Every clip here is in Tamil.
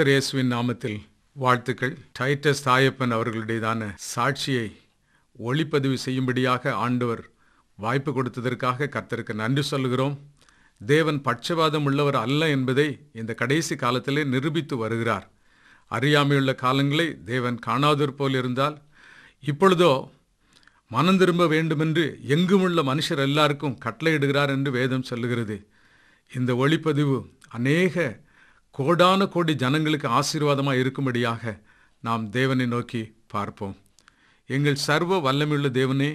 கர்த்தர் இயேசுவின் நாமத்தில் வாழ்த்துக்கள் டைட்டஸ் தாயப்பன் அவர்களுடையதான சாட்சியை ஒளிப்பதிவு செய்யும்படியாக ஆண்டவர் வாய்ப்பு கொடுத்ததற்காக கர்த்தருக்கு நன்றி சொல்கிறோம் தேவன் பட்சவாதம் உள்ளவர் அல்ல என்பதை இந்த கடைசி காலத்திலே நிரூபித்து வருகிறார் அறியாமையுள்ள காலங்களை தேவன் காணாதோர் போல் இருந்தால் இப்பொழுதோ மனம் திரும்ப வேண்டுமென்று உள்ள மனுஷர் எல்லாருக்கும் கட்டளையிடுகிறார் என்று வேதம் சொல்லுகிறது இந்த ஒளிப்பதிவு அநேக கோடான கோடி ஜனங்களுக்கு ஆசீர்வாதமாக இருக்கும்படியாக நாம் தேவனை நோக்கி பார்ப்போம் எங்கள் சர்வ வல்லமையுள்ள தேவனே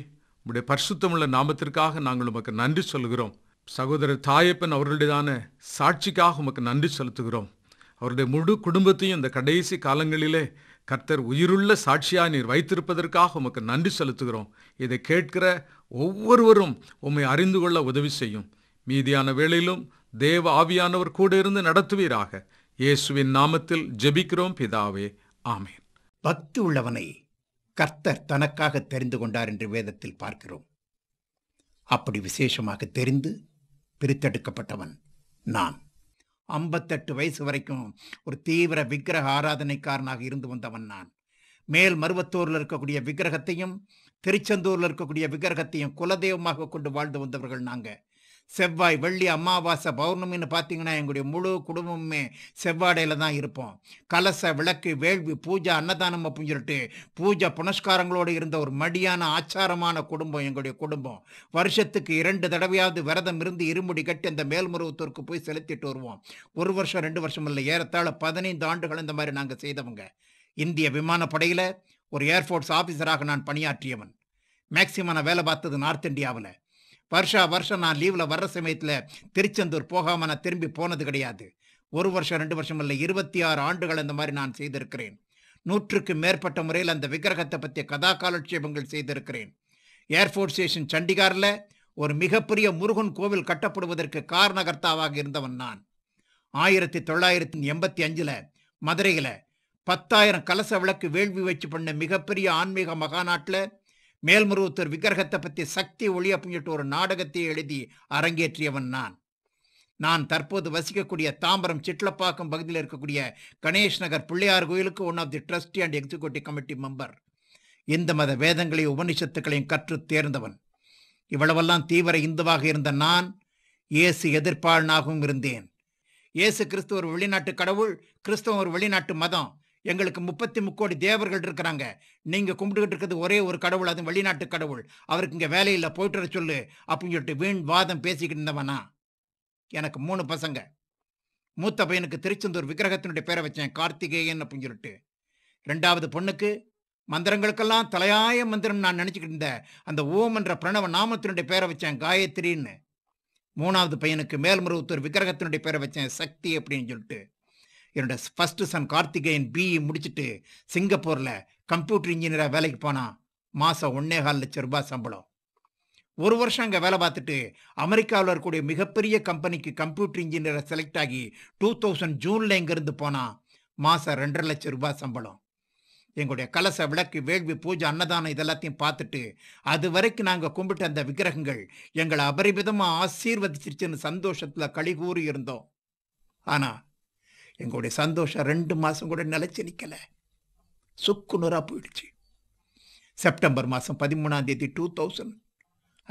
உடைய பரிசுத்தமுள்ள நாமத்திற்காக நாங்கள் உமக்கு நன்றி சொல்கிறோம் சகோதரர் தாயப்பன் அவர்களுடையதான சாட்சிக்காக உமக்கு நன்றி செலுத்துகிறோம் அவருடைய முழு குடும்பத்தையும் இந்த கடைசி காலங்களிலே கர்த்தர் உயிருள்ள சாட்சியாக நீர் வைத்திருப்பதற்காக உமக்கு நன்றி செலுத்துகிறோம் இதை கேட்கிற ஒவ்வொருவரும் உம்மை அறிந்து கொள்ள உதவி செய்யும் மீதியான வேளையிலும் தேவ ஆவியானவர் கூட இருந்து நடத்துவீராக இயேசுவின் நாமத்தில் ஜெபிக்கிறோம் பிதாவே ஆமேன் பக்தி உள்ளவனை கர்த்தர் தனக்காக தெரிந்து கொண்டார் என்று வேதத்தில் பார்க்கிறோம் அப்படி விசேஷமாக தெரிந்து பிரித்தெடுக்கப்பட்டவன் நான் ஐம்பத்தெட்டு வயசு வரைக்கும் ஒரு தீவிர விக்கிரக ஆராதனைக்காரனாக இருந்து வந்தவன் நான் மேல் மருவத்தூரில் இருக்கக்கூடிய விக்கிரகத்தையும் திருச்செந்தூரில் இருக்கக்கூடிய விக்கிரகத்தையும் குலதெய்வமாக கொண்டு வாழ்ந்து வந்தவர்கள் நாங்கள் செவ்வாய் வெள்ளி அமாவாசை பௌர்ணமின்னு பார்த்தீங்கன்னா எங்களுடைய முழு குடும்பமுமே செவ்வாடையில் தான் இருப்போம் கலச விளக்கு வேள்வி பூஜை அன்னதானம் அப்படின்னு சொல்லிட்டு பூஜை புனஸ்காரங்களோடு இருந்த ஒரு மடியான ஆச்சாரமான குடும்பம் எங்களுடைய குடும்பம் வருஷத்துக்கு இரண்டு தடவையாவது விரதம் இருந்து இருமுடி கட்டி அந்த மேல்முருகத்தூருக்கு போய் செலுத்திட்டு வருவோம் ஒரு வருஷம் ரெண்டு வருஷம் இல்லை ஏறத்தாழ பதினைந்து ஆண்டுகள் இந்த மாதிரி நாங்கள் செய்தவங்க இந்திய விமானப்படையில் ஒரு ஏர்ஃபோர்ஸ் ஆஃபீஸராக நான் பணியாற்றியவன் மேக்சிமம் நான் வேலை பார்த்தது நார்த் இந்தியாவில் வருஷா வருஷம் நான் லீவில் வர்ற சமயத்தில் திருச்செந்தூர் போகாமல் நான் திரும்பி போனது கிடையாது ஒரு வருஷம் ரெண்டு வருஷம் இல்லை இருபத்தி ஆறு ஆண்டுகள் அந்த மாதிரி நான் செய்திருக்கிறேன் நூற்றுக்கு மேற்பட்ட முறையில் அந்த விக்கிரகத்தை பற்றிய கதா காலட்சேபங்கள் செய்திருக்கிறேன் ஏர்ஃபோர்ஸ் ஸ்டேஷன் சண்டிகாரில் ஒரு மிகப்பெரிய முருகன் கோவில் கட்டப்படுவதற்கு காரணகர்த்தாவாக இருந்தவன் நான் ஆயிரத்தி தொள்ளாயிரத்தி எண்பத்தி அஞ்சில் மதுரையில் பத்தாயிரம் கலச விளக்கு வேள்வி வச்சு பண்ண மிகப்பெரிய ஆன்மீக மகாநாட்டில் மேல்முருவத்தூர் விக்கிரகத்தை பற்றி சக்தி ஒளி அப்படின்ட்டு ஒரு நாடகத்தை எழுதி அரங்கேற்றியவன் நான் நான் தற்போது வசிக்கக்கூடிய தாம்பரம் சிட்லப்பாக்கம் பகுதியில் இருக்கக்கூடிய கணேஷ் நகர் பிள்ளையார் கோயிலுக்கு one of the trustee and executive committee member Hindu மத வேதங்களையும் உபனிஷத்துக்களையும் கற்று தேர்ந்தவன் இவ்வளவெல்லாம் தீவிர இந்துவாக இருந்த நான் இயேசு எதிர்ப்பாளனாகவும் இருந்தேன் இயேசு கிறிஸ்துவ ஒரு வெளிநாட்டு கடவுள் கிறிஸ்தவம் ஒரு வெளிநாட்டு மதம் எங்களுக்கு முப்பத்தி முக்கோடி தேவர்கள் இருக்கிறாங்க நீங்கள் கும்பிட்டுக்கிட்டு இருக்கிறது ஒரே ஒரு கடவுள் அது வெளிநாட்டு கடவுள் அவருக்கு இங்கே வேலையில் வர சொல்லு அப்படின்னு சொல்லிட்டு வீண் வாதம் பேசிக்கிட்டு இருந்தவனா எனக்கு மூணு பசங்க மூத்த பையனுக்கு திருச்செந்தூர் விக்கிரகத்தினுடைய பேரை வச்சேன் கார்த்திகேயன் அப்படின்னு சொல்லிட்டு ரெண்டாவது பொண்ணுக்கு மந்திரங்களுக்கெல்லாம் தலையாய மந்திரம் நான் நினச்சிக்கிட்டு இருந்தேன் அந்த ஓம் என்ற பிரணவ நாமத்தினுடைய பேரை வச்சேன் காயத்ரின்னு மூணாவது பையனுக்கு மேல்மருவத்தூர் விக்கிரகத்தினுடைய பேரை வச்சேன் சக்தி அப்படின்னு சொல்லிட்டு என்னோட first son Karthikeyan BE e முடிச்சுட்டு சிங்கப்பூரில் கம்ப்யூட்டர் இன்ஜினியராக வேலைக்கு போனான் மாதம் ஒன்னே கால் லட்சம் ரூபாய் சம்பளம் ஒரு வருஷம் அங்கே வேலை பார்த்துட்டு அமெரிக்காவில் இருக்கக்கூடிய மிகப்பெரிய கம்பெனிக்கு கம்ப்யூட்டர் இன்ஜினியரை செலக்ட் ஆகி டூ தௌசண்ட் ஜூனில் இங்கேருந்து போனான் மாதம் ரெண்டரை லட்சம் ரூபாய் சம்பளம் எங்களுடைய கலச விளக்கு வேள்வி பூஜை அன்னதானம் இதெல்லாத்தையும் பார்த்துட்டு அது வரைக்கும் நாங்கள் கும்பிட்டு அந்த விக்கிரகங்கள் எங்களை அபரிமிதமாக ஆசீர்வதிச்சிருச்சுன்னு சந்தோஷத்தில் கழி கூறி இருந்தோம் ஆனால் எங்களுடைய சந்தோஷம் ரெண்டு மாதம் கூட நிலச்சி நிற்கலை சுக்கு நூறாக போயிடுச்சு செப்டம்பர் மாதம் பதிமூணாம் தேதி two thousand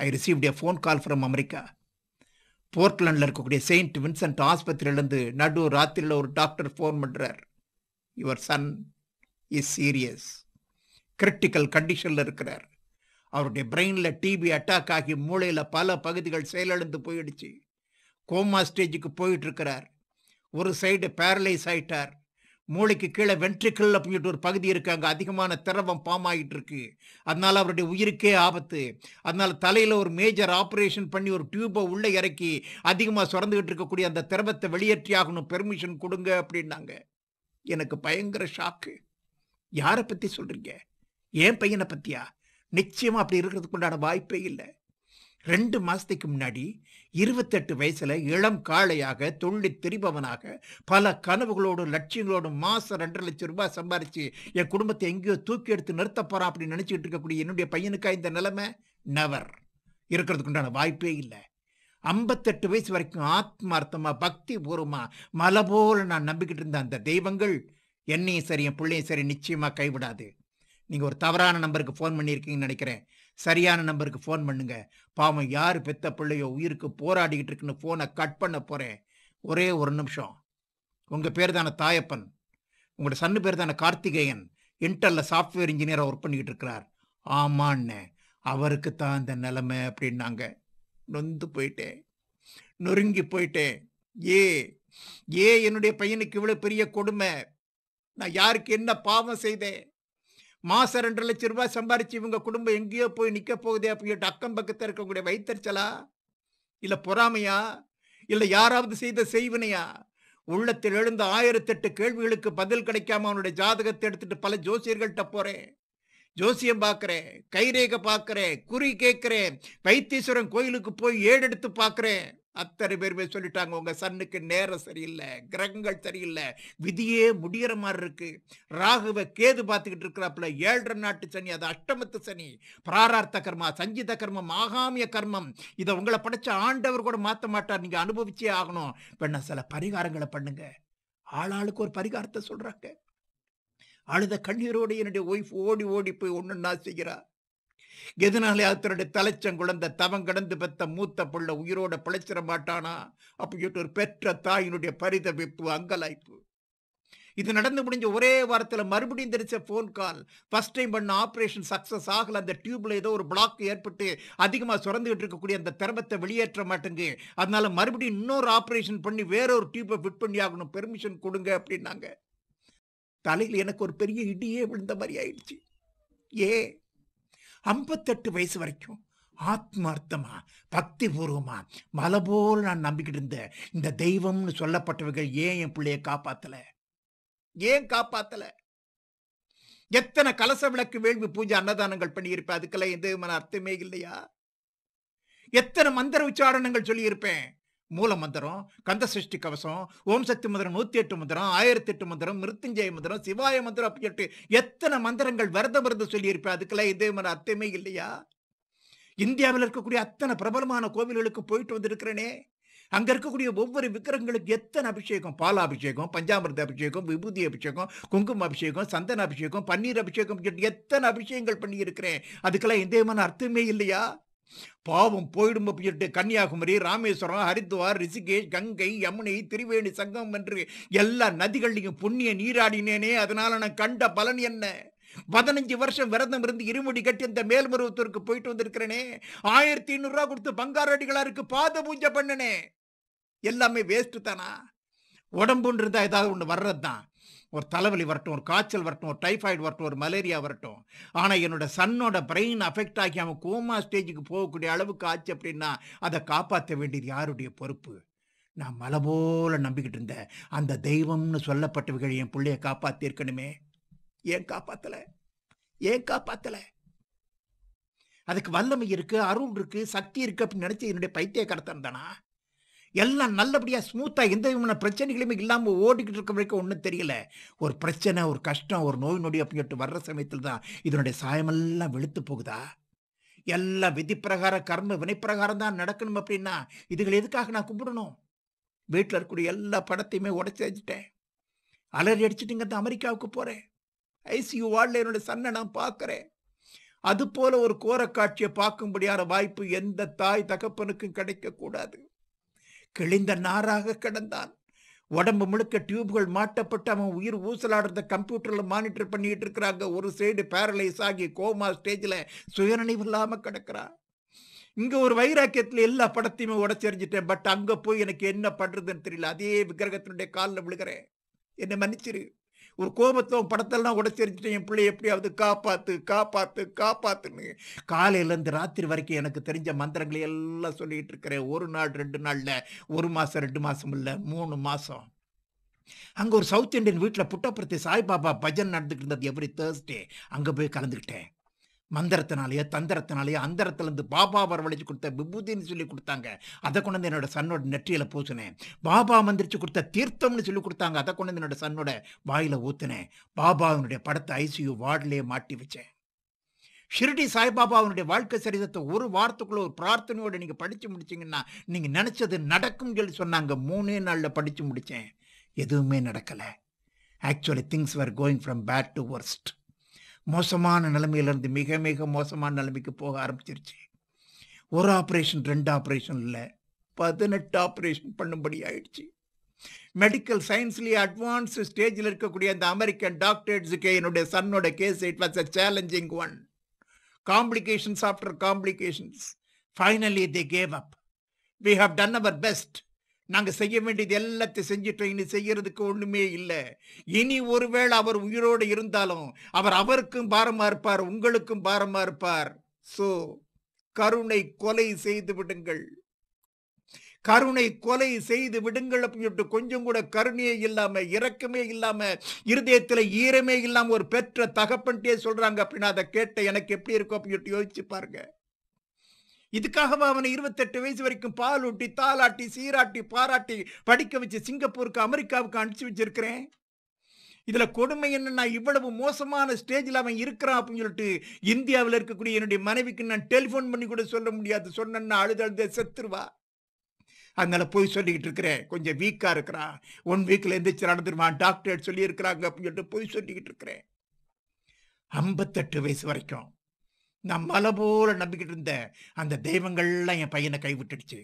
I receive a phone call from America போர்ட்லண்டில் இருக்கக்கூடிய செயின்ட் வின்சென்ட் ஆஸ்பத்திரியிலேருந்து நடு ராத்திரியில் ஒரு டாக்டர் ஃபோன் பண்ணுறார் your son is serious critical கண்டிஷனில் இருக்கிறார் அவருடைய பிரெயினில் டிபி அட்டாக் ஆகி மூளையில் பல பகுதிகள் செயலிழந்து போயிடுச்சு கோமா ஸ்டேஜுக்கு போயிட்டு இருக்கிறார் ஒரு சைடு பேரலைஸ் ஆயிட்டார் மூளைக்கு கீழே வென்ட்ரிக்கல் அப்படிங்கிற ஒரு பகுதி இருக்குது அங்கே அதிகமான திரவம் பாம் ஆகிட்டு இருக்கு அதனால அவருடைய உயிருக்கே ஆபத்து அதனால தலையில் ஒரு மேஜர் ஆப்ரேஷன் பண்ணி ஒரு டியூப்பை உள்ளே இறக்கி அதிகமாக சுரந்துகிட்டு இருக்கக்கூடிய அந்த திரவத்தை வெளியேற்றி ஆகணும் பெர்மிஷன் கொடுங்க அப்படின்னாங்க எனக்கு பயங்கர ஷாக்கு யாரை பற்றி சொல்கிறீங்க என் பையனை பற்றியா நிச்சயமாக அப்படி இருக்கிறதுக்கு உண்டான வாய்ப்பே இல்லை ரெண்டு மாதத்துக்கு முன்னாடி இருபத்தெட்டு வயசில் இளம் காளையாக தொழில் திரிபவனாக பல கனவுகளோடும் லட்சியங்களோடும் மாதம் ரெண்டரை லட்சம் ரூபாய் சம்பாரித்து என் குடும்பத்தை எங்கேயோ தூக்கி எடுத்து நிறுத்த போகிறான் அப்படின்னு நினச்சிக்கிட்டு இருக்கக்கூடிய என்னுடைய பையனுக்கா இந்த நிலைமை நவர் இருக்கிறதுக்குண்டான வாய்ப்பே இல்லை ஐம்பத்தெட்டு வயசு வரைக்கும் ஆத்மார்த்தமாக பக்தி பூர்வமாக மலை போல் நான் நம்பிக்கிட்டு இருந்த அந்த தெய்வங்கள் என்னையும் சரி என் பிள்ளையும் சரி நிச்சயமாக கைவிடாது நீங்கள் ஒரு தவறான நம்பருக்கு ஃபோன் பண்ணியிருக்கீங்கன்னு நினைக்கிறேன் சரியான நம்பருக்கு ஃபோன் பண்ணுங்க பாவம் யார் பெத்த பிள்ளையோ உயிருக்கு போராடிக்கிட்டு இருக்குன்னு ஃபோனை கட் பண்ண போகிறேன் ஒரே ஒரு நிமிஷம் உங்கள் பேர் தானே தாயப்பன் உங்களோட சன்னு பேர் தானே கார்த்திகேயன் இன்டரில் சாஃப்ட்வேர் இன்ஜினியராக ஒர்க் பண்ணிக்கிட்டு இருக்கிறார் ஆமான்னு அவருக்கு தான் இந்த நிலைமை அப்படின்னாங்க நொந்து போயிட்டேன் நொறுங்கி போயிட்டேன் ஏ ஏ என்னுடைய பையனுக்கு இவ்வளோ பெரிய கொடுமை நான் யாருக்கு என்ன பாவம் செய்தேன் மாசம் ரெண்டு லட்சம் ரூபாய் சம்பாரிச்சு இவங்க குடும்பம் எங்கேயோ போய் நிற்க போகுது அப்படின்ட்டு அக்கம் பக்கத்தில் இருக்கக்கூடிய வைத்தறிச்சலா இல்லை பொறாமையா இல்லை யாராவது செய்த செய்வினையா உள்ளத்தில் எழுந்த ஆயிரத்தெட்டு கேள்விகளுக்கு பதில் கிடைக்காம அவனுடைய ஜாதகத்தை எடுத்துட்டு பல ஜோசியர்கள்ட்ட போறேன் ஜோசியம் பார்க்குறேன் கைரேகை பார்க்குறேன் குறி கேட்குறேன் வைத்தீஸ்வரன் கோயிலுக்கு போய் ஏடெடுத்து பார்க்குறேன் அத்தனை பேருமே சொல்லிட்டாங்க உங்கள் சன்னுக்கு நேரம் சரியில்லை கிரகங்கள் சரியில்லை விதியே முடிகிற மாதிரி இருக்கு ராகுவ கேது பார்த்துக்கிட்டு இருக்கிறாப்புல ஏழரை நாட்டு சனி அது அஷ்டமத்து சனி பிராரார்த்த கர்மா சஞ்சித கர்மம் ஆகாமிய கர்மம் இதை உங்களை படைச்ச ஆண்டவர் கூட மாற்ற மாட்டார் நீங்கள் அனுபவிச்சே ஆகணும் இப்போ நான் சில பரிகாரங்களை பண்ணுங்க ஆளாளுக்கு ஒரு பரிகாரத்தை சொல்றாங்க அழுத கண்ணீரோடு என்னுடைய ஒய்ஃப் ஓடி ஓடி போய் ஒன்றுன்னா செய்கிறார் எதனாலே அத்தனுடைய தலைச்சம் குழந்தை தவம் கடந்து பெத்த மூத்த பிள்ளை உயிரோட பிழைச்சிட மாட்டானா அப்படின்னு ஒரு பெற்ற தாயினுடைய பரிதவிப்பு அங்கலாய்ப்பு இது நடந்து முடிஞ்ச ஒரே வாரத்தில் மறுபடியும் தெரிச்ச ஃபோன் கால் ஃபர்ஸ்ட் டைம் பண்ண ஆப்ரேஷன் சக்ஸஸ் ஆகல அந்த டியூப்ல ஏதோ ஒரு பிளாக் ஏற்பட்டு அதிகமாக சுரந்துகிட்டு இருக்கக்கூடிய அந்த திரமத்தை வெளியேற்ற மாட்டேங்கு அதனால மறுபடியும் இன்னொரு ஆப்ரேஷன் பண்ணி வேற ஒரு டியூப்பை ஃபிட் பண்ணி ஆகணும் பெர்மிஷன் கொடுங்க அப்படின்னாங்க தலையில் எனக்கு ஒரு பெரிய இடியே விழுந்த மாதிரி ஆயிடுச்சு ஏ ஐம்பத்தெட்டு வயசு வரைக்கும் ஆத்மார்த்தமா பக்தி பூர்வமா மலபோல் போல் நான் நம்பிக்கிட்டு இருந்த இந்த தெய்வம்னு சொல்லப்பட்டவர்கள் ஏன் என் பிள்ளைய காப்பாத்தல ஏன் காப்பாத்தல எத்தனை கலச விளக்கு வேள்வி பூஜை அன்னதானங்கள் பண்ணியிருப்பேன் அதுக்கெல்லாம் எந்த விதமான அர்த்தமே இல்லையா எத்தனை மந்திர உச்சாரணங்கள் சொல்லியிருப்பேன் மூல மந்திரம் கந்த சிருஷ்டி கவசம் ஓம் சக்தி மந்திரம் நூற்றி எட்டு மந்திரம் ஆயிரத்தி எட்டு மந்திரம் மிருத்துஞ்சய மந்திரம் சிவாய மந்திரம் அப்படின்னு சொல்லிட்டு எத்தனை மந்திரங்கள் விரத விரத சொல்லியிருப்பேன் அதுக்கெல்லாம் இதே மாதிரி அர்த்தமே இல்லையா இந்தியாவில் இருக்கக்கூடிய அத்தனை பிரபலமான கோவில்களுக்கு போயிட்டு வந்திருக்கிறேனே அங்கே இருக்கக்கூடிய ஒவ்வொரு விக்கிரகங்களுக்கு எத்தனை அபிஷேகம் பாலாபிஷேகம் பஞ்சாமிரத அபிஷேகம் விபூதி அபிஷேகம் குங்கும அபிஷேகம் சந்தன அபிஷேகம் பன்னீர் அபிஷேகம் எத்தனை அபிஷேகங்கள் பண்ணியிருக்கிறேன் அதுக்கெல்லாம் எந்தேமான அர்த்தமே இல்லையா பாவம் போயிடும் சொல்லிட்டு கன்னியாகுமரி ராமேஸ்வரம் ஹரித்வார் ரிஷிகேஷ் கங்கை யமுனை திரிவேணி சங்கம் என்று எல்லா நதிகள்லையும் புண்ணிய நீராடினேனே அதனால நான் கண்ட பலன் என்ன பதினஞ்சு வருஷம் விரதம் இருந்து இருமுடி கட்டி அந்த மேல்மருவத்தூருக்கு போயிட்டு வந்திருக்கிறேனே ஆயிரத்தி ஐநூறுரூவா கொடுத்து பங்காரடிகளாருக்கு பாத பூஜை பண்ணனே எல்லாமே வேஸ்ட் தானா உடம்புன்றதா ஏதாவது ஒன்று வர்றது தான் ஒரு தலைவலி வரட்டும் ஒரு காய்ச்சல் வரட்டும் ஒரு டைஃபாய்டு வரட்டும் ஒரு மலேரியா வரட்டும் ஆனால் என்னோட சன்னோட பிரெயின் அஃபெக்ட் ஆகி அவன் கோமா ஸ்டேஜுக்கு போகக்கூடிய அளவுக்கு ஆச்சு அப்படின்னா அதை காப்பாற்ற வேண்டியது யாருடைய பொறுப்பு நான் மலை போல நம்பிக்கிட்டு இருந்தேன் அந்த தெய்வம்னு சொல்லப்பட்டவர்கள் என் பிள்ளைய காப்பாற்றிருக்கணுமே ஏன் காப்பாற்றலை ஏன் காப்பாற்றலை அதுக்கு வல்லமை இருக்குது அருள் இருக்குது சக்தி இருக்குது அப்படின்னு நினச்சி என்னுடைய பைத்தியக்காரத்தான் தானா எல்லாம் நல்லபடியாக ஸ்மூத்தாக எந்த விதமான பிரச்சனைகளுமே இல்லாமல் ஓடிக்கிட்டு இருக்க வரைக்கும் ஒன்றும் தெரியல ஒரு பிரச்சனை ஒரு கஷ்டம் ஒரு நோய் நொடி அப்படின்னு வர்ற சமயத்தில் தான் இதனுடைய சாயமெல்லாம் வெளுத்து போகுதா எல்லாம் விதிப்பிரகார கர்ம வினைப்பிரகாரம் தான் நடக்கணும் அப்படின்னா இதுகள் எதுக்காக நான் கும்பிடணும் வீட்டில் இருக்கக்கூடிய எல்லா படத்தையுமே உடச்சி வச்சுட்டேன் அலறி அடிச்சுட்டுங்க தான் அமெரிக்காவுக்கு போகிறேன் ஐசியூ வார்டில் என்னுடைய சன்னை நான் பார்க்குறேன் அதுபோல ஒரு கோர காட்சியை பார்க்கும்படியான வாய்ப்பு எந்த தாய் தகப்பனுக்கும் கிடைக்கக்கூடாது கிழிந்த நாராக கிடந்தான் உடம்பு முழுக்க டியூப்கள் மாட்டப்பட்டு அவன் உயிர் ஊசலாடுறத கம்ப்யூட்டரில் மானிட்டர் பண்ணிக்கிட்டு இருக்கிறாங்க ஒரு சைடு பேரலைஸ் ஆகி கோமா ஸ்டேஜில் சுயநினைவு இல்லாமல் கிடக்கிறான் இங்கே ஒரு வைராக்கியத்தில் எல்லா படத்தையுமே உடச்செறிஞ்சிட்டேன் பட் அங்கே போய் எனக்கு என்ன பண்ணுறதுன்னு தெரியல அதே விக்கிரகத்தினுடைய காலில் விழுகிறேன் என்னை மன்னிச்சிரு ஒரு கோபத்தை படத்தெல்லாம் உடச்சி என் பிள்ளை எப்படியாவது காப்பாற்று காப்பாற்று காப்பாற்றுன்னு காலையிலேருந்து ராத்திரி வரைக்கும் எனக்கு தெரிஞ்ச மந்திரங்களை எல்லாம் சொல்லிகிட்டு இருக்கிறேன் ஒரு நாள் ரெண்டு நாளில் ஒரு மாதம் ரெண்டு மாதம் இல்லை மூணு மாதம் அங்கே ஒரு சவுத் இண்டியன் வீட்டில் புட்டப்பிரத்தி சாய்பாபா பஜன் நடந்துக்கிட்டு இருந்தது எவ்ரி தேர்ஸ்டே அங்கே போய் கலந்துக்கிட்டேன் மந்திரத்தினாலேயே தந்திரத்தினாலேயே அந்தரத்துலேருந்து பாபா வரவழைச்சு கொடுத்த விபூதின்னு சொல்லி கொடுத்தாங்க அதை கொண்டு வந்து என்னோட சன்னோட நெற்றியில் பூசினேன் பாபா மந்திரிச்சு கொடுத்த தீர்த்தம்னு சொல்லி கொடுத்தாங்க அதை கொண்டு வந்து என்னோட சன்னோட வாயில் பாபா பாபாவினுடைய படத்தை ஐசியூ வார்டிலேயே மாட்டி வச்சேன் ஷிரடி சாய்பாபா அவனுடைய வாழ்க்கை சரிதத்தை ஒரு வாரத்துக்குள்ள ஒரு பிரார்த்தனையோடு நீங்கள் படித்து முடிச்சிங்கன்னா நீங்கள் நினச்சது நடக்கும் சொல்லி சொன்னாங்க மூணே நாளில் படித்து முடித்தேன் எதுவுமே நடக்கலை actually things were going from bad to worst மோசமான நிலைமையிலேருந்து மிக மிக மோசமான நிலைமைக்கு போக ஆரம்பிச்சிருச்சு ஒரு ஆப்ரேஷன் ரெண்டு ஆப்ரேஷன் இல்லை பதினெட்டு ஆப்ரேஷன் பண்ணும்படி ஆயிடுச்சு மெடிக்கல் சயின்ஸ்லேயே அட்வான்ஸ் ஸ்டேஜில் இருக்கக்கூடிய அந்த அமெரிக்கன் டாக்டர்ஸுக்கு என்னுடைய சன்னோட case it was a challenging one complications after complications finally they gave up we have done our best நாங்கள் செய்ய வேண்டியது எல்லாத்தையும் செஞ்சிட்டோம் இனி செய்யறதுக்கு ஒன்றுமே இல்லை இனி ஒருவேளை அவர் உயிரோடு இருந்தாலும் அவர் அவருக்கும் பாரமாக இருப்பார் உங்களுக்கும் பாரமாக இருப்பார் ஸோ கருணை கொலை செய்து விடுங்கள் கருணை கொலை செய்து விடுங்கள் அப்படின்னு சொல்லிட்டு கொஞ்சம் கூட கருணையே இல்லாம இறக்கமே இல்லாம இருதயத்துல ஈரமே இல்லாம ஒரு பெற்ற தகப்பன்ட்டே சொல்றாங்க அப்படின்னா அதை கேட்ட எனக்கு எப்படி இருக்கும் அப்படின்னு சொல்லிட்டு யோசிச்சு பாருங்க இதுக்காகவா அவனை இருபத்தெட்டு வயசு வரைக்கும் பால் ஊட்டி தாலாட்டி சீராட்டி பாராட்டி படிக்க வச்சு சிங்கப்பூருக்கு அமெரிக்காவுக்கு அனுப்பிச்சு வச்சிருக்கிறேன் இதுல கொடுமை என்னன்னா இவ்வளவு மோசமான ஸ்டேஜில் அவன் இருக்கிறான் அப்படின்னு சொல்லிட்டு இந்தியாவில் இருக்கக்கூடிய என்னுடைய மனைவிக்கு நான் டெலிஃபோன் பண்ணி கூட சொல்ல முடியாது சொன்னா அழுது அழுத செத்துருவா அதனால போய் சொல்லிக்கிட்டு இருக்கிறேன் கொஞ்சம் வீக்காக இருக்கிறான் ஒன் வீக்கில் எந்திரிச்சு நடந்துருவான் டாக்டர் சொல்லியிருக்கிறாங்க அப்படின்னு சொல்லிட்டு போய் சொல்லிக்கிட்டு இருக்கிறேன் ஐம்பத்தெட்டு வயசு வரைக்கும் நான் மலை போல நம்பிக்கிட்டு இருந்த அந்த தெய்வங்கள்லாம் என் பையனை கைவிட்டுடுச்சு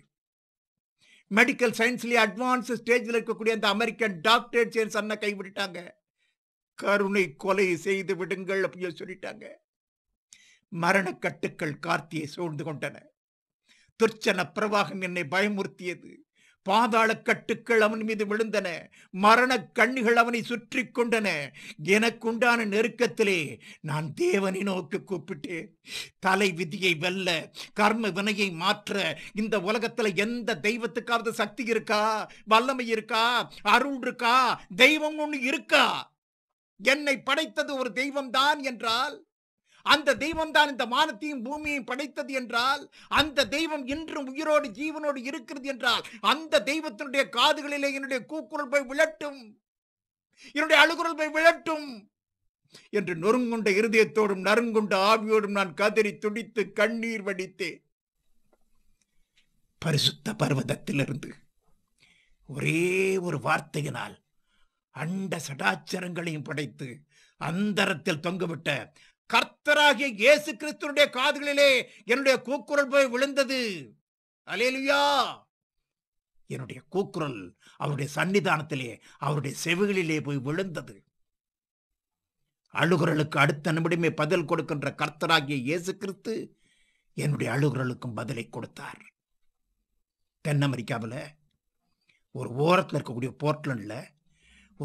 மெடிக்கல் சயின்ஸ்லேயே அட்வான்ஸ் ஸ்டேஜில் இருக்கக்கூடிய அந்த அமெரிக்கன் டாக்டர் சேர்ந்து அண்ணன் கைவிட்டுட்டாங்க கருணை கொலை செய்து விடுங்கள் அப்படின்னு சொல்லிட்டாங்க மரணக்கட்டுக்கள் கார்த்தியை சூழ்ந்து கொண்டன துர்ச்சன பிரவாகம் என்னை பயமுறுத்தியது பாதாளக் கட்டுக்கள் அவன் மீது விழுந்தன மரணக் கண்கள் அவனை சுற்றி கொண்டன எனக்குண்டான நெருக்கத்திலே நான் தேவனை நோக்கி கூப்பிட்டு தலை விதியை வெல்ல கர்ம வினையை மாற்ற இந்த உலகத்துல எந்த தெய்வத்துக்காவது சக்தி இருக்கா வல்லமை இருக்கா அருள் இருக்கா தெய்வம் ஒன்று இருக்கா என்னை படைத்தது ஒரு தெய்வம்தான் என்றால் அந்த தெய்வம் தான் இந்த மானத்தையும் பூமியையும் படைத்தது என்றால் அந்த தெய்வம் இன்றும் உயிரோடு ஜீவனோடு இருக்கிறது என்றால் அந்த தெய்வத்தினுடைய காதுகளிலே என்னுடைய கூக்குரல் போய் விழட்டும் என்னுடைய அழுகுரல் போய் விழட்டும் என்று நொறுங்குண்ட இருதயத்தோடும் நறுங்குண்ட ஆவியோடும் நான் கதறி துடித்து கண்ணீர் வடித்தேன் பரிசுத்த பர்வதத்திலிருந்து ஒரே ஒரு வார்த்தையினால் அண்ட சடாச்சரங்களையும் படைத்து அந்தரத்தில் தொங்கவிட்ட கர்த்தராகிய இயேசு கிறிஸ்துடைய காதுகளிலே என்னுடைய கூக்குரல் போய் விழுந்தது அலேலுயா என்னுடைய கூக்குரல் அவருடைய சன்னிதானத்திலே அவருடைய செவிகளிலே போய் விழுந்தது அழுகுரலுக்கு அடுத்த நிமிடமே பதில் கொடுக்கின்ற கர்த்தராகிய இயேசு கிறிஸ்து என்னுடைய அழுகுரலுக்கும் பதிலை கொடுத்தார் தென் அமெரிக்காவில் ஒரு ஓரத்தில் இருக்கக்கூடிய போர்ட்லண்டில்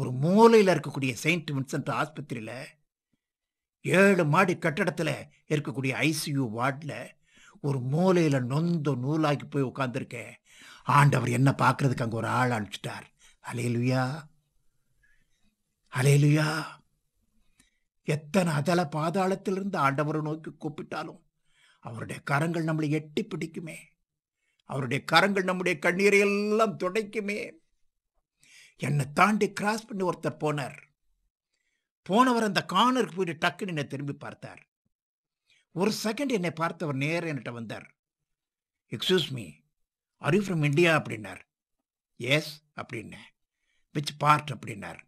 ஒரு மூலையில் இருக்கக்கூடிய செயின்ட் வின்சென்ட் ஆஸ்பத்திரியில் ஏழு மாடி கட்டடத்தில் இருக்கக்கூடிய ஐசியூ வார்டில் ஒரு மூலையில் நொந்து நூலாக்கி போய் உட்காந்துருக்கேன் ஆண்டவர் என்ன பார்க்கறதுக்கு அங்கே ஒரு ஆள் அனுப்பிச்சிட்டார் அலையலுயா அலையலுயா எத்தனை அதல பாதாளத்திலிருந்து ஆண்டவரை நோக்கி கூப்பிட்டாலும் அவருடைய கரங்கள் நம்மளை எட்டி பிடிக்குமே அவருடைய கரங்கள் நம்முடைய கண்ணீரை எல்லாம் துடைக்குமே என்னை தாண்டி கிராஸ் பண்ணி ஒருத்தர் போனார் போனவர் அந்த கார்னருக்கு போயிட்டு டக்குன்னு என்னை திரும்பி பார்த்தார் ஒரு செகண்ட் என்னை பார்த்தவர் நேரம் என்கிட்ட வந்தார் excuse me are from India அப்படின்னார் எஸ் அப்படின்னேன் விச் பார்ட் அப்படின்னார்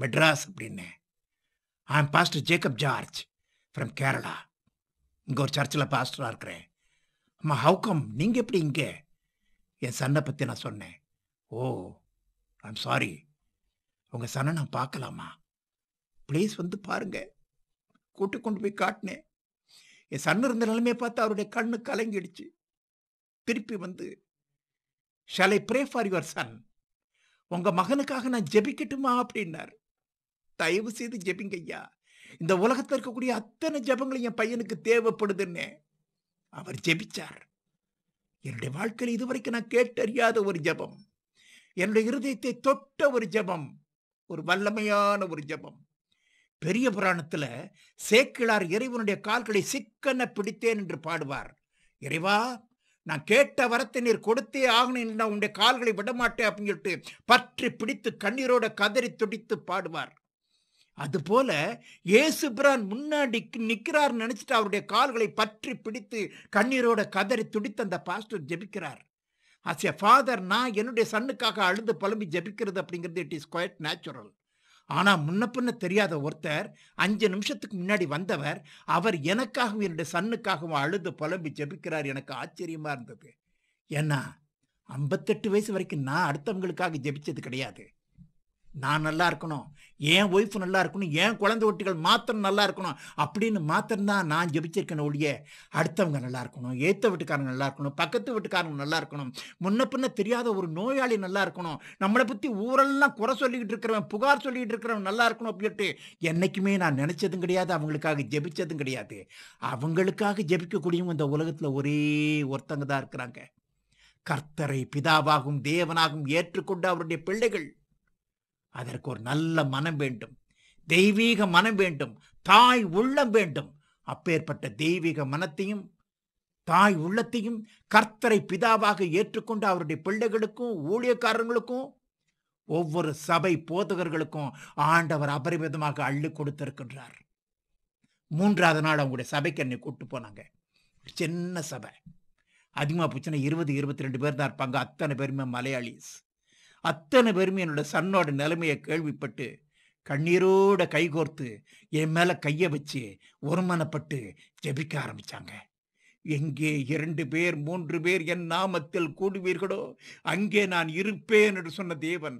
மெட்ராஸ் அப்படின்னேன் I am pastor Jacob George from Kerala இங்கே ஒரு சர்ச்சில் பாஸ்டராக இருக்கிறேன் அம்மா ஹவு கம் நீங்கள் எப்படி இங்கே என் சன்னை பற்றி நான் சொன்னேன் ஓ ஐம் சாரி உங்கள் சன்னை நான் பார்க்கலாமா ப்ளீஸ் வந்து பாருங்க கூட்டு கொண்டு போய் காட்டினேன் என் சன் இருந்த நிலைமையை பார்த்து அவருடைய கண்ணு கலங்கிடுச்சு திருப்பி வந்து shall I pray for your son உங்கள் மகனுக்காக நான் ஜெபிக்கட்டுமா அப்படின்னார் தயவு செய்து ஜெபிங்க ஐயா இந்த உலகத்தில் இருக்கக்கூடிய அத்தனை ஜபங்களும் என் பையனுக்கு தேவைப்படுதுன்னு அவர் ஜெபிச்சார் என்னுடைய வாழ்க்கையில் இதுவரைக்கும் நான் கேட்டறியாத ஒரு ஜபம் என்னுடைய இருதயத்தை தொட்ட ஒரு ஜபம் ஒரு வல்லமையான ஒரு ஜபம் பெரிய புராணத்துல சேக்கிழார் இறைவனுடைய கால்களை சிக்கன பிடித்தேன் என்று பாடுவார் இறைவா நான் கேட்ட வரத்தை நீர் கொடுத்தே ஆகணும் நான் உன்னுடைய கால்களை விடமாட்டேன் அப்படின்னு சொல்லிட்டு பற்றி பிடித்து கண்ணீரோட கதறி துடித்து பாடுவார் அதுபோல இயேசு பிரான் முன்னாடி நிற்கிறார் நினைச்சிட்டு அவருடைய கால்களை பற்றி பிடித்து கண்ணீரோட கதறி துடித்து அந்த பாஸ்டர் ஜெபிக்கிறார் ஆஸ் எ ஃபாதர் நான் என்னுடைய சன்னுக்காக அழுது பழம்பி ஜெபிக்கிறது அப்படிங்கிறது இட் இஸ் குவைட் நேச்சுரல் ஆனால் முன்ன பின்ன தெரியாத ஒருத்தர் அஞ்சு நிமிஷத்துக்கு முன்னாடி வந்தவர் அவர் எனக்காகவும் என்னுடைய சன்னுக்காகவும் அழுது புலம்பி ஜெபிக்கிறார் எனக்கு ஆச்சரியமாக இருந்தது ஏன்னா ஐம்பத்தெட்டு வயசு வரைக்கும் நான் அடுத்தவங்களுக்காக ஜெபிச்சது கிடையாது நான் நல்லா இருக்கணும் என் ஒய்ஃப் நல்லா இருக்கணும் என் குழந்தை ஒட்டிகள் மாத்திரம் நல்லா இருக்கணும் அப்படின்னு மாத்திரம்தான் நான் ஜெபிச்சிருக்கேன் ஒழிய அடுத்தவங்க நல்லா இருக்கணும் ஏற்ற வீட்டுக்காரங்க நல்லா இருக்கணும் பக்கத்து வீட்டுக்காரங்க நல்லா இருக்கணும் முன்ன பின்ன தெரியாத ஒரு நோயாளி நல்லா இருக்கணும் நம்மளை பற்றி ஊரெல்லாம் குறை சொல்லிக்கிட்டு இருக்கிறவன் புகார் சொல்லிக்கிட்டு இருக்கிறவன் நல்லா இருக்கணும் அப்படின்ட்டு என்றைக்குமே நான் நினச்சதும் கிடையாது அவங்களுக்காக ஜெபிச்சதும் கிடையாது அவங்களுக்காக ஜபிக்கக்கூடியவங்க இந்த உலகத்தில் ஒரே ஒருத்தங்க தான் இருக்கிறாங்க கர்த்தரை பிதாவாகும் தேவனாகும் ஏற்றுக்கொண்டு அவருடைய பிள்ளைகள் அதற்கு ஒரு நல்ல மனம் வேண்டும் தெய்வீக மனம் வேண்டும் தாய் உள்ளம் வேண்டும் அப்பேற்பட்ட தெய்வீக மனத்தையும் தாய் உள்ளத்தையும் கர்த்தரை பிதாவாக ஏற்றுக்கொண்டு அவருடைய பிள்ளைகளுக்கும் ஊழியக்காரர்களுக்கும் ஒவ்வொரு சபை போதகர்களுக்கும் ஆண்டவர் அபரிமிதமாக அள்ளி கொடுத்திருக்கின்றார் மூன்றாவது நாள் அவங்களுடைய சபைக்கு என்னை கூப்பிட்டு போனாங்க சின்ன சபை அதிகமாக போச்சுன்னா இருபது இருபத்தி ரெண்டு பேர் தான் இருப்பாங்க அத்தனை பேருமே மலையாளிஸ் அத்தனை பேருமே என்னோட சன்னோட நிலைமையை கேள்விப்பட்டு கண்ணீரோட கைகோர்த்து என் மேலே கையை வச்சு ஒருமனப்பட்டு ஜெபிக்க ஆரம்பித்தாங்க எங்கே இரண்டு பேர் மூன்று பேர் என் நாமத்தில் கூடுவீர்களோ அங்கே நான் இருப்பேன் என்று சொன்ன தேவன்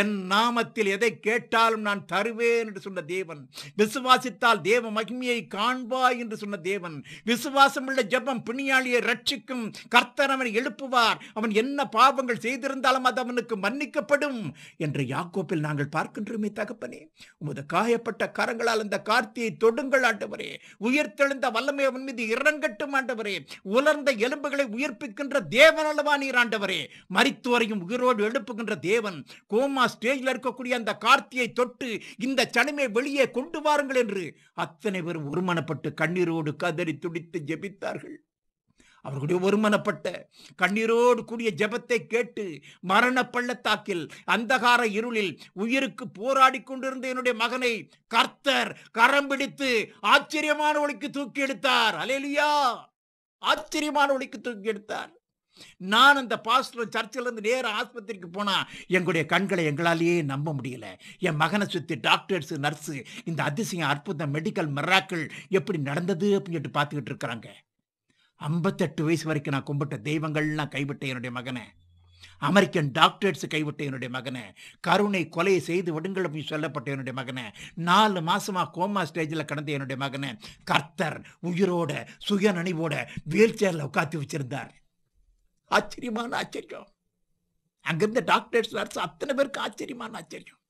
என் நாமத்தில் எதை கேட்டாலும் நான் தருவேன் என்று சொன்ன தேவன் விசுவாசித்தால் தேவ மகிமையை காண்பாய் என்று சொன்ன தேவன் விசுவாசம் உள்ள ஜபம் பிணியாளியை ரட்சிக்கும் கர்த்தர் அவனை எழுப்புவார் அவன் என்ன பாவங்கள் செய்திருந்தாலும் அது அவனுக்கு மன்னிக்கப்படும் என்று யாக்கோப்பில் நாங்கள் பார்க்கின்றோமே தகப்பனே உமது காயப்பட்ட கரங்களால் அந்த கார்த்தியை தொடுங்கள் ஆண்டவரே உயிர்த்தெழுந்த வல்லமை அவன் மீது இறங்கட்டும் ஆண்டவரே ஆண்டவரே உலர்ந்த எலும்புகளை உயிர்ப்பிக்கின்ற தேவன் அல்லவா நீர் ஆண்டவரே மறித்துவரையும் உயிரோடு எழுப்புகின்ற தேவன் கோமா ஸ்டேஜில் இருக்கக்கூடிய அந்த கார்த்தியை தொட்டு இந்த சனிமை வெளியே கொண்டு வாருங்கள் என்று அத்தனை பேரும் ஒருமனப்பட்டு கண்ணீரோடு கதறி துடித்து ஜெபித்தார்கள் அவர்களுடைய ஒருமனப்பட்ட கண்ணீரோடு கூடிய ஜெபத்தை கேட்டு மரண பள்ளத்தாக்கில் அந்தகார இருளில் உயிருக்கு போராடி கொண்டிருந்த என்னுடைய மகனை கர்த்தர் கரம் பிடித்து ஆச்சரியமான ஒளிக்கு தூக்கி எடுத்தார் அலேலியா ஆச்சரியமான ஒளிக்கு தூக்கி எடுத்தார் நான் அந்த பாஸ்டர் சர்ச்சிலேருந்து நேரம் ஆஸ்பத்திரிக்கு போனால் எங்களுடைய கண்களை எங்களாலேயே நம்ப முடியல என் மகனை சுற்றி டாக்டர்ஸ் நர்ஸு இந்த அதிசயம் அற்புதம் மெடிக்கல் மெராக்கள் எப்படி நடந்தது அப்படின்னு சொல்லிட்டு பார்த்துக்கிட்டு இருக்கிறாங்க ஐம்பத்தெட்டு வயசு வரைக்கும் நான் கும்பிட்ட தெய்வங்கள்லாம் கைவிட்டேன் என்னுடைய மகனை அமெரிக்கன் டாக்டர்ஸ் கைவிட்ட என்னுடைய மகனை கருணை கொலை செய்து விடுங்கள் அப்படின்னு சொல்லப்பட்ட என்னுடைய மகனை நாலு மாசமாக கோமா ஸ்டேஜில் கடந்த என்னுடைய மகனை கர்த்தர் உயிரோட சுய நினைவோட வீல் சேரில் உட்காந்து வச்சிருந்தார் ஆச்சரியமான ஆச்சரியம் அங்கிருந்த டாக்டர்ஸ் நர்ஸ் அத்தனை பேருக்கு ஆச்சரியமான ஆச்சரியம்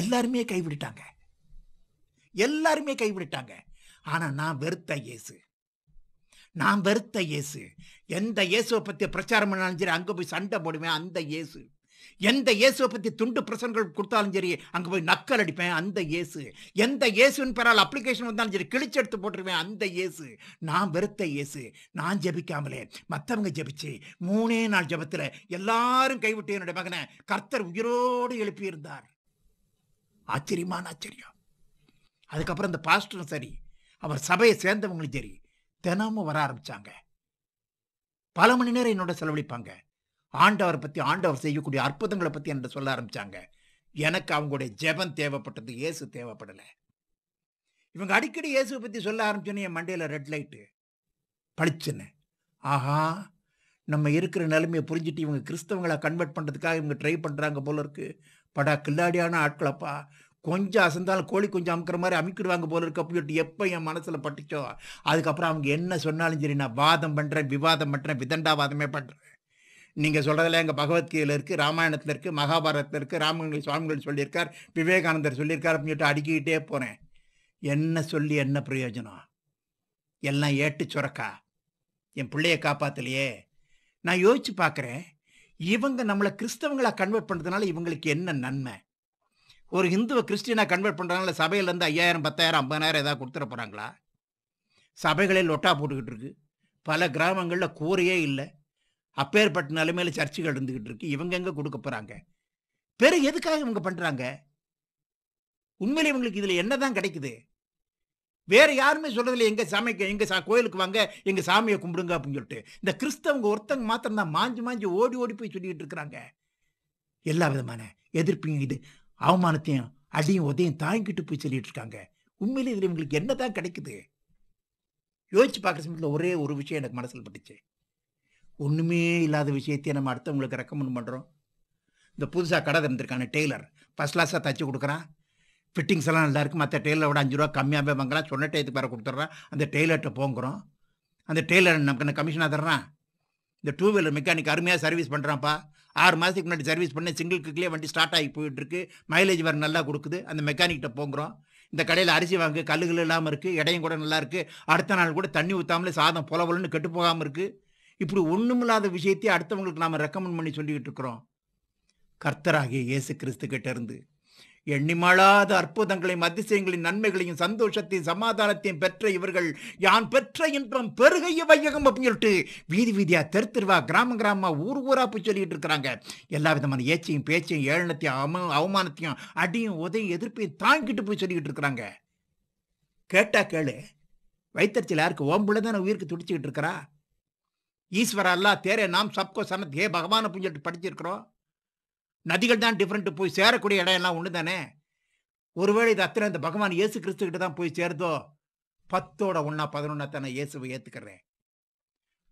எல்லாருமே கைவிட்டாங்க எல்லாருமே கைவிட்டாங்க ஆனால் நான் வெறுத்த இயேசு நான் வெறுத்த இயேசு எந்த இயேசுவை பற்றி பிரச்சாரம் பண்ணாலும் சரி அங்கே போய் சண்டை போடுவேன் அந்த இயேசு எந்த இயேசுவை பற்றி துண்டு பிரசனங்கள் கொடுத்தாலும் சரி அங்கே போய் நக்கல் அடிப்பேன் அந்த இயேசு எந்த இயேசுன்னு பெறால் அப்ளிகேஷன் வந்தாலும் சரி கிழிச்சு எடுத்து போட்டுருவேன் அந்த இயேசு நான் வெறுத்த இயேசு நான் ஜெபிக்காமலே மற்றவங்க ஜபிச்சு மூணே நாள் ஜபத்தில் எல்லாரும் கைவிட்டு என்னுடைய மகனை கர்த்தர் உயிரோடு எழுப்பியிருந்தார் ஆச்சரியமான ஆச்சரியம் அதுக்கப்புறம் இந்த பாஸ்டரும் சரி அவர் சபையை சேர்ந்தவங்களும் சரி தினமும் வர ஆரம்பிச்சாங்க பல மணி நேரம் என்னோட செலவழிப்பாங்க ஆண்டவர் பற்றி ஆண்டவர் செய்யக்கூடிய அற்புதங்களை பற்றி என்கிட்ட சொல்ல ஆரம்பித்தாங்க எனக்கு அவங்களுடைய ஜெபம் தேவைப்பட்டது இயேசு தேவைப்படலை இவங்க அடிக்கடி இயேசுவை பற்றி சொல்ல ஆரம்பிச்சோன்னே என் மண்டையில் ரெட் லைட்டு படிச்சுன்னு ஆஹா நம்ம இருக்கிற நிலைமையை புரிஞ்சுட்டு இவங்க கிறிஸ்தவங்களை கன்வெர்ட் பண்ணுறதுக்காக இவங்க ட்ரை பண்ணுறாங்க போல இருக்குது படா கில்லாடியான ஆட்களப்பா கொஞ்சம் அசந்தாலும் கோழி கொஞ்சம் அமுக்கிற மாதிரி அமுக்கிடுவாங்க போல இருக்க அப்படி எப்போ என் மனசில் பட்டுச்சோ அதுக்கப்புறம் அவங்க என்ன சொன்னாலும் சரி நான் வாதம் பண்ணுறேன் விவாதம் பண்ணுறேன் விதண்டாவாதமே பண்ணுறேன் நீங்கள் சொல்கிறதில்ல எங்கள் பகவத்கீதையில் இருக்குது ராமாயணத்தில் இருக்குது மகாபாரதத்தில் இருக்குது ராமங்கள் சுவாமிகள் சொல்லியிருக்கார் விவேகானந்தர் சொல்லியிருக்கார் அப்படின்னு சொல்லிட்டு அடுக்கிக்கிட்டே போகிறேன் என்ன சொல்லி என்ன பிரயோஜனம் எல்லாம் ஏட்டு சுரக்கா என் பிள்ளைய காப்பாற்றலையே நான் யோசித்து பார்க்குறேன் இவங்க நம்மளை கிறிஸ்தவங்களாக கன்வெர்ட் பண்ணுறதுனால இவங்களுக்கு என்ன நன்மை ஒரு இந்துவை கிறிஸ்டியனாக கன்வெர்ட் பண்ணுறாங்களா சபையிலேருந்து ஐயாயிரம் பத்தாயிரம் ஐம்பதாயிரம் ஏதாவது கொடுத்துட போகிறாங்களா சபைகளில் லொட்டா போட்டுக்கிட்டு இருக்கு பல கிராமங்களில் கூரையே இல்லை அப்பேற்பட்ட நிலைமையில் சர்ச்சுகள் இருந்துக்கிட்டு இருக்கு இவங்க எங்கே கொடுக்க போகிறாங்க பெரு எதுக்காக இவங்க பண்ணுறாங்க உண்மையில் இவங்களுக்கு இதில் என்ன தான் கிடைக்குது வேறு யாருமே சொல்கிறதில்ல எங்கள் சமைக்க எங்கள் சா கோயிலுக்கு வாங்க எங்கள் சாமியை கும்பிடுங்க அப்படின்னு சொல்லிட்டு இந்த கிறிஸ்தவங்க ஒருத்தங்க மாத்திரம் தான் மாஞ்சி மாஞ்சி ஓடி ஓடி போய் சொல்லிக்கிட்டு இருக்கிறாங்க எல்லா விதமான எதிர்ப்பையும் இது அவமானத்தையும் அடியும் உதையும் தாங்கிட்டு போய் சொல்லிட்டு இருக்காங்க உண்மையிலே இதில் இவங்களுக்கு என்ன தான் கிடைக்குது யோசிச்சு பார்க்குற சமயத்தில் ஒரே ஒரு விஷயம் எனக்கு மனசில் பட்டுச்சு ஒன்றுமே இல்லாத விஷயத்தையே நம்ம அடுத்தவங்களுக்கு ரெக்கமெண்ட் பண்ணுறோம் இந்த புதுசாக கடை திறந்துருக்கான டெய்லர் ஃபஸ்ட் கிளாஸாக தச்சு கொடுக்குறான் ஃபிட்டிங்ஸ் எல்லாம் நல்லா இருக்குது மற்ற டெய்லரை விட அஞ்சு ரூபா கம்மியாக போய் வாங்குறான் சொன்ன டயத்துக்கு வேறு கொடுத்துட்றான் அந்த டெய்லர்கிட்ட போங்குறோம் அந்த டெய்லர் நமக்கு என்ன கமிஷனாக தர்றான் இந்த டூ வீலர் மெக்கானிக் அருமையாக சர்வீஸ் பண்ணுறான்ப்பா ஆறு மாதத்துக்கு முன்னாடி சர்வீஸ் பண்ண சிங்கிள் கிக்லேயே வண்டி ஸ்டார்ட் ஆகி போயிட்டுருக்கு மைலேஜ் வர நல்லா கொடுக்குது அந்த மெக்கானிக்கிட்ட போங்குறோம் இந்த கடையில் அரிசி வாங்க கல்லுகள் இல்லாமல் இருக்குது இடையும் கூட நல்லா இருக்குது அடுத்த நாள் கூட தண்ணி ஊற்றாமலே சாதம் பொலன்னு கெட்டு போகாமல் இருக்குது இப்படி ஒன்றுமில்லாத விஷயத்தையே அடுத்தவங்களுக்கு நாம் ரெக்கமெண்ட் பண்ணி சொல்லிக்கிட்டு இருக்கிறோம் கர்த்தராகிய இயேசு கிறிஸ்து கிட்டேருந்து எண்ணிமளாத அற்புதங்களையும் அதிசயங்களின் நன்மைகளையும் சந்தோஷத்தையும் சமாதானத்தையும் பெற்ற இவர்கள் யான் பெற்ற இன்றம் பெருகைய வையகம் அப்படின்னு சொல்லிட்டு வீதி வீதியா தெரு கிராம கிராமமா ஊர் ஊரா போய் சொல்லிட்டு இருக்கிறாங்க எல்லா விதமான ஏச்சையும் பேச்சையும் ஏளனத்தையும் அவமானத்தையும் அடியும் உதையும் எதிர்ப்பையும் தாங்கிட்டு போய் சொல்லிக்கிட்டு இருக்கிறாங்க கேட்டா கேளு வைத்தறிச்சல் யாருக்கு ஓம்புல தானே உயிருக்கு துடிச்சுக்கிட்டு இருக்கிறா ஈஸ்வரா அல்லா தேரே நாம் சப்கோ சனத் ஹே பகவானை சொல்லிட்டு படிச்சிருக்கிறோம் நதிகள் தான் டிஃப்ரெண்ட்டு போய் சேரக்கூடிய இடம் எல்லாம் ஒன்று தானே ஒருவேளை இது அத்தனை இந்த பகவான் இயேசு கிறிஸ்துக்கிட்ட தான் போய் சேர்ந்தோ பத்தோட ஒன்றா பதினொன்னா தானே இயேசுவை ஏற்றுக்கிறேன்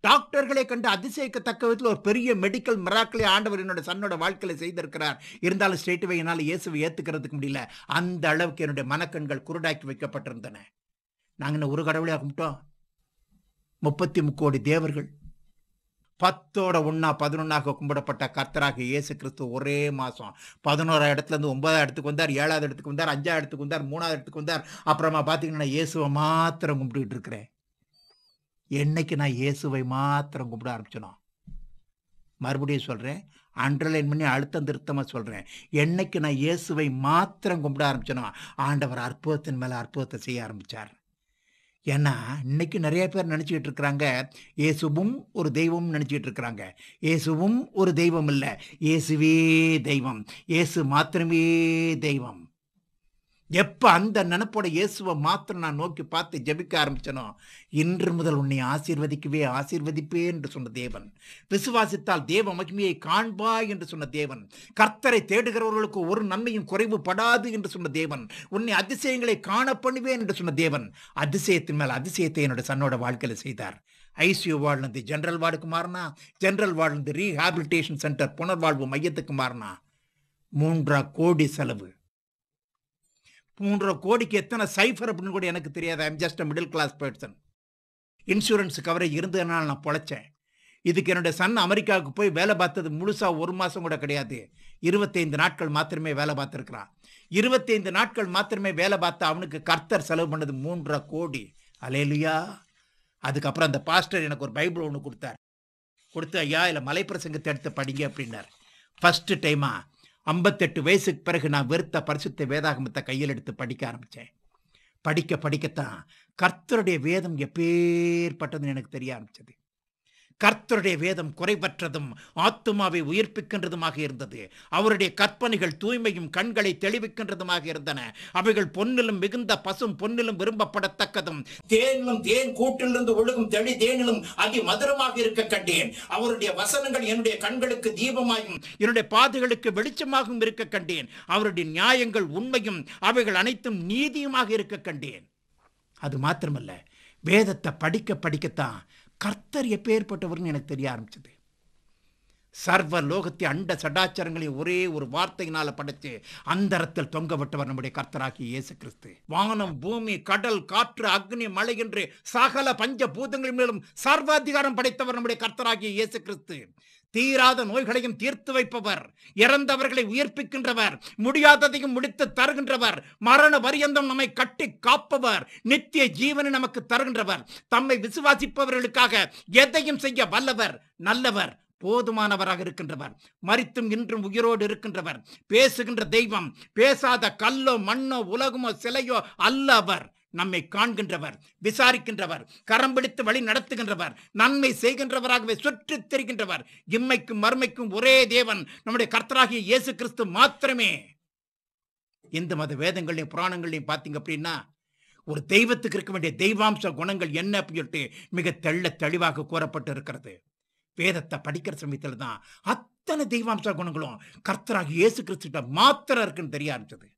டாக்டர்களை கண்டு அதிசயிக்கத்தக்க விதத்தில் ஒரு பெரிய மெடிக்கல் மிராக்களை ஆண்டவர் என்னோட சன்னோட வாழ்க்கையில் செய்திருக்கிறார் இருந்தாலும் ஸ்ட்ரெயிட்வே என்னால் இயேசுவை ஏற்றுக்கிறதுக்கு முடியல அந்த அளவுக்கு என்னுடைய மனக்கண்கள் குருடாக்கி வைக்கப்பட்டிருந்தன நாங்கள் என்ன ஒரு கடவுளையாக கும்பிட்டோம் முப்பத்தி முக்கோடி தேவர்கள் பத்தோட ஒன்றா பதினொன்னாக கும்பிடப்பட்ட கர்த்தராக இயேசு கிறிஸ்து ஒரே மாதம் பதினோரா இடத்துலேருந்து ஒன்பதாம் இடத்துக்கு வந்தார் ஏழாவது இடத்துக்கு வந்தார் அஞ்சாவது இடத்துக்கு வந்தார் மூணாவது இடத்துக்கு வந்தார் அப்புறமா பார்த்தீங்கன்னா இயேசுவை மாத்திரம் கும்பிட்டு இருக்கிறேன் என்னைக்கு நான் இயேசுவை மாத்திரம் கும்பிட ஆரம்பிச்சனோ மறுபடியும் சொல்கிறேன் அண்டர்லைன் பண்ணி அழுத்தம் திருத்தமாக சொல்கிறேன் என்னைக்கு நான் இயேசுவை மாத்திரம் கும்பிட ஆரம்பிச்சனோ ஆண்டவர் அற்புதத்தின் மேலே அற்புதத்தை செய்ய ஆரம்பித்தார் ஏன்னா இன்னைக்கு நிறைய பேர் நினச்சிக்கிட்டு இருக்கிறாங்க இயேசுவும் ஒரு தெய்வம் நினச்சிக்கிட்டு இருக்கிறாங்க இயேசுவும் ஒரு தெய்வம் இல்லை இயேசுவே தெய்வம் இயேசு மாத்திரமே தெய்வம் எப்போ அந்த நினப்போட இயேசுவை மாத்திரம் நான் நோக்கி பார்த்து ஜபிக்க ஆரம்பிச்சனோ இன்று முதல் உன்னை ஆசீர்வதிக்கவே ஆசீர்வதிப்பே என்று சொன்ன தேவன் விசுவாசித்தால் தேவ மகிமையை காண்பாய் என்று சொன்ன தேவன் கர்த்தரை தேடுகிறவர்களுக்கு ஒரு நன்மையும் குறைவு படாது என்று சொன்ன தேவன் உன்னை அதிசயங்களை காணப்பண்ணுவேன் என்று சொன்ன தேவன் அதிசயத்தின் மேல் அதிசயத்தை என்னோட சன்னோட வாழ்க்கையில் செய்தார் ஐசியூ வார்டுலேருந்து ஜென்ரல் வார்டுக்கு மாறினா ஜென்ரல் வார்டுலேருந்து ரீஹாபிலிட்டேஷன் சென்டர் புனர்வாழ்வு மையத்துக்கு மாறினா மூன்றா கோடி செலவு மூன்றரை கோடிக்கு எத்தனை சைஃபர் அப்படின்னு கூட எனக்கு தெரியாது I'm just a middle class person insurance coverage இருந்ததுனால நான் பொழைச்சேன் இதுக்கு என்னுடைய சன் அமெரிக்காவுக்கு போய் வேலை பார்த்தது முழுசாக ஒரு மாதம் கூட கிடையாது இருபத்தைந்து நாட்கள் மாத்திரமே வேலை பார்த்துருக்கிறான் இருபத்தைந்து நாட்கள் மாத்திரமே வேலை பார்த்தா அவனுக்கு கர்த்தர் செலவு பண்ணது மூன்றரை கோடி அலையலியா அதுக்கப்புறம் அந்த பாஸ்டர் எனக்கு ஒரு பைபிள் ஒன்று கொடுத்தார் கொடுத்து ஐயா இல்லை மலைப்பிரசங்கத்தை எடுத்து படிங்க அப்படின்னார் ஃபஸ்ட்டு டைமாக ஐம்பத்தெட்டு வயசுக்கு பிறகு நான் வெறுத்த பரிசுத்த வேதாகமத்தை கையில் எடுத்து படிக்க ஆரம்பித்தேன் படிக்க படிக்கத்தான் கர்த்தருடைய வேதம் எப்பேற்பட்டதுன்னு எனக்கு தெரிய ஆரம்பிச்சது கர்த்தருடைய வேதம் குறைவற்றதும் ஆத்துமாவை உயிர்ப்பிக்கின்றதுமாக இருந்தது அவருடைய கற்பனைகள் தூய்மையும் கண்களை தெளிவிக்கின்றதுமாக இருந்தன அவைகள் பொன்னிலும் மிகுந்த பசும் பொன்னிலும் விரும்பப்படத்தக்கதும் தேனிலும் தேன் கூட்டிலிருந்து ஒழுகும் தெளி தேனிலும் அதி மதுரமாக இருக்க கண்டேன் அவருடைய வசனங்கள் என்னுடைய கண்களுக்கு தீபமாயும் என்னுடைய பாதைகளுக்கு வெளிச்சமாகவும் இருக்க கண்டேன் அவருடைய நியாயங்கள் உண்மையும் அவைகள் அனைத்தும் நீதியுமாக இருக்க கண்டேன் அது மாத்திரமல்ல வேதத்தை படிக்க படிக்கத்தான் கர்த்தர் எப்பேற்பட்டவர்னு எனக்கு தெரிய ஆரம்பிச்சது சர்வ லோகத்தை அண்ட சடாச்சாரங்களை ஒரே ஒரு வார்த்தையினால படைத்து அந்தரத்தில் தொங்க விட்டவர் நம்முடைய கர்த்தராகி இயேசு கிறிஸ்து வானம் பூமி கடல் காற்று அக்னி மலை என்று சகல பஞ்ச பூதங்களின் மேலும் சர்வாதிகாரம் படைத்தவர் நம்முடைய கர்த்தராகி இயேசு கிறிஸ்து தீராத நோய்களையும் தீர்த்து வைப்பவர் இறந்தவர்களை உயிர்ப்பிக்கின்றவர் முடியாததையும் முடித்து தருகின்றவர் மரண பரியந்தம் நம்மை கட்டி காப்பவர் நித்திய ஜீவனை நமக்கு தருகின்றவர் தம்மை விசுவாசிப்பவர்களுக்காக எதையும் செய்ய வல்லவர் நல்லவர் போதுமானவராக இருக்கின்றவர் மறித்தும் இன்றும் உயிரோடு இருக்கின்றவர் பேசுகின்ற தெய்வம் பேசாத கல்லோ மண்ணோ உலகமோ சிலையோ அல்லவர் அவர் நம்மை காண்கின்றவர் விசாரிக்கின்றவர் கரம் பிடித்து வழி நடத்துகின்றவர் நன்மை செய்கின்றவராகவே சுற்றித் தெரிகின்றவர் இம்மைக்கும் மறுமைக்கும் ஒரே தேவன் நம்முடைய கர்த்தராகிய இயேசு கிறிஸ்து மாத்திரமே இந்து மத வேதங்களையும் புராணங்களையும் பார்த்தீங்க அப்படின்னா ஒரு தெய்வத்துக்கு இருக்க வேண்டிய தெய்வாம்ச குணங்கள் என்ன அப்படின்னு சொல்லிட்டு மிக தெள்ள தெளிவாக கூறப்பட்டு இருக்கிறது வேதத்தை படிக்கிற சமயத்தில் தான் அத்தனை தெய்வாம்ச குணங்களும் கர்த்தராக இயேசு கிறிஸ்துட்ட மாத்திரம் இருக்குன்னு தெரிய ஆரம்பிச்சது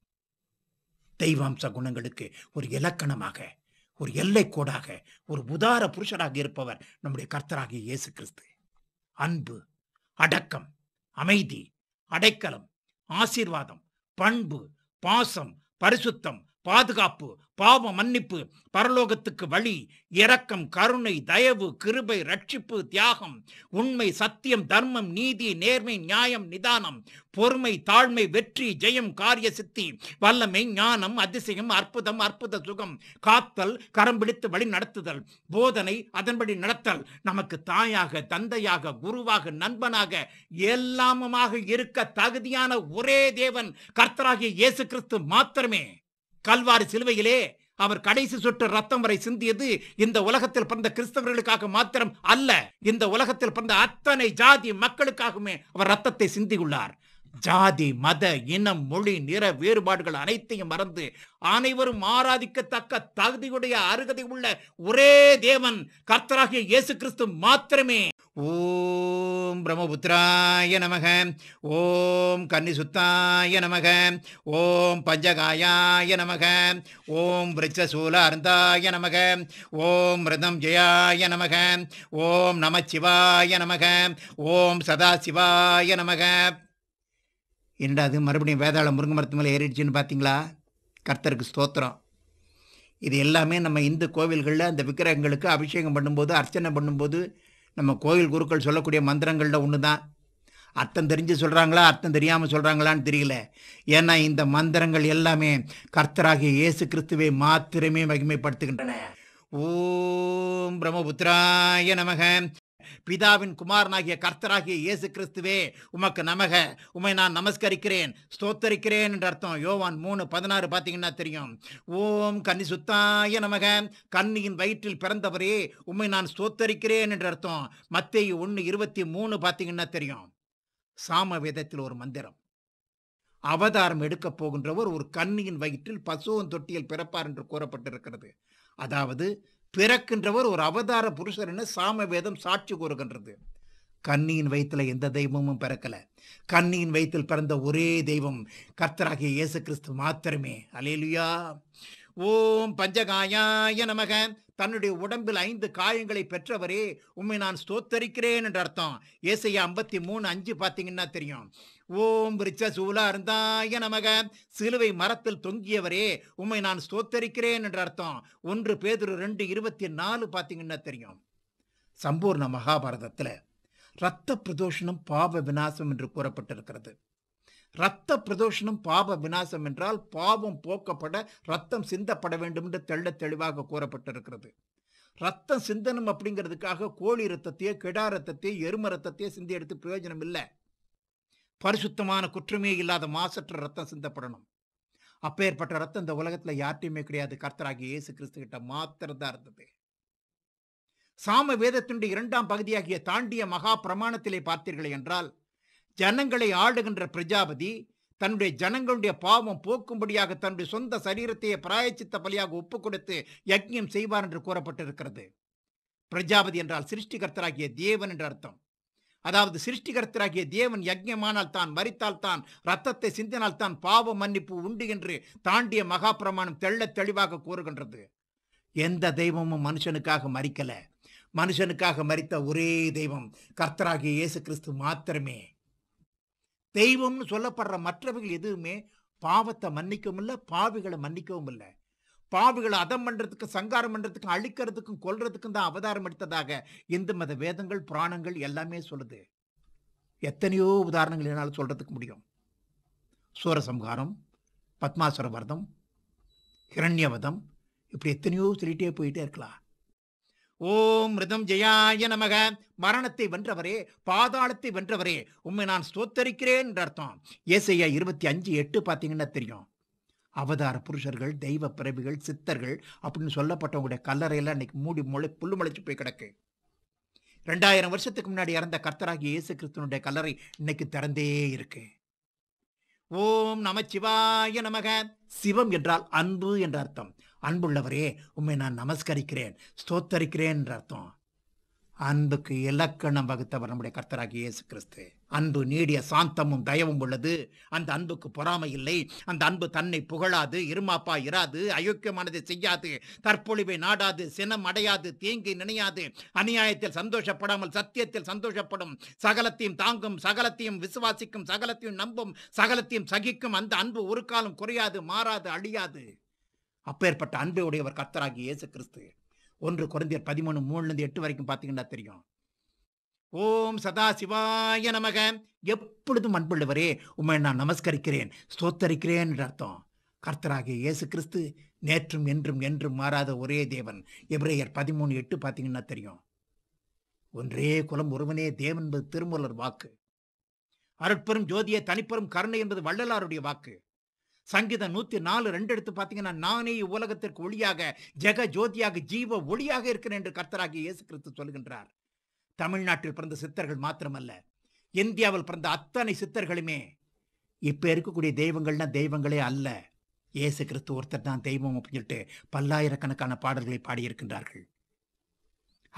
தெய்வாம்ச குணங்களுக்கு ஒரு இலக்கணமாக ஒரு எல்லை கோடாக ஒரு உதார புருஷராக இருப்பவர் நம்முடைய கர்த்தராகிய இயேசு கிறிஸ்து அன்பு அடக்கம் அமைதி அடைக்கலம் ஆசீர்வாதம் பண்பு பாசம் பரிசுத்தம் பாதுகாப்பு பாவ மன்னிப்பு பரலோகத்துக்கு வழி இரக்கம் கருணை தயவு கிருபை ரட்சிப்பு தியாகம் உண்மை சத்தியம் தர்மம் நீதி நேர்மை நியாயம் நிதானம் பொறுமை தாழ்மை வெற்றி ஜெயம் காரிய சித்தி வல்லமை ஞானம் அதிசயம் அற்புதம் அற்புத சுகம் காத்தல் கரம்பிடித்து வழி நடத்துதல் போதனை அதன்படி நடத்தல் நமக்கு தாயாக தந்தையாக குருவாக நண்பனாக எல்லாமமாக இருக்க தகுதியான ஒரே தேவன் கர்த்தராகிய இயேசு கிறிஸ்து மாத்திரமே கல்வாரி சிலுவையிலே அவர் கடைசி சொட்டு ரத்தம் வரை சிந்தியது இந்த உலகத்தில் பிறந்த கிறிஸ்தவர்களுக்காக மாத்திரம் அல்ல இந்த உலகத்தில் பிறந்த அத்தனை ஜாதி மக்களுக்காகவுமே அவர் ரத்தத்தை சிந்தியுள்ளார் ஜாதி மத இனம் மொழி நிற வேறுபாடுகள் அனைத்தையும் மறந்து அனைவரும் ஆராதிக்கத்தக்க தகுதியுடைய அருகதை உள்ள ஒரே தேவன் கர்த்தராகிய இயேசு கிறிஸ்து மாத்திரமே ஓம் பிரம்மபுத்திராய நமக ஓம் கன்னிசுத்தாய நமக ஓம் பஞ்சகாயாய நமக ஓம் விரட்சசூல அருந்தாய நமக ஓம் மிருதம் ஜெயாய நமக ஓம் நமச்சிவாய நமக ஓம் சதாசிவாய நமக என்றாது மறுபடியும் வேதாள முருங்க மருத்துவமனை ஏறிடுச்சுன்னு பார்த்தீங்களா கர்த்தருக்கு ஸ்தோத்திரம் இது எல்லாமே நம்ம இந்து கோவில்களில் அந்த விக்கிரகங்களுக்கு அபிஷேகம் பண்ணும்போது அர்ச்சனை பண்ணும்போது நம்ம கோயில் குருக்கள் சொல்லக்கூடிய மந்திரங்களில் ஒன்று தான் அர்த்தம் தெரிஞ்சு சொல்கிறாங்களா அர்த்தம் தெரியாமல் சொல்கிறாங்களான்னு தெரியல ஏன்னா இந்த மந்திரங்கள் எல்லாமே கர்த்தராகிய இயேசு கிறிஸ்துவை மாத்திரமே மகிமைப்படுத்துகின்றன ஓம் பிரம்மபுத்திராய நமக பிதாவின் குமாரனாகிய கர்த்தராகிய இயேசு கிறிஸ்துவே உமக்கு நமக உமை நான் நமஸ்கரிக்கிறேன் ஸ்தோத்தரிக்கிறேன் என்ற அர்த்தம் யோவான் மூணு பதினாறு பார்த்தீங்கன்னா தெரியும் ஓம் கன்னி சுத்தாய நமக கன்னியின் வயிற்றில் பிறந்தவரே உம்மை நான் ஸ்தோத்தரிக்கிறேன் என்ற அர்த்தம் மத்திய ஒன்று இருபத்தி மூணு பார்த்தீங்கன்னா தெரியும் சாம வேதத்தில் ஒரு மந்திரம் அவதாரம் எடுக்கப் போகின்றவர் ஒரு கன்னியின் வயிற்றில் பசுவன் தொட்டியில் பிறப்பார் என்று கூறப்பட்டிருக்கிறது அதாவது பிறக்கின்றவர் ஒரு அவதார புருஷர் என சாம வேதம் சாட்சி கூறுகின்றது கண்ணியின் வயிற்றில் எந்த தெய்வமும் பிறக்கல கண்ணியின் வயிற்றில் பிறந்த ஒரே தெய்வம் கர்த்தராகிய இயேசு கிறிஸ்து மாத்திரமே அலேலுயா ஓம் பஞ்சகாயாய நமக தன்னுடைய உடம்பில் ஐந்து காயங்களை பெற்றவரே உண்மை நான் ஸ்தோத்தரிக்கிறேன் என்ற அர்த்தம் ஏசையா ஐம்பத்தி மூணு அஞ்சு பார்த்தீங்கன்னா தெரியும் ஓம் இருந்தாய நமக சிலுவை மரத்தில் தொங்கியவரே உம்மை நான் ஸ்தோத்தரிக்கிறேன் என்ற அர்த்தம் ஒன்று பேதுரு ரெண்டு இருபத்தி நாலு பார்த்தீங்கன்னா தெரியும் சம்பூர்ண மகாபாரதத்தில் இரத்த பிரதோஷனம் பாப விநாசம் என்று கூறப்பட்டிருக்கிறது இரத்த பிரதோஷனம் பாப விநாசம் என்றால் பாவம் போக்கப்பட ரத்தம் சிந்தப்பட வேண்டும் என்று தெள்ள தெளிவாக கூறப்பட்டிருக்கிறது ரத்தம் சிந்தனம் அப்படிங்கிறதுக்காக கோழி ரத்தத்தையோ கிடா ரத்தத்தையோ எரும ரத்தத்தையோ சிந்தி எடுத்து பிரயோஜனம் இல்லை பரிசுத்தமான குற்றமே இல்லாத மாசற்ற ரத்தம் சிந்தப்படணும் அப்பேற்பட்ட ரத்தம் இந்த உலகத்துல யார்ட்டையுமே கிடையாது கர்த்தராகிய இயேசு கிறிஸ்து கிட்ட மாத்திரம்தான் இருந்தது சாம வேதத்தினுடைய இரண்டாம் பகுதியாகிய தாண்டிய மகா பிரமாணத்திலே பார்த்தீர்களே என்றால் ஜனங்களை ஆளுகின்ற பிரஜாபதி தன்னுடைய ஜனங்களுடைய பாவம் போக்கும்படியாக தன்னுடைய சொந்த சரீரத்தையே பிராயச்சித்த பலியாக ஒப்பு கொடுத்து யஜ்யம் செய்வார் என்று கூறப்பட்டிருக்கிறது பிரஜாபதி என்றால் சிருஷ்டிகர்த்தராகிய தேவன் என்ற அர்த்தம் அதாவது சிருஷ்டிகர்த்தராகிய தேவன் யஜ்யமானால் தான் மறித்தால் தான் ரத்தத்தை சிந்தினால் தான் பாவ மன்னிப்பு உண்டு என்று தாண்டிய மகா பிரமாணம் தெள்ள தெளிவாக கூறுகின்றது எந்த தெய்வமும் மனுஷனுக்காக மறிக்கல மனுஷனுக்காக மறித்த ஒரே தெய்வம் கர்த்தராகிய இயேசு கிறிஸ்து மாத்திரமே தெய்வம்னு சொல்லப்படுற மற்றவர்கள் எதுவுமே பாவத்தை மன்னிக்கவும் இல்லை பாவிகளை மன்னிக்கவும் இல்லை பாவிகளை அதம் பண்ணுறதுக்கு சங்காரம் பண்ணுறதுக்கும் அழிக்கிறதுக்கும் கொல்றதுக்கும் தான் அவதாரம் எடுத்ததாக இந்து மத வேதங்கள் புராணங்கள் எல்லாமே சொல்லுது எத்தனையோ உதாரணங்கள் என்னால் சொல்கிறதுக்கு முடியும் சூரசம்ஹாரம் பத்மாசுர வரதம் ஹிரண்யவதம் இப்படி எத்தனையோ சொல்லிகிட்டே போயிட்டே இருக்கலாம் ஓம் ரிதம் ஜெயாய நமக மரணத்தை வென்றவரே பாதாளத்தை வென்றவரே உண்மை நான் ஸ்தோத்தரிக்கிறேன் என்று அர்த்தம் ஏசையா இருபத்தி அஞ்சு எட்டு பார்த்தீங்கன்னா தெரியும் அவதார புருஷர்கள் தெய்வ பிறவிகள் சித்தர்கள் அப்படின்னு சொல்லப்பட்டவங்களுடைய கல்லறையெல்லாம் இன்னைக்கு மூடி முளை புல்லு முளைச்சு போய் கிடக்கு ரெண்டாயிரம் வருஷத்துக்கு முன்னாடி இறந்த கர்த்தராகி இயேசு கிறிஸ்தனுடைய கல்லறை இன்னைக்கு திறந்தே இருக்கு ஓம் நம சிவாய நமக சிவம் என்றால் அன்பு என்ற அர்த்தம் அன்புள்ளவரே உண்மை நான் நமஸ்கரிக்கிறேன் ஸ்தோத்தரிக்கிறேன் என்ற அர்த்தம் அன்புக்கு இலக்கணம் வகுத்தவர் நம்முடைய கர்த்தராகி இயேசு கிறிஸ்து அன்பு நீடிய சாந்தமும் தயவும் உள்ளது அந்த அன்புக்கு பொறாமை இல்லை அந்த அன்பு தன்னை புகழாது இருமாப்பா இராது அயோக்கியமானது செய்யாது தற்பொழிவை நாடாது சினம் அடையாது தீங்கி நினையாது அநியாயத்தில் சந்தோஷப்படாமல் சத்தியத்தில் சந்தோஷப்படும் சகலத்தையும் தாங்கும் சகலத்தையும் விசுவாசிக்கும் சகலத்தையும் நம்பும் சகலத்தையும் சகிக்கும் அந்த அன்பு ஒரு காலம் குறையாது மாறாது அழியாது அப்பேற்பட்ட அன்பு உடையவர் கர்த்தராகி இயேசு கிறிஸ்து ஒன்று குறைந்தர் பதிமூணு மூணுலேருந்து எட்டு வரைக்கும் பார்த்தீங்கன்னா தெரியும் ஓம் சதா சிவாய நமக எப்பொழுதும் அன்புள்ளவரே உண்மை நான் நமஸ்கரிக்கிறேன் ஸ்தோத்தரிக்கிறேன் என்று அர்த்தம் கர்த்தராகிய இயேசு கிறிஸ்து நேற்றும் என்றும் என்றும் மாறாத ஒரே தேவன் எப்ரேயர் பதிமூணு எட்டு பார்த்தீங்கன்னா தெரியும் ஒன்றே குலம் ஒருவனே தேவன் என்பது திருமூலர் வாக்கு அருட்பெரும் ஜோதிய தனிப்பெரும் கருணை என்பது வள்ளலாருடைய வாக்கு சங்கீதம் நூத்தி நாலு ரெண்டு எடுத்து பார்த்தீங்கன்னா நானே உலகத்திற்கு ஒளியாக ஜெக ஜோதியாக ஜீவ ஒளியாக இருக்கிறேன் என்று கர்த்தராகி இயேசு கிறிஸ்து சொல்கின்றார் தமிழ்நாட்டில் பிறந்த சித்தர்கள் மாத்திரமல்ல இந்தியாவில் பிறந்த அத்தனை சித்தர்களுமே இப்போ இருக்கக்கூடிய தெய்வங்கள்னா தெய்வங்களே அல்ல இயேசு கிறிஸ்து ஒருத்தர் தான் தெய்வம் அப்படின்னு சொல்லிட்டு பல்லாயிரக்கணக்கான பாடல்களை பாடியிருக்கின்றார்கள்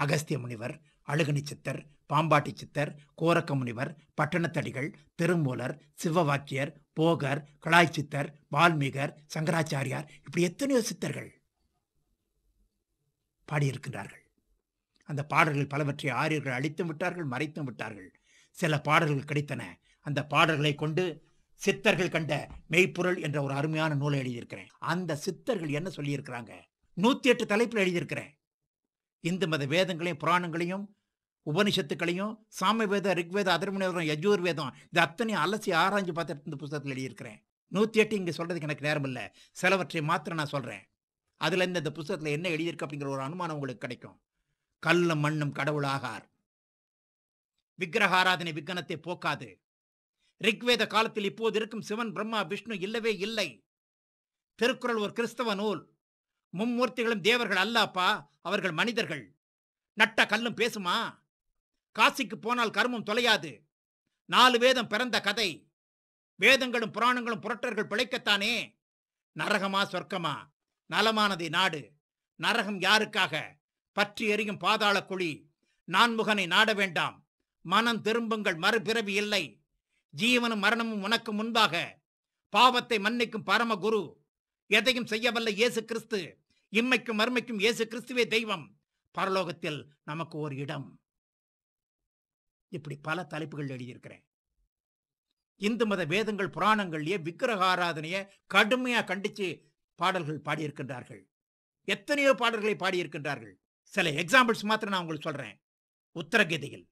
அகஸ்திய முனிவர் அழுகணி சித்தர் பாம்பாட்டி சித்தர் கோரக்க முனிவர் பட்டணத்தடிகள் பெருமூலர் சிவவாக்கியர் போகர் கலாய் சித்தர் வால்மீகர் சங்கராச்சாரியார் இப்படி எத்தனையோ சித்தர்கள் பாடியிருக்கிறார்கள் அந்த பாடல்கள் பலவற்றை ஆரியர்கள் அழித்தும் விட்டார்கள் மறைத்தும் விட்டார்கள் சில பாடல்கள் கிடைத்தன அந்த பாடல்களை கொண்டு சித்தர்கள் கண்ட மெய்ப்பொருள் என்ற ஒரு அருமையான நூலை எழுதியிருக்கிறேன் அந்த சித்தர்கள் என்ன சொல்லியிருக்கிறாங்க நூத்தி எட்டு தலைப்பில் எழுதியிருக்கிறேன் இந்து மத வேதங்களையும் புராணங்களையும் உபனிஷத்துக்களையும் சாமி வேதம் ரிக்வேதம் யஜூர் யஜூர்வேதம் இது அத்தனையும் அலசி ஆராய்ஞ்சு பார்த்துட்டு இந்த புத்தகத்தில் எழுதியிருக்கிறேன் நூற்றி எட்டு இங்கே சொல்கிறதுக்கு எனக்கு நேரம் இல்லை சிலவற்றை மாத்திரம் நான் சொல்கிறேன் அதில் இந்த புத்தகத்தில் என்ன எழுதியிருக்கு அப்படிங்கிற ஒரு அனுமானம் உங்களுக்கு கிடைக்கும் கல்லும் மண்ணும் கடவுளாகார் விக்கிரகாராதனை விக்கனத்தை போக்காது ரிக்வேத காலத்தில் இப்போது இருக்கும் சிவன் பிரம்மா விஷ்ணு இல்லவே இல்லை திருக்குறள் ஒரு கிறிஸ்தவ நூல் மும்மூர்த்திகளும் தேவர்கள் அல்லாப்பா அவர்கள் மனிதர்கள் நட்ட கல்லும் பேசுமா காசிக்கு போனால் கர்மம் தொலையாது நாலு வேதம் பிறந்த கதை வேதங்களும் புராணங்களும் புரட்டர்கள் பிழைக்கத்தானே நரகமா சொர்க்கமா நலமானதே நாடு நரகம் யாருக்காக பற்றி எறியும் பாதாள குழி நான்முகனை நாட வேண்டாம் மனம் திரும்புங்கள் மறுபிறவி இல்லை ஜீவனும் மரணமும் உனக்கு முன்பாக பாவத்தை மன்னிக்கும் பரம குரு எதையும் செய்யவல்ல இயேசு கிறிஸ்து இம்மைக்கும் மறுமைக்கும் இயேசு கிறிஸ்துவே தெய்வம் பரலோகத்தில் நமக்கு ஒரு இடம் இப்படி பல தலைப்புகள் எழுதியிருக்கிறேன் இந்து மத வேதங்கள் புராணங்கள்லயே விக்கிரக ஆராதனைய கடுமையா கண்டிச்சு பாடல்கள் பாடியிருக்கின்றார்கள் எத்தனையோ பாடல்களை பாடியிருக்கின்றார்கள் சில எக்ஸாம்பிள்ஸ் மாத்திரம் நான் உங்களுக்கு சொல்றேன் உத்தரகீதையில்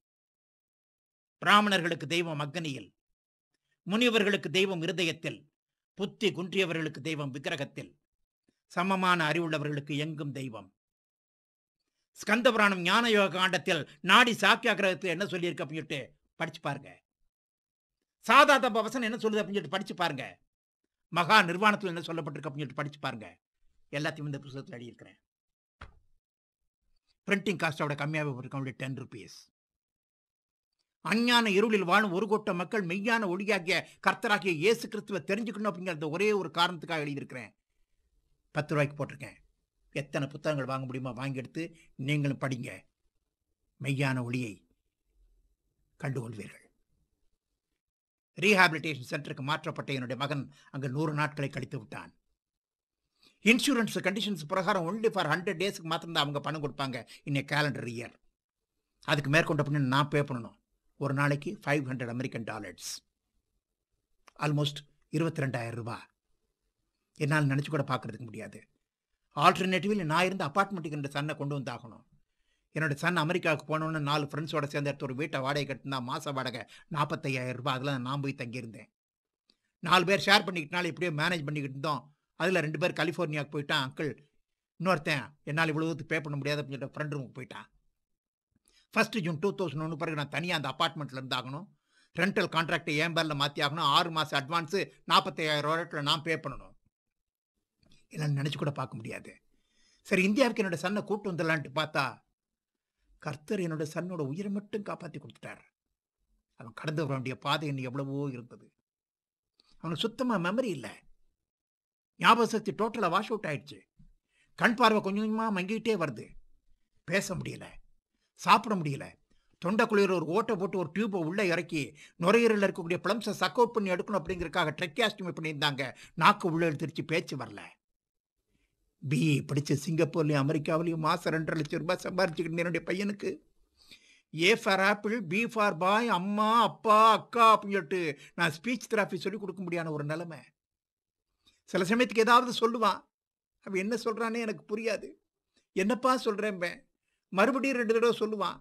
பிராமணர்களுக்கு தெய்வம் அக்னியில் முனிவர்களுக்கு தெய்வம் இருதயத்தில் புத்தி குன்றியவர்களுக்கு தெய்வம் விக்கிரகத்தில் சமமான அறிவுள்ளவர்களுக்கு எங்கும் தெய்வம் ஸ்கந்தபுராணம் ஞான யோக காண்டத்தில் நாடி சாக்கியா கிரகத்தில் என்ன சொல்லியிருக்கு அப்படின்னு சொல்லிட்டு படிச்சு பாருங்க சாதா தபவசன் என்ன சொல்லுது அப்படின்னு சொல்லிட்டு படிச்சு பாருங்க மகா நிர்வாணத்தில் என்ன சொல்லப்பட்டிருக்கு அப்படின்னு சொல்லிட்டு படிச்சு பாருங்க எல்லாத்தையும் இந்த புத்தகத்தில் எழுதியிருக்கிறேன் பிரிண்டிங் காஸ்டோட கம்மியாக போட்டிருக்கோம் அப்படி டென் ருபீஸ் அஞ்ஞான இருளில் வாழும் ஒரு கோட்ட மக்கள் மெய்யான ஒளியாகிய கர்த்தராகிய இயேசு கிறிஸ்துவை தெரிஞ்சுக்கணும் அப்படிங்கிறத ஒரே ஒரு காரணத்துக்காக எழுதியிருக்கிறேன் பத்து ரூபாய்க்கு போட்டிருக்கேன் எத்தனை புத்தகங்கள் வாங்க முடியுமோ வாங்கி எடுத்து நீங்களும் படிங்க மெய்யான ஒளியை கண்டுகொள்வீர்கள் ரீஹாபிலிட்டேஷன் சென்டருக்கு மாற்றப்பட்ட என்னுடைய மகன் அங்கு நூறு நாட்களை கழித்து விட்டான் இன்சூரன்ஸ் கண்டிஷன்ஸ் பிரகாரம் ஒன்லி ஃபார் ஹண்ட்ரட் டேஸுக்கு மாத்திரம்தான் அவங்க பணம் கொடுப்பாங்க இன்னைக்கு கேலண்டர் இயர் அதுக்கு மேற்கொண்ட பண்ணி நான் பே பண்ணணும் ஒரு நாளைக்கு five hundred American dollars almost இருபத்தி ரெண்டாயிரம் ரூபா என்னால் நினச்சி கூட பார்க்குறதுக்கு முடியாது ஆல்டர்னேட்டிவில் நான் இருந்து அப்பார்ட்மெண்ட்டுக்கு ரெண்டு சன்னை கொண்டு வந்தாகணும் என்னோடய சன் அமெரிக்காவுக்கு போனோன்னு நாலு ஃப்ரெண்ட்ஸோட சேர்ந்த எடுத்து ஒரு வீட்டை வாடகை கட்டினா மாத வாடகை நாற்பத்தையாயிரம் ரூபாய் அதில் நான் போய் தங்கியிருந்தேன் நாலு பேர் ஷேர் பண்ணிக்கிட்டனால இப்படியே மேனேஜ் பண்ணிக்கிட்டு இருந்தோம் அதில் ரெண்டு பேர் கலிஃபோர்னியாவுக்கு போயிட்டான் அங்கிள் இன்னொருத்தன் என்னால் இவ்வளோத்துக்கு பே பண்ண முடியாது அப்படின்னு சொல்லிட்டு ஃப்ரெண்ட் ரூமுக்கு போயிட்டான் ஃபஸ்ட்டு ஜூன் டூ தௌசண்ட் ஒன்று பிறகு நான் தனியாக அந்த அப்பார்ட்மெண்ட்டில் இருந்தாகணும் ரெண்டல் கான்ட்ராக்டை ஏன் பேரில் மாற்றி ஆகணும் ஆறு மாதம் அட்வான்ஸு நாற்பத்தையாயிரம் ரூபாய் நான் பே பண்ணணும் என்னன்னு நினச்சி கூட பார்க்க முடியாது சரி இந்தியாவுக்கு என்னோட சன்னை கூப்பிட்டு வந்துடலான்ட்டு பார்த்தா கர்த்தர் என்னோட சன்னோட உயிரை மட்டும் காப்பாற்றி கொடுத்துட்டார் அவன் கடந்து வர வேண்டிய பாதை என்ன எவ்வளவோ இருந்தது அவனுக்கு சுத்தமாக மெமரி இல்லை ஞாபக சக்தி டோட்டலாக வாஷ் அவுட் ஆயிடுச்சு கண் பார்வை கொஞ்சம் கொஞ்சமாக மங்கிக்கிட்டே வருது பேச முடியல சாப்பிட முடியல குளிர் ஒரு ஓட்டை போட்டு ஒரு டியூப்பை உள்ளே இறக்கி நுரையீரலில் இருக்கக்கூடிய பிளம்ஸை சக் அவுட் பண்ணி எடுக்கணும் அப்படிங்கிறக்காக ட்ரெக்கியாஸ்டமி பண்ணியிருந்தாங்க நாக்கு உள்ளே எழுத்துருச்சு பேச்சு வரல பிஏ படித்து சிங்கப்பூர்லேயும் அமெரிக்காவிலையும் மாதம் ரெண்டரை லட்சம் ரூபாய் சம்பாரிச்சுக்கிட்டு என்னுடைய பையனுக்கு A for apple B for boy அம்மா அப்பா அக்கா அப்படின்னு சொல்லிட்டு நான் ஸ்பீச் திராஃபி சொல்லிக் கொடுக்க முடியாத ஒரு நிலைமை சில சமயத்துக்கு ஏதாவது சொல்லுவான் அவன் என்ன சொல்கிறானே எனக்கு புரியாது என்னப்பா சொல்கிறேன் மறுபடியும் ரெண்டு தடவை சொல்லுவான்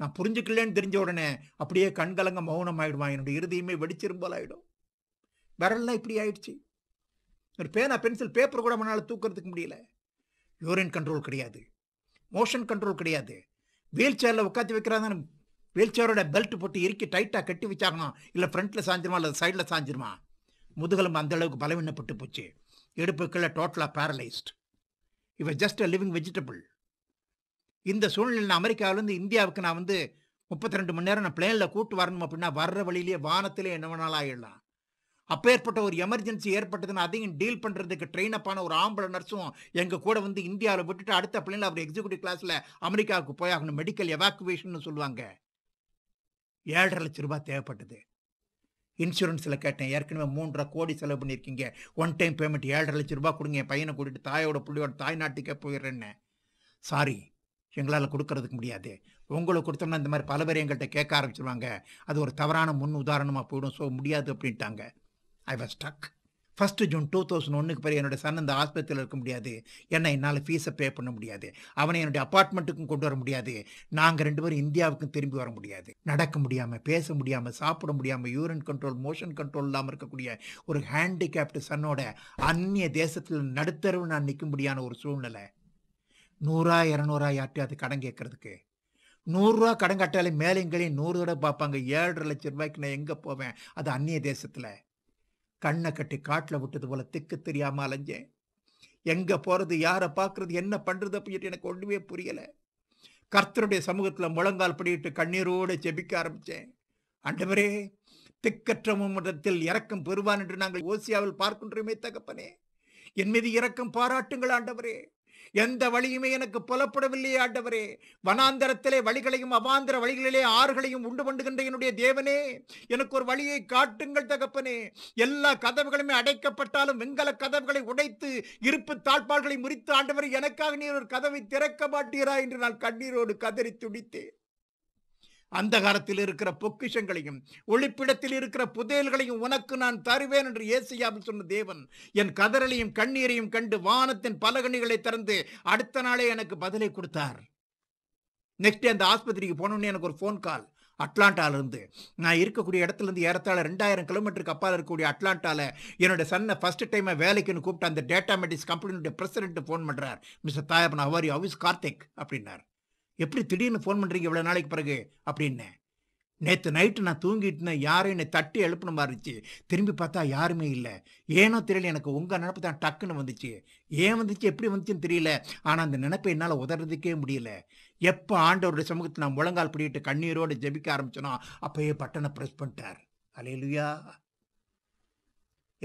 நான் புரிஞ்சுக்கலன்னு தெரிஞ்ச உடனே அப்படியே கண்கலங்க மௌனம் ஆகிடுவான் என்னுடைய இறுதியுமே வெடிச்சிரும் போல் ஆகிடும் விரல்லாம் இப்படி ஆயிடுச்சு ஒரு பேனா பென்சில் பேப்பர் கூட மனால் தூக்கிறதுக்கு முடியல யூரின் கண்ட்ரோல் கிடையாது மோஷன் கண்ட்ரோல் கிடையாது வீல் சேரில் உட்காந்து வைக்கிறாங்க வீல் சேரோட பெல்ட் போட்டு இறுக்கி டைட்டாக கட்டி வச்சாகணும் இல்லை ஃப்ரண்ட்டில் சாஞ்சிருமா இல்லை சைடில் சாஞ்சிருமா அந்த அந்தளவுக்கு பலவீனப்பட்டு போச்சு இடுப்பு டோட்டலாக பேரலைஸ்ட் இவ ஜஸ்ட் அ லிவிங் வெஜிடபிள் இந்த சூழ்நிலையில் நான் அமெரிக்காவிலேருந்து இந்தியாவுக்கு நான் வந்து முப்பத்தி ரெண்டு மணி நேரம் நான் பிளேனில் கூட்டு வரணும் அப்படின்னா வர்ற வழியிலேயே வானத்திலே என்ன வேணாலும் ஆகிடலாம் அப்பேற்பட்ட ஒரு எமர்ஜென்சி ஏற்பட்டதுன்னு அதையும் டீல் பண்ணுறதுக்கு ட்ரெயின் அப்பான ஒரு ஆம்பளை நர்ஸும் எங்கள் கூட வந்து இந்தியாவில் விட்டுட்டு அடுத்த பிள்ளைங்கள அவர் எக்ஸிக்யூட்டிவ் கிளாஸில் அமெரிக்காவுக்கு போய் ஆகணும் மெடிக்கல் எவாக்குவேஷன் சொல்லுவாங்க ஏழரை லட்ச ரூபாய் தேவைப்பட்டது இன்சூரன்ஸில் கேட்டேன் ஏற்கனவே மூன்றரை கோடி செலவு பண்ணியிருக்கீங்க ஒன் டைம் பேமெண்ட் ஏழரை லட்ச ரூபாய் கொடுங்க என் பையனை கூட்டிட்டு தாயோட பிள்ளையோட தாய் நாட்டுக்கே போயிடுறேன்னு சாரி எங்களால் கொடுக்கறதுக்கு முடியாது உங்களை கொடுத்தோம்னா இந்த மாதிரி பல பேர் எங்கள்கிட்ட கேட்க ஆரம்பிச்சிருவாங்க அது ஒரு தவறான முன் உதாரணமாக போயிடும் ஸோ முடியாது அப்படின்ட்டாங்க I was stuck first June two thousand ஒன்றுக்கு பிறகு என்னுடைய சன் அந்த ஆஸ்பத்திரியில் இருக்க முடியாது என்ன என்னால் ஃபீஸை பே பண்ண முடியாது அவனை என்னுடைய அப்பார்ட்மெண்ட்டுக்கும் கொண்டு வர முடியாது நாங்கள் ரெண்டு பேரும் இந்தியாவுக்கும் திரும்பி வர முடியாது நடக்க முடியாமல் பேச முடியாமல் சாப்பிட முடியாமல் யூரின் கண்ட்ரோல் மோஷன் கண்ட்ரோல் இல்லாமல் இருக்கக்கூடிய ஒரு ஹேண்டிகேப்டு சன்னோட அந்நிய தேசத்தில் நடுத்தரவு நான் நிற்க முடியாத ஒரு சூழ்நிலை நூறா இரநூறா அது கடன் கேட்கறதுக்கு நூறுரூவா கடன் கட்டாலே மேலேங்களையும் நூறு தடவை பார்ப்பாங்க ஏழரை லட்சம் ரூபாய்க்கு நான் எங்கே போவேன் அது அந்நிய தேசத்தில் கண்ணை கட்டி காட்டில் விட்டது போல திக்கு தெரியாமல் அலைஞ்சேன் எங்கே போகிறது யாரை பார்க்குறது என்ன பண்ணுறது அப்படின்ட்டு எனக்கு ஒன்றுமே புரியலை கர்த்தருடைய சமூகத்தில் முழங்கால் படிக்கிட்டு கண்ணீரோடு ஜெபிக்க ஆரம்பித்தேன் ஆண்டவரே திக்கற்ற மும்மிடத்தில் இறக்கம் பெறுவான் என்று நாங்கள் ஓசியாவில் பார்க்கின்றோமே தகப்பனே என் மீது இறக்கம் பாராட்டுங்கள் ஆண்டவரே எந்த வழியுமே எனக்கு புலப்படவில்லையே ஆண்டவரே வனாந்தரத்திலே வழிகளையும் அவாந்தர வழிகளிலே ஆறுகளையும் உண்டு பண்ணுகின்ற என்னுடைய தேவனே எனக்கு ஒரு வழியை காட்டுங்கள் தகப்பனே எல்லா கதவுகளுமே அடைக்கப்பட்டாலும் வெங்கல கதவுகளை உடைத்து இருப்பு தாழ்பாள்களை முறித்து ஆண்டவர் எனக்காக நீர் ஒரு கதவை திறக்க மாட்டீரா என்று நான் கண்ணீரோடு கதறி துடித்தேன் அந்தகாரத்தில் இருக்கிற பொக்கிஷங்களையும் ஒளிப்பிடத்தில் இருக்கிற புதையல்களையும் உனக்கு நான் தருவேன் என்று ஏசியாவில் சொன்ன தேவன் என் கதறலையும் கண்ணீரையும் கண்டு வானத்தின் பலகணிகளை திறந்து அடுத்த நாளே எனக்கு பதிலை கொடுத்தார் நெக்ஸ்ட் அந்த ஆஸ்பத்திரிக்கு போனோடனே எனக்கு ஒரு ஃபோன் கால் அட்லாண்டாலிருந்து நான் இருக்கக்கூடிய இடத்துலேருந்து ஏறத்தாழ ரெண்டாயிரம் கிலோமீட்டருக்கு அப்பால் இருக்கக்கூடிய அட்லாண்டாவில் என்னோட சன்னை ஃபஸ்ட்டு டைமை வேலைக்குன்னு கூப்பிட்டு அந்த டேட்டா மெட்டிக்ஸ் கம்பெனியினுடைய பிரசிடென்ட்டு ஃபோன் பண்ணுறார் மிஸ்டர் தாயப்பன் அவர் ஹவ் இஸ் கார்த்திக் அப்படின்னார் எப்படி திடீர்னு ஃபோன் பண்ணுறீங்க இவ்வளோ நாளைக்கு பிறகு அப்படின்னு நேற்று நைட்டு நான் தூங்கிட்டுனேன் யாரும் என்னை தட்டி எழுப்பின மாதிரி இருந்துச்சு திரும்பி பார்த்தா யாருமே இல்லை ஏனோ தெரியல எனக்கு உங்கள் நினப்பு தான் டக்குன்னு வந்துச்சு ஏன் வந்துச்சு எப்படி வந்துச்சுன்னு தெரியல ஆனால் அந்த நினப்பை என்னால் உதறதுக்கே முடியல எப்போ ஆண்டவருடைய சமூகத்தில் நான் முழங்கால் பிடிக்கிட்டு கண்ணீரோடு ஜெபிக்க ஆரம்பிச்சனோ அப்போயே பட்டனை ப்ரெஸ் பண்ணிட்டார் அலையலுயா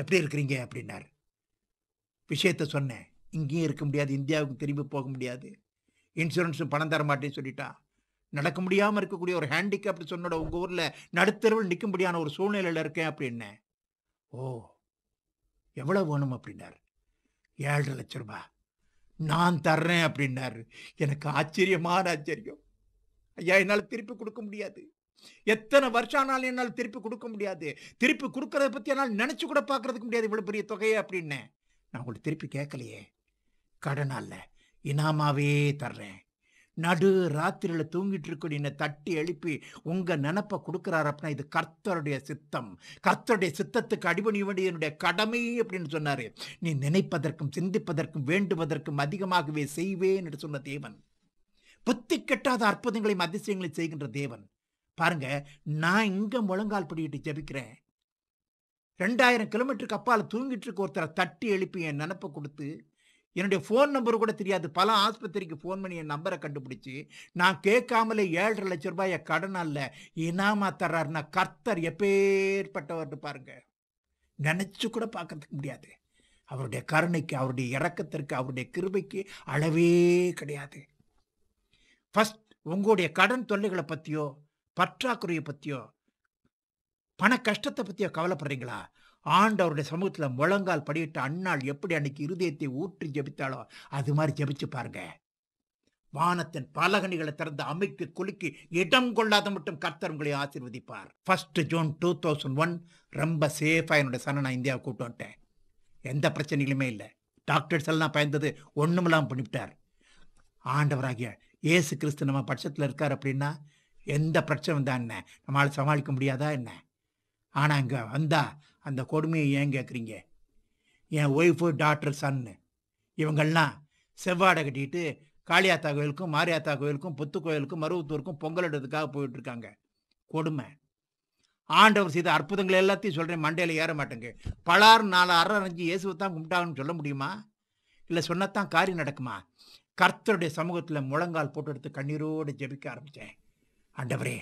எப்படி இருக்கிறீங்க அப்படின்னார் விஷயத்த சொன்னேன் இங்கேயும் இருக்க முடியாது இந்தியாவுக்கு திரும்பி போக முடியாது இன்சூரன்ஸும் பணம் தர மாட்டேன்னு சொல்லிட்டான் நடக்க முடியாமல் இருக்கக்கூடிய ஒரு ஹேண்டிகேப்னு சொன்னோட உங்கள் ஊரில் நடுத்தருவில் நிற்கும்படியான ஒரு சூழ்நிலையில் இருக்கேன் அப்படின்னு ஓ எவ்வளோ வேணும் அப்படின்னார் ஏழரை லட்ச ரூபா நான் தர்றேன் அப்படின்னாரு எனக்கு ஆச்சரியமான ஆச்சரியம் ஐயா என்னால் திருப்பி கொடுக்க முடியாது எத்தனை வருஷம் ஆனாலும் என்னால் திருப்பி கொடுக்க முடியாது திருப்பி கொடுக்கறத பற்றி என்னால் நினச்சி கூட பார்க்கறதுக்கு முடியாது இவ்வளோ பெரிய தொகையை அப்படின்னேன் நான் உங்களுக்கு திருப்பி கேட்கலையே கடனால் இனாமாவே தர்றேன் நடு ராத்திரியில் தூங்கிட்டு இருக்க என்னை தட்டி எழுப்பி உங்கள் நினப்பை கொடுக்குறாரு அப்படின்னா இது கர்த்தருடைய சித்தம் கர்த்தருடைய சித்தத்துக்கு அடிபணிய வேண்டிய என்னுடைய கடமை அப்படின்னு சொன்னார் நீ நினைப்பதற்கும் சிந்திப்பதற்கும் வேண்டுவதற்கும் அதிகமாகவே செய்வேன் என்று சொன்ன தேவன் புத்தி கெட்டாத அற்புதங்களையும் அதிசயங்களையும் செய்கின்ற தேவன் பாருங்க நான் இங்கே முழங்கால் படிக்கிட்டு ஜபிக்கிறேன் ரெண்டாயிரம் கிலோமீட்டருக்கு அப்பால் தூங்கிட்டு இருக்க ஒருத்தரை தட்டி எழுப்பி என் நினப்பை கொடுத்து என்னுடைய ஃபோன் நம்பர் கூட தெரியாது பல ஆஸ்பத்திரிக்கு ஃபோன் பண்ணி என் நம்பரை கண்டுபிடிச்சி நான் கேட்காமலே ஏழரை லட்ச ரூபாய் கடன் அல்ல இனாமா தர்றாருன்னா கர்த்தர் எப்பேற்பட்டவர் பாருங்க நினச்சி கூட பார்க்கறதுக்கு முடியாது அவருடைய கருணைக்கு அவருடைய இறக்கத்திற்கு அவருடைய கிருபைக்கு அளவே கிடையாது ஃபஸ்ட் உங்களுடைய கடன் தொல்லைகளை பற்றியோ பற்றாக்குறையை பற்றியோ பண கஷ்டத்தை பற்றியோ கவலைப்படுறீங்களா ஆண்டவருடைய சமூகத்தில் முழங்கால் படிவிட்ட அண்ணாள் எப்படி அன்னைக்கு இருதயத்தை ஊற்றி ஜெபித்தாளோ அது மாதிரி ஜபிச்சு பாருங்க வானத்தின் பலகணிகளை திறந்து அமைக்கு குலுக்கி இடம் கொள்ளாத மட்டும் கர்த்தர் உங்களை ஆசீர்வதிப்பார் first June two thousand one ரொம்ப சேஃபாக என்னோட சனை நான் இந்தியாவை கூட்டு வந்துட்டேன் எந்த பிரச்சனைகளுமே இல்லை டாக்டர்ஸ் எல்லாம் பயந்தது ஒன்றுமெல்லாம் பண்ணிவிட்டார் ஆண்டவராகிய இயேசு கிறிஸ்து நம்ம பட்சத்தில் இருக்கார் அப்படின்னா எந்த பிரச்சனை தான் என்ன நம்மளால் சமாளிக்க முடியாதா என்ன ஆனால் இங்கே வந்தால் அந்த கொடுமையை ஏன் கேட்குறீங்க என் ஒய்ஃபு டாக்டர் சன்னு இவங்கள்லாம் செவ்வாடை கட்டிட்டு காளியாத்தா கோயிலுக்கும் மாரியாத்தா கோயிலுக்கும் புத்து கோயிலுக்கும் மருவத்தூருக்கும் பொங்கல் இடத்துக்காக போயிட்டுருக்காங்க கொடுமை ஆண்டவர் செய்த அற்புதங்கள் எல்லாத்தையும் சொல்கிறேன் மண்டையில் ஏற மாட்டேங்க பலாறு நாலு அரை அரைஞ்சு இயேசுவை தான் கும்பிட்டாங்கன்னு சொல்ல முடியுமா இல்லை சொன்னத்தான் காரியம் நடக்குமா கர்த்தருடைய சமூகத்தில் முழங்கால் போட்டு எடுத்து கண்ணீரோடு ஜெபிக்க ஆரம்பித்தேன் ஆண்டவரே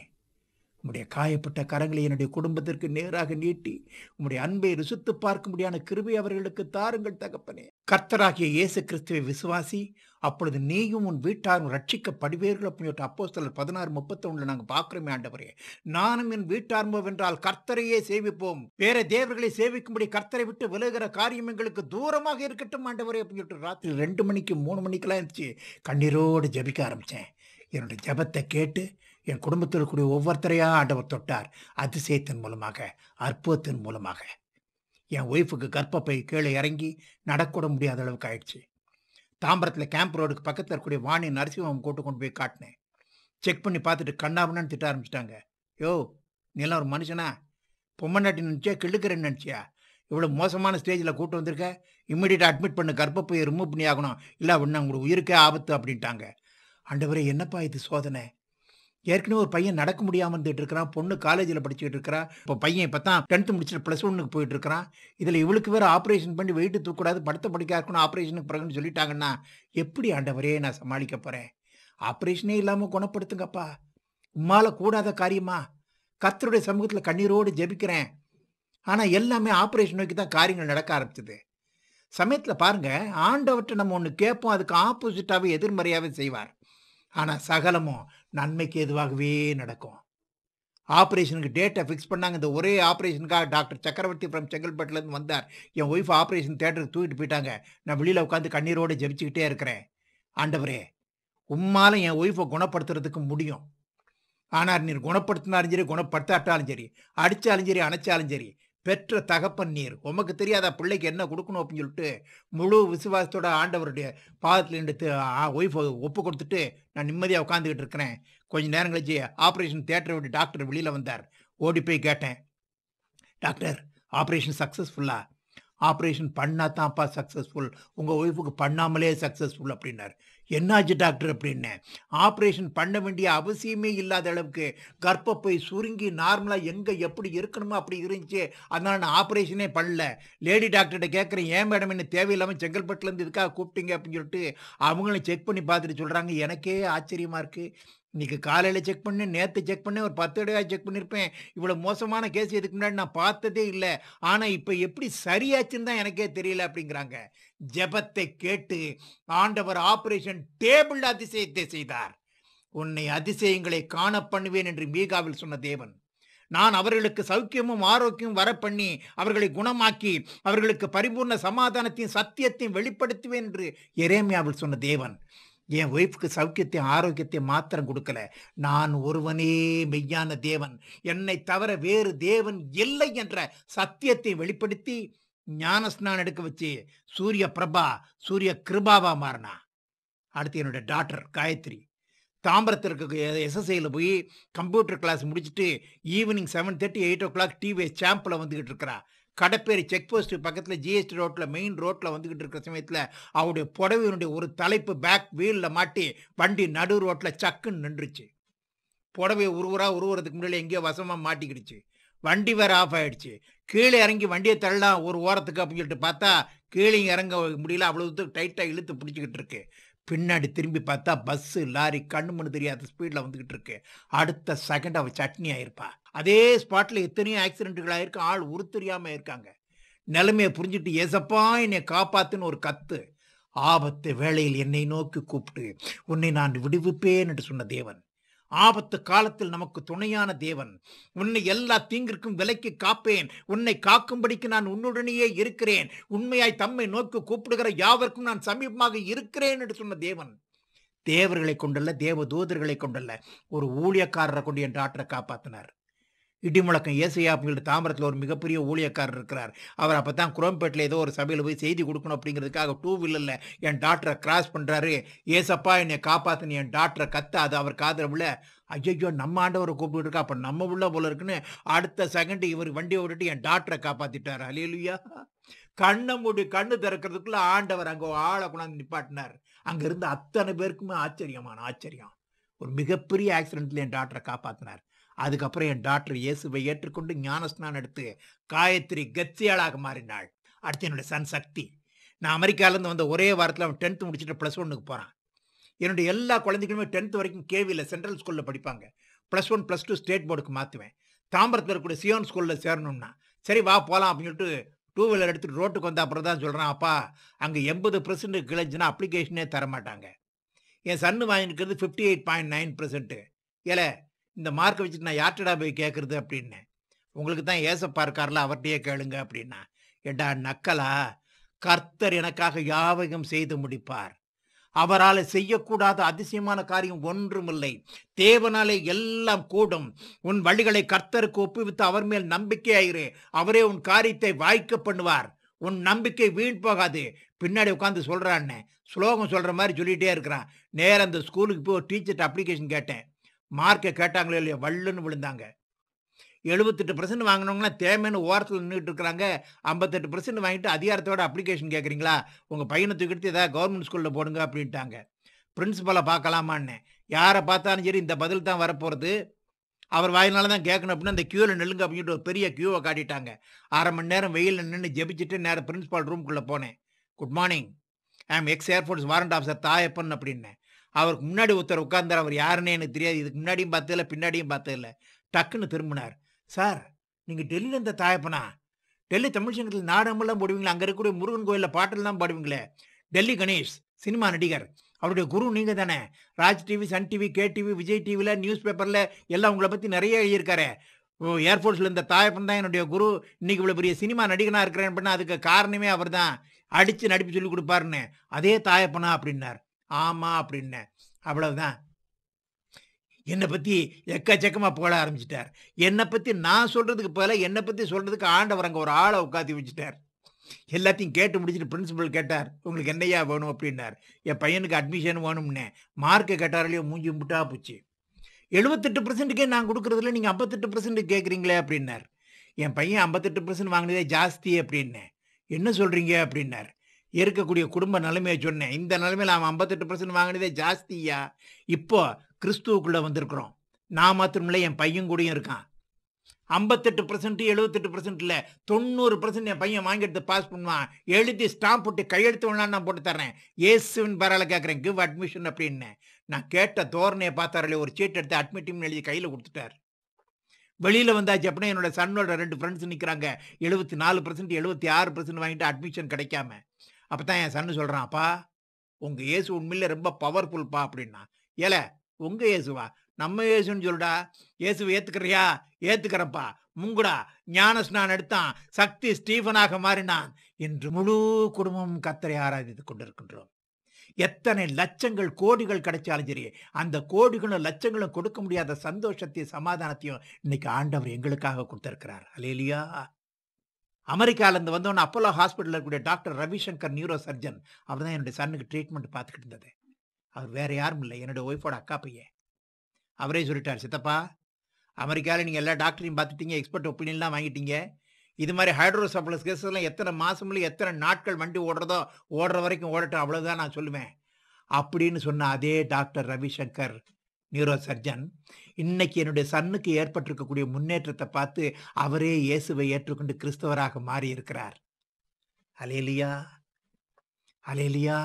உம்முடைய காயப்பட்ட கரங்களை என்னுடைய குடும்பத்திற்கு நேராக நீட்டி உம்முடைய அன்பை ருசித்து பார்க்கும்படியான கிருபை அவர்களுக்கு தாருங்கள் தகப்பனே கர்த்தராகிய இயேசு கிறிஸ்துவை விசுவாசி அப்பொழுது நீயும் உன் வீட்டாரும் ரட்சிக்கப்படுவீர்கள் அப்படின்னு சொல்லிட்டு அப்போ சிலர் பதினாறு முப்பத்தொன்னில் நாங்கள் பார்க்குறோமே ஆண்டவரே நானும் என் வீட்டார்மோ என்றால் கர்த்தரையே சேவிப்போம் வேற தேவர்களை சேவிக்கும்படி கர்த்தரை விட்டு விலகிற காரியம் எங்களுக்கு தூரமாக இருக்கட்டும் ஆண்டவரே அப்படின்னு சொல்லிட்டு ராத்திரி ரெண்டு மணிக்கு மூணு மணிக்கெல்லாம் இருந்துச்சு கண்ணீரோடு ஜபிக்க ஆரம்பித்தேன் என்னுடைய ஜபத்தை கேட்டு என் குடும்பத்தில் இருக்கக்கூடிய ஒவ்வொருத்தரையாக ஆண்டவர் தொட்டார் அதிசயத்தின் மூலமாக அற்புதத்தின் மூலமாக என் ஒய்ஃபுக்கு கர்ப்பப்பை கீழே இறங்கி நடக்கூட முடியாத அளவுக்கு ஆயிடுச்சு தாம்பரத்தில் கேம்ப் ரோடுக்கு பக்கத்தில் இருக்கக்கூடிய வாணி நரசிம்மம் கூட்டு கொண்டு போய் காட்டினேன் செக் பண்ணி பார்த்துட்டு கண்ணாவனான்னு திட்ட ஆரம்பிச்சிட்டாங்க யோ நீலாம் ஒரு மனுஷனா பொம்மை நாட்டி நினச்சியா கிள்ளுக்கிறேன்னு நினச்சியா இவ்வளோ மோசமான ஸ்டேஜில் கூட்டு வந்திருக்க இம்மிடியட்டாக அட்மிட் பண்ணு கர்ப்பப்பையை ரிமூவ் பண்ணி ஆகணும் இல்லை அப்படின்னா உங்களுக்கு உயிருக்கே ஆபத்து அப்படின்ட்டாங்க அண்டவரே என்னப்பா இது சோதனை ஏற்கனவே ஒரு பையன் நடக்க முடியாமல் இருந்துட்டு இருக்கிறான் பொண்ணு காலேஜில் படிச்சுக்கிட்டு இருக்கிறான் இப்போ பையன் இப்போ தான் டென்த்து முடிச்சுட்டு ப்ளஸ் ஒன்னுக்கு போயிட்டு இருக்கிறான் இதில் இவளுக்கு வேறு ஆப்ரேஷன் பண்ணி வெயிட்டு தூக்கக்கூடாது படுத்த படிக்க இருக்கணும் ஆப்ரேஷனுக்கு பிறகுன்னு சொல்லிட்டாங்கன்னா எப்படி ஆண்டவரே நான் சமாளிக்க போகிறேன் ஆப்ரேஷனே இல்லாமல் குணப்படுத்துங்கப்பா உம்மால் கூடாத காரியமா கத்தருடைய சமூகத்தில் கண்ணீரோடு ஜெபிக்கிறேன் ஆனால் எல்லாமே ஆப்ரேஷன் நோக்கி தான் காரியங்கள் நடக்க ஆரம்பிச்சது சமயத்தில் பாருங்கள் ஆண்டவற்றை நம்ம ஒன்று கேட்போம் அதுக்கு ஆப்போசிட்டாகவே எதிர்மறையாகவே செய்வார் ஆனால் சகலமும் நன்மைக்கு எதுவாகவே நடக்கும் ஆப்ரேஷனுக்கு டேட்டை ஃபிக்ஸ் பண்ணாங்க இந்த ஒரே ஆப்ரேஷனுக்காக டாக்டர் சக்கரவர்த்தி ஃப்ரம் செங்கல்பட்டுலேருந்து வந்தார் என் ஒய்ஃப் ஆப்ரேஷன் தேட்டருக்கு தூக்கிட்டு போயிட்டாங்க நான் வெளியில் உட்காந்து கண்ணீரோடு ஜெபிச்சுக்கிட்டே இருக்கிறேன் ஆண்டவரே உம்மால் என் ஒய்ஃபை குணப்படுத்துறதுக்கு முடியும் ஆனால் நீர் குணப்படுத்தினாலும் சரி குணப்படுத்தாட்டாலும் சரி அடித்தாலும் சரி அணைச்சாலும் சரி பெற்ற தகப்பன் நீர் உமக்கு தெரியாத பிள்ளைக்கு என்ன கொடுக்கணும் அப்படின்னு சொல்லிட்டு முழு விசுவாசத்தோட ஆண்டவருடைய பாதத்தில் நின்று ஒய்ஃபை ஒப்பு கொடுத்துட்டு நான் நிம்மதியாக உட்காந்துக்கிட்டு இருக்கிறேன் கொஞ்சம் நேரம் கழிச்சு ஆப்ரேஷன் தேட்டரை டாக்டர் வெளியில் வந்தார் ஓடி போய் கேட்டேன் டாக்டர் ஆப்ரேஷன் சக்ஸஸ்ஃபுல்லா ஆப்ரேஷன் பண்ணால் தான்ப்பா சக்ஸஸ்ஃபுல் உங்கள் ஒய்ஃபுக்கு பண்ணாமலே சக்ஸஸ்ஃபுல் அப்படின்னார் என்னாச்சு டாக்டர் அப்படின்னு ஆப்ரேஷன் பண்ண வேண்டிய அவசியமே இல்லாத அளவுக்கு கர்ப்பப்பை சுருங்கி நார்மலாக எங்கே எப்படி இருக்கணுமோ அப்படி இருந்துச்சு அதனால் நான் ஆப்ரேஷனே பண்ணல லேடி டாக்டர்கிட்ட கேட்குறேன் ஏன் மேடம் என்ன தேவையில்லாமல் செங்கல்பட்டுலேருந்து இதுக்காக கூப்பிட்டீங்க அப்படின்னு சொல்லிட்டு அவங்களும் செக் பண்ணி பார்த்துட்டு சொல்கிறாங்க எனக்கே ஆச்சரியமாக இருக்குது இன்றைக்கி காலையில் செக் பண்ணு நேற்று செக் பண்ணேன் ஒரு பத்து தடவை செக் பண்ணியிருப்பேன் இவ்வளோ மோசமான கேஸ் எதுக்கு முன்னாடி நான் பார்த்ததே இல்லை ஆனால் இப்போ எப்படி சரியாச்சுன்னு தான் எனக்கே தெரியல அப்படிங்கிறாங்க ஜெபத்தை கேட்டு ஆண்டவர் ஆபரேஷன் டேபிள் அதிசயத்தை செய்தார் உன்னை அதிசயங்களை காண பண்ணுவேன் என்று மீகாவில் சொன்ன தேவன் நான் அவர்களுக்கு சௌக்கியமும் ஆரோக்கியமும் வர பண்ணி அவர்களை குணமாக்கி அவர்களுக்கு பரிபூர்ண சமாதானத்தையும் சத்தியத்தையும் வெளிப்படுத்துவேன் என்று எரேமியாவில் சொன்ன தேவன் என் ஒய்ஃப்க்கு சௌக்கியத்தை ஆரோக்கியத்தை மாத்திரம் கொடுக்கல நான் ஒருவனே மெய்யான தேவன் என்னை தவிர வேறு தேவன் இல்லை என்ற சத்தியத்தை வெளிப்படுத்தி ஞான ஸ்நானம் எடுக்க வச்சு சூரிய பிரபா சூரிய கிருபாவா மாறினா அடுத்து என்னோட டாக்டர் காயத்ரி தாம்பரத்தில் இருக்க எஸ்எஸ்ஐயில் போய் கம்ப்யூட்டர் கிளாஸ் முடிச்சுட்டு evening seven thirty eight o'clock TV சாம்பில் வந்துக்கிட்டு இருக்கிறா கடப்பேரி செக் போஸ்ட்டு பக்கத்தில் ஜிஎஸ்டி ரோட்டில் மெயின் ரோட்டில் வந்துக்கிட்டு இருக்கிற சமயத்தில் அவருடைய புடவையினுடைய ஒரு தலைப்பு பேக் வீலில் மாட்டி வண்டி நடு ரோட்டில் சக்குன்னு நின்றுச்சு புடவை உருவராக உருவுறதுக்கு முன்னாடி எங்கேயோ வசமாக மாட்டிக்கிடுச்சு வண்டி வேற ஆஃப் ஆயிடுச்சு கீழே இறங்கி வண்டியை தள்ளலாம் ஒரு ஓரத்துக்கு அப்படின்னு சொல்லிட்டு பார்த்தா கீழே இறங்க முடியல அவ்வளோ டைட்டாக இழுத்து பிடிச்சிக்கிட்டு இருக்கு பின்னாடி திரும்பி பார்த்தா பஸ்ஸு லாரி கண்ணு மண்ணு தெரியாத ஸ்பீடில் வந்துக்கிட்டு இருக்கு அடுத்த செகண்ட் அவள் சட்னி ஆயிருப்பா அதே ஸ்பாட்டில் எத்தனையோ ஆக்சிடென்ட்டுகள் ஆயிருக்கு ஆள் உருத்தெரியாமல் இருக்காங்க நிலைமையை புரிஞ்சுட்டு ஏசப்பா என்னை காப்பாத்துன்னு ஒரு கத்து ஆபத்து வேளையில் என்னை நோக்கி கூப்பிட்டு உன்னை நான் விடுவிப்பேன் என்று சொன்ன தேவன் ஆபத்து காலத்தில் நமக்கு துணையான தேவன் உன்னை எல்லா தீங்கிற்கும் விலைக்கு காப்பேன் உன்னை காக்கும்படிக்கு நான் உன்னுடனேயே இருக்கிறேன் உண்மையாய் தம்மை நோக்கி கூப்பிடுகிற யாவருக்கும் நான் சமீபமாக இருக்கிறேன் என்று சொன்ன தேவன் தேவர்களை கொண்டல்ல தேவ தூதர்களை கொண்டல்ல ஒரு ஊழியக்காரரை கொண்டு என் டாக்டரை காப்பாத்தினார் இடி முழக்கம் ஏசையா அப்படிங்கிற தாமரத்தில் ஒரு மிகப்பெரிய ஊழியக்காரர் இருக்கிறார் அவர் அப்போ தான் குரோம்பேட்டில் ஏதோ ஒரு சபையில் போய் செய்தி கொடுக்கணும் அப்படிங்கிறதுக்காக டூ வீலரில் என் டாக்டரை கிராஸ் பண்ணுறாரு ஏசப்பா என்னை காப்பாற்றுன்னு என் டாக்டரை கத்தா அது அவர் உள்ள ஐயோ நம்ம ஆண்டவரை கூப்பிட்டு இருக்கா அப்போ நம்ம உள்ள போல இருக்குன்னு அடுத்த செகண்ட் இவர் வண்டியை விட்டுட்டு என் டாக்டரை காப்பாற்றிட்டார் அலியலியா கண்ணை மூடி கண்ணு திறக்கிறதுக்குள்ள ஆண்டவர் அங்கே ஆளை கொண்டாந்து நிப்பாட்டினார் அங்கே இருந்த அத்தனை பேருக்குமே ஆச்சரியமான ஆச்சரியம் ஒரு மிகப்பெரிய ஆக்சிடென்ட்ல என் டாக்டரை காப்பாற்றினார் அதுக்கப்புறம் என் டாக்டர் இயேசுவை ஏற்றுக்கொண்டு ஞானஸ்நானம் எடுத்து காயத்ரி கத்தியாளாக மாறினாள் அடுத்து என்னுடைய சன் சக்தி நான் அமெரிக்காவிலேருந்து வந்த ஒரே வாரத்தில் அவன் டென்த்து முடிச்சுட்டு ப்ளஸ் ஒன்னுக்கு போகிறான் என்னுடைய எல்லா குழந்தைகளுமே டென்த் வரைக்கும் கேவியில் சென்ட்ரல் ஸ்கூலில் படிப்பாங்க plus one plus two state போர்டுக்கு மாற்றுவேன் தாம்பரத்தில் இருக்கக்கூடிய சியோன் ஸ்கூலில் சேரணும்னா சரி வா போகலாம் அப்படின்னு சொல்லிட்டு டூ வீலர் எடுத்துகிட்டு ரோட்டுக்கு வந்த அப்புறம் தான் சொல்கிறான் அப்பா அங்கே எண்பது பர்சன்ட் கிழிஞ்சுன்னா அப்ளிகேஷனே தரமாட்டாங்க என் சன்னு வாங்கிருக்கிறது fifty eight point nine percent ஏல இந்த மார்க்கை வச்சுட்டு நான் யார்கிட்டடா போய் கேட்குறது அப்படின்னு உங்களுக்கு தான் ஏசப்பா இருக்கார்ல அவர்கிட்டயே கேளுங்க அப்படின்னா ஏண்டா நக்கலா கர்த்தர் எனக்காக யாவகம் செய்து முடிப்பார் அவரால் செய்யக்கூடாத அதிசயமான காரியம் ஒன்றும் இல்லை தேவனாலே எல்லாம் கூடும் உன் வழிகளை கர்த்தருக்கு ஒப்புவித்து அவர் மேல் நம்பிக்கையாயிரு அவரே உன் காரியத்தை வாய்க்க பண்ணுவார் உன் நம்பிக்கை வீண் போகாது பின்னாடி உட்காந்து சொல்கிறான்னு ஸ்லோகம் சொல்கிற மாதிரி சொல்லிகிட்டே இருக்கிறான் நேரம் அந்த ஸ்கூலுக்கு போய் டீச்சர்கிட்ட அப்ளிகேஷன் கேட்டேன் மார்க்கை கேட்டாங்களோ இல்லையோ வள்ளுன்னு விழுந்தாங்க எழுபத்தெட்டு பர்சன்ட் வாங்கினவங்கன்னா தேமைன்னு ஓரத்தில் நின்றுட்டு இருக்கிறாங்க ஐம்பத்தெட்டு பர்சன்ட் வாங்கிட்டு அதிகாரத்தோட அப்ளிகேஷன் கேட்குறீங்களா உங்கள் பையனை தூக்கிட்டு ஏதாவது கவர்மெண்ட் ஸ்கூலில் போடுங்க அப்படின்ட்டாங்க பிரின்ஸிபலை பார்க்கலாமான்னு யாரை பார்த்தாலும் சரி இந்த பதில் தான் வரப்போகிறது அவர் வாயினால தான் கேட்கணும் அப்படின்னா அந்த க்யூவில் நெல்லுங்க அப்படின்ட்டு ஒரு பெரிய க்யூவை காட்டிட்டாங்க அரை மணி நேரம் வெயிலில் நின்று ஜெபிச்சுட்டு நேரம் பிரின்ஸிபால் ரூம்குள்ளே போனேன் good morning I am ex air force warrant officer Thayappan அப்படின்னு அவருக்கு முன்னாடி ஒருத்தர் உட்கார்ந்தார் அவர் யாருன்னு எனக்கு தெரியாது இதுக்கு முன்னாடியும் பார்த்ததில்ல பின்னாடியும் பார்த்ததில்ல டக்குன்னு திரும்பினார் சார் நீங்கள் டெல்லியில் இருந்த தாயப்பனா டெல்லி தமிழ் சங்கத்தில் நாடகமெல்லாம் போடுவீங்களே அங்கே இருக்கக்கூடிய முருகன் கோயிலில் பாட்டெல்லாம் பாடுவீங்களே டெல்லி கணேஷ் சினிமா நடிகர் அவருடைய குரு நீங்கள் தானே Raj TV Sun TV K TV Vijay டிவியில் நியூஸ் பேப்பரில் எல்லாம் உங்களை பற்றி நிறைய எழுதியிருக்காரு ஏர்ஃபோர்ஸில் இந்த தாயப்பன் தான் என்னுடைய குரு இன்னைக்கு இவ்வளோ பெரிய சினிமா நடிகனாக இருக்கிறேன் அப்படின்னா அதுக்கு காரணமே அவர் தான் அடித்து நடிப்பு சொல்லி கொடுப்பாருன்னு அதே தாயப்பனா அப்படின்னார் ஆமா அப்படின்ன அவ்வளவுதான் என்னை பற்றி எக்கச்சக்கமா புகழ ஆரம்பிச்சிட்டார் என்னை பற்றி நான் சொல்கிறதுக்கு பதிலாக என்னை பற்றி சொல்கிறதுக்கு ஆண்டவர் ஒரு ஆளை உட்காந்து வச்சுட்டார் எல்லாத்தையும் கேட்டு முடிச்சுட்டு பிரின்சிபல் கேட்டார் உங்களுக்கு என்னையா வேணும் அப்படின்னார் என் பையனுக்கு அட்மிஷன் வேணும்னே மார்க்கு கேட்டார் மூஞ்சி முட்டா போச்சு எழுபத்தெட்டு பர்சன்ட்டுக்கே நான் கொடுக்குறதுல நீங்கள் ஐம்பத்தெட்டு பர்சன்ட்டு கேட்குறீங்களே அப்படின்னார் என் பையன் ஐம்பத்தெட்டு பர்சன்ட் வாங்கினதே ஜாஸ்தி அப்படின்னேன் என்ன சொல்கிறீங்க அப்படின்னார் இருக்கக்கூடிய குடும்ப நிலைமையை சொன்னேன் இந்த நிலைமையில் அவன் ஐம்பத்தெட்டு பர்சன்ட் வாங்கினதே ஜாஸ்தியா இப்போ கிறிஸ்துவுக்குள்ளே வந்திருக்கிறோம் நான் மாத்திரம் இல்லை என் பையன் கூடயும் இருக்கான் ஐம்பத்தெட்டு பர்சன்ட் எழுபத்தெட்டு பர்சன்ட் இல்லை தொண்ணூறு பர்சன்ட் என் பையன் வாங்கிட்டு பாஸ் பண்ணுவான் எழுதி ஸ்டாம்ப் போட்டு கையெழுத்து நான் போட்டு தர்றேன் இயேசுவின் பரவாயில்ல கேட்குறேன் கிவ் அட்மிஷன் அப்படின்னு நான் கேட்ட தோரணையை பார்த்தாரில்லையே ஒரு சீட் எடுத்து அட்மிட்டிம்னு எழுதி கையில் கொடுத்துட்டார் வெளியில் வந்தாச்சு அப்படின்னா என்னோட சன்னோட ரெண்டு ஃப்ரெண்ட்ஸ் நிற்கிறாங்க எழுபத்தி நாலு பர்சன்ட் எழுபத்தி ஆறு பர்சன்ட் வாங்கிட்டு அட்மிஷன் கிடைக்காம அப்போ தான் என் சன்னு சொல்கிறான் அப்பா உங்கள் இயேசு உண்மையில் ரொம்ப பவர்ஃபுல்ப்பா அப்படின்னா ஏல உங்கள் இயேசுவா நம்ம இயேசுன்னு சொல்லுடா இயேசுவை ஏத்துக்கிறியா ஏத்துக்கிறப்பா முங்குடா ஞான ஸ்நான் எடுத்தான் சக்தி ஸ்டீஃபனாக மாறினான் என்று முழு குடும்பம் கத்தரை ஆராதித்து கொண்டிருக்கின்றோம் எத்தனை லட்சங்கள் கோடிகள் கிடைச்சாலும் சரி அந்த கோடிகளும் லட்சங்களும் கொடுக்க முடியாத சந்தோஷத்தையும் சமாதானத்தையும் இன்னைக்கு ஆண்டவர் எங்களுக்காக கொடுத்திருக்கிறார் அலேலியா அமெரிக்காவிலேருந்து வந்தோன்னு அப்போலோ ஹாஸ்பிட்டலில் இருக்கக்கூடிய டாக்டர் ரவிசங்கர் நியூரோ சர்ஜன் அவர் தான் என்னுடைய சன்னுக்கு ட்ரீட்மெண்ட் பார்த்துக்கிட்டு இருந்தது அவர் வேறு யாரும் இல்லை என்னுடைய ஒய்ஃபோட அக்கா பையன் அவரே சொல்லிட்டார் சித்தப்பா அமெரிக்காவில் நீங்கள் எல்லா டாக்டரையும் பார்த்துட்டீங்க எக்ஸ்பர்ட் ஒப்பீனியன்லாம் வாங்கிட்டீங்க இது மாதிரி ஹைட்ரோசப்ளஸ் கேஸஸ்லாம் எத்தனை மாதமுள்ள எத்தனை நாட்கள் வண்டி ஓடுறதோ ஓடுற வரைக்கும் ஓடட்டும் அவ்வளோதான் நான் சொல்லுவேன் அப்படின்னு சொன்ன அதே டாக்டர் ரவிசங்கர் நியூரோ சர்ஜன் இன்னைக்கு என்னுடைய சன்னுக்கு ஏற்பட்டிருக்கக்கூடிய முன்னேற்றத்தை பார்த்து அவரே இயேசுவை ஏற்றுக்கொண்டு கிறிஸ்தவராக மாறியிருக்கிறார் அலேலியா அலேலியா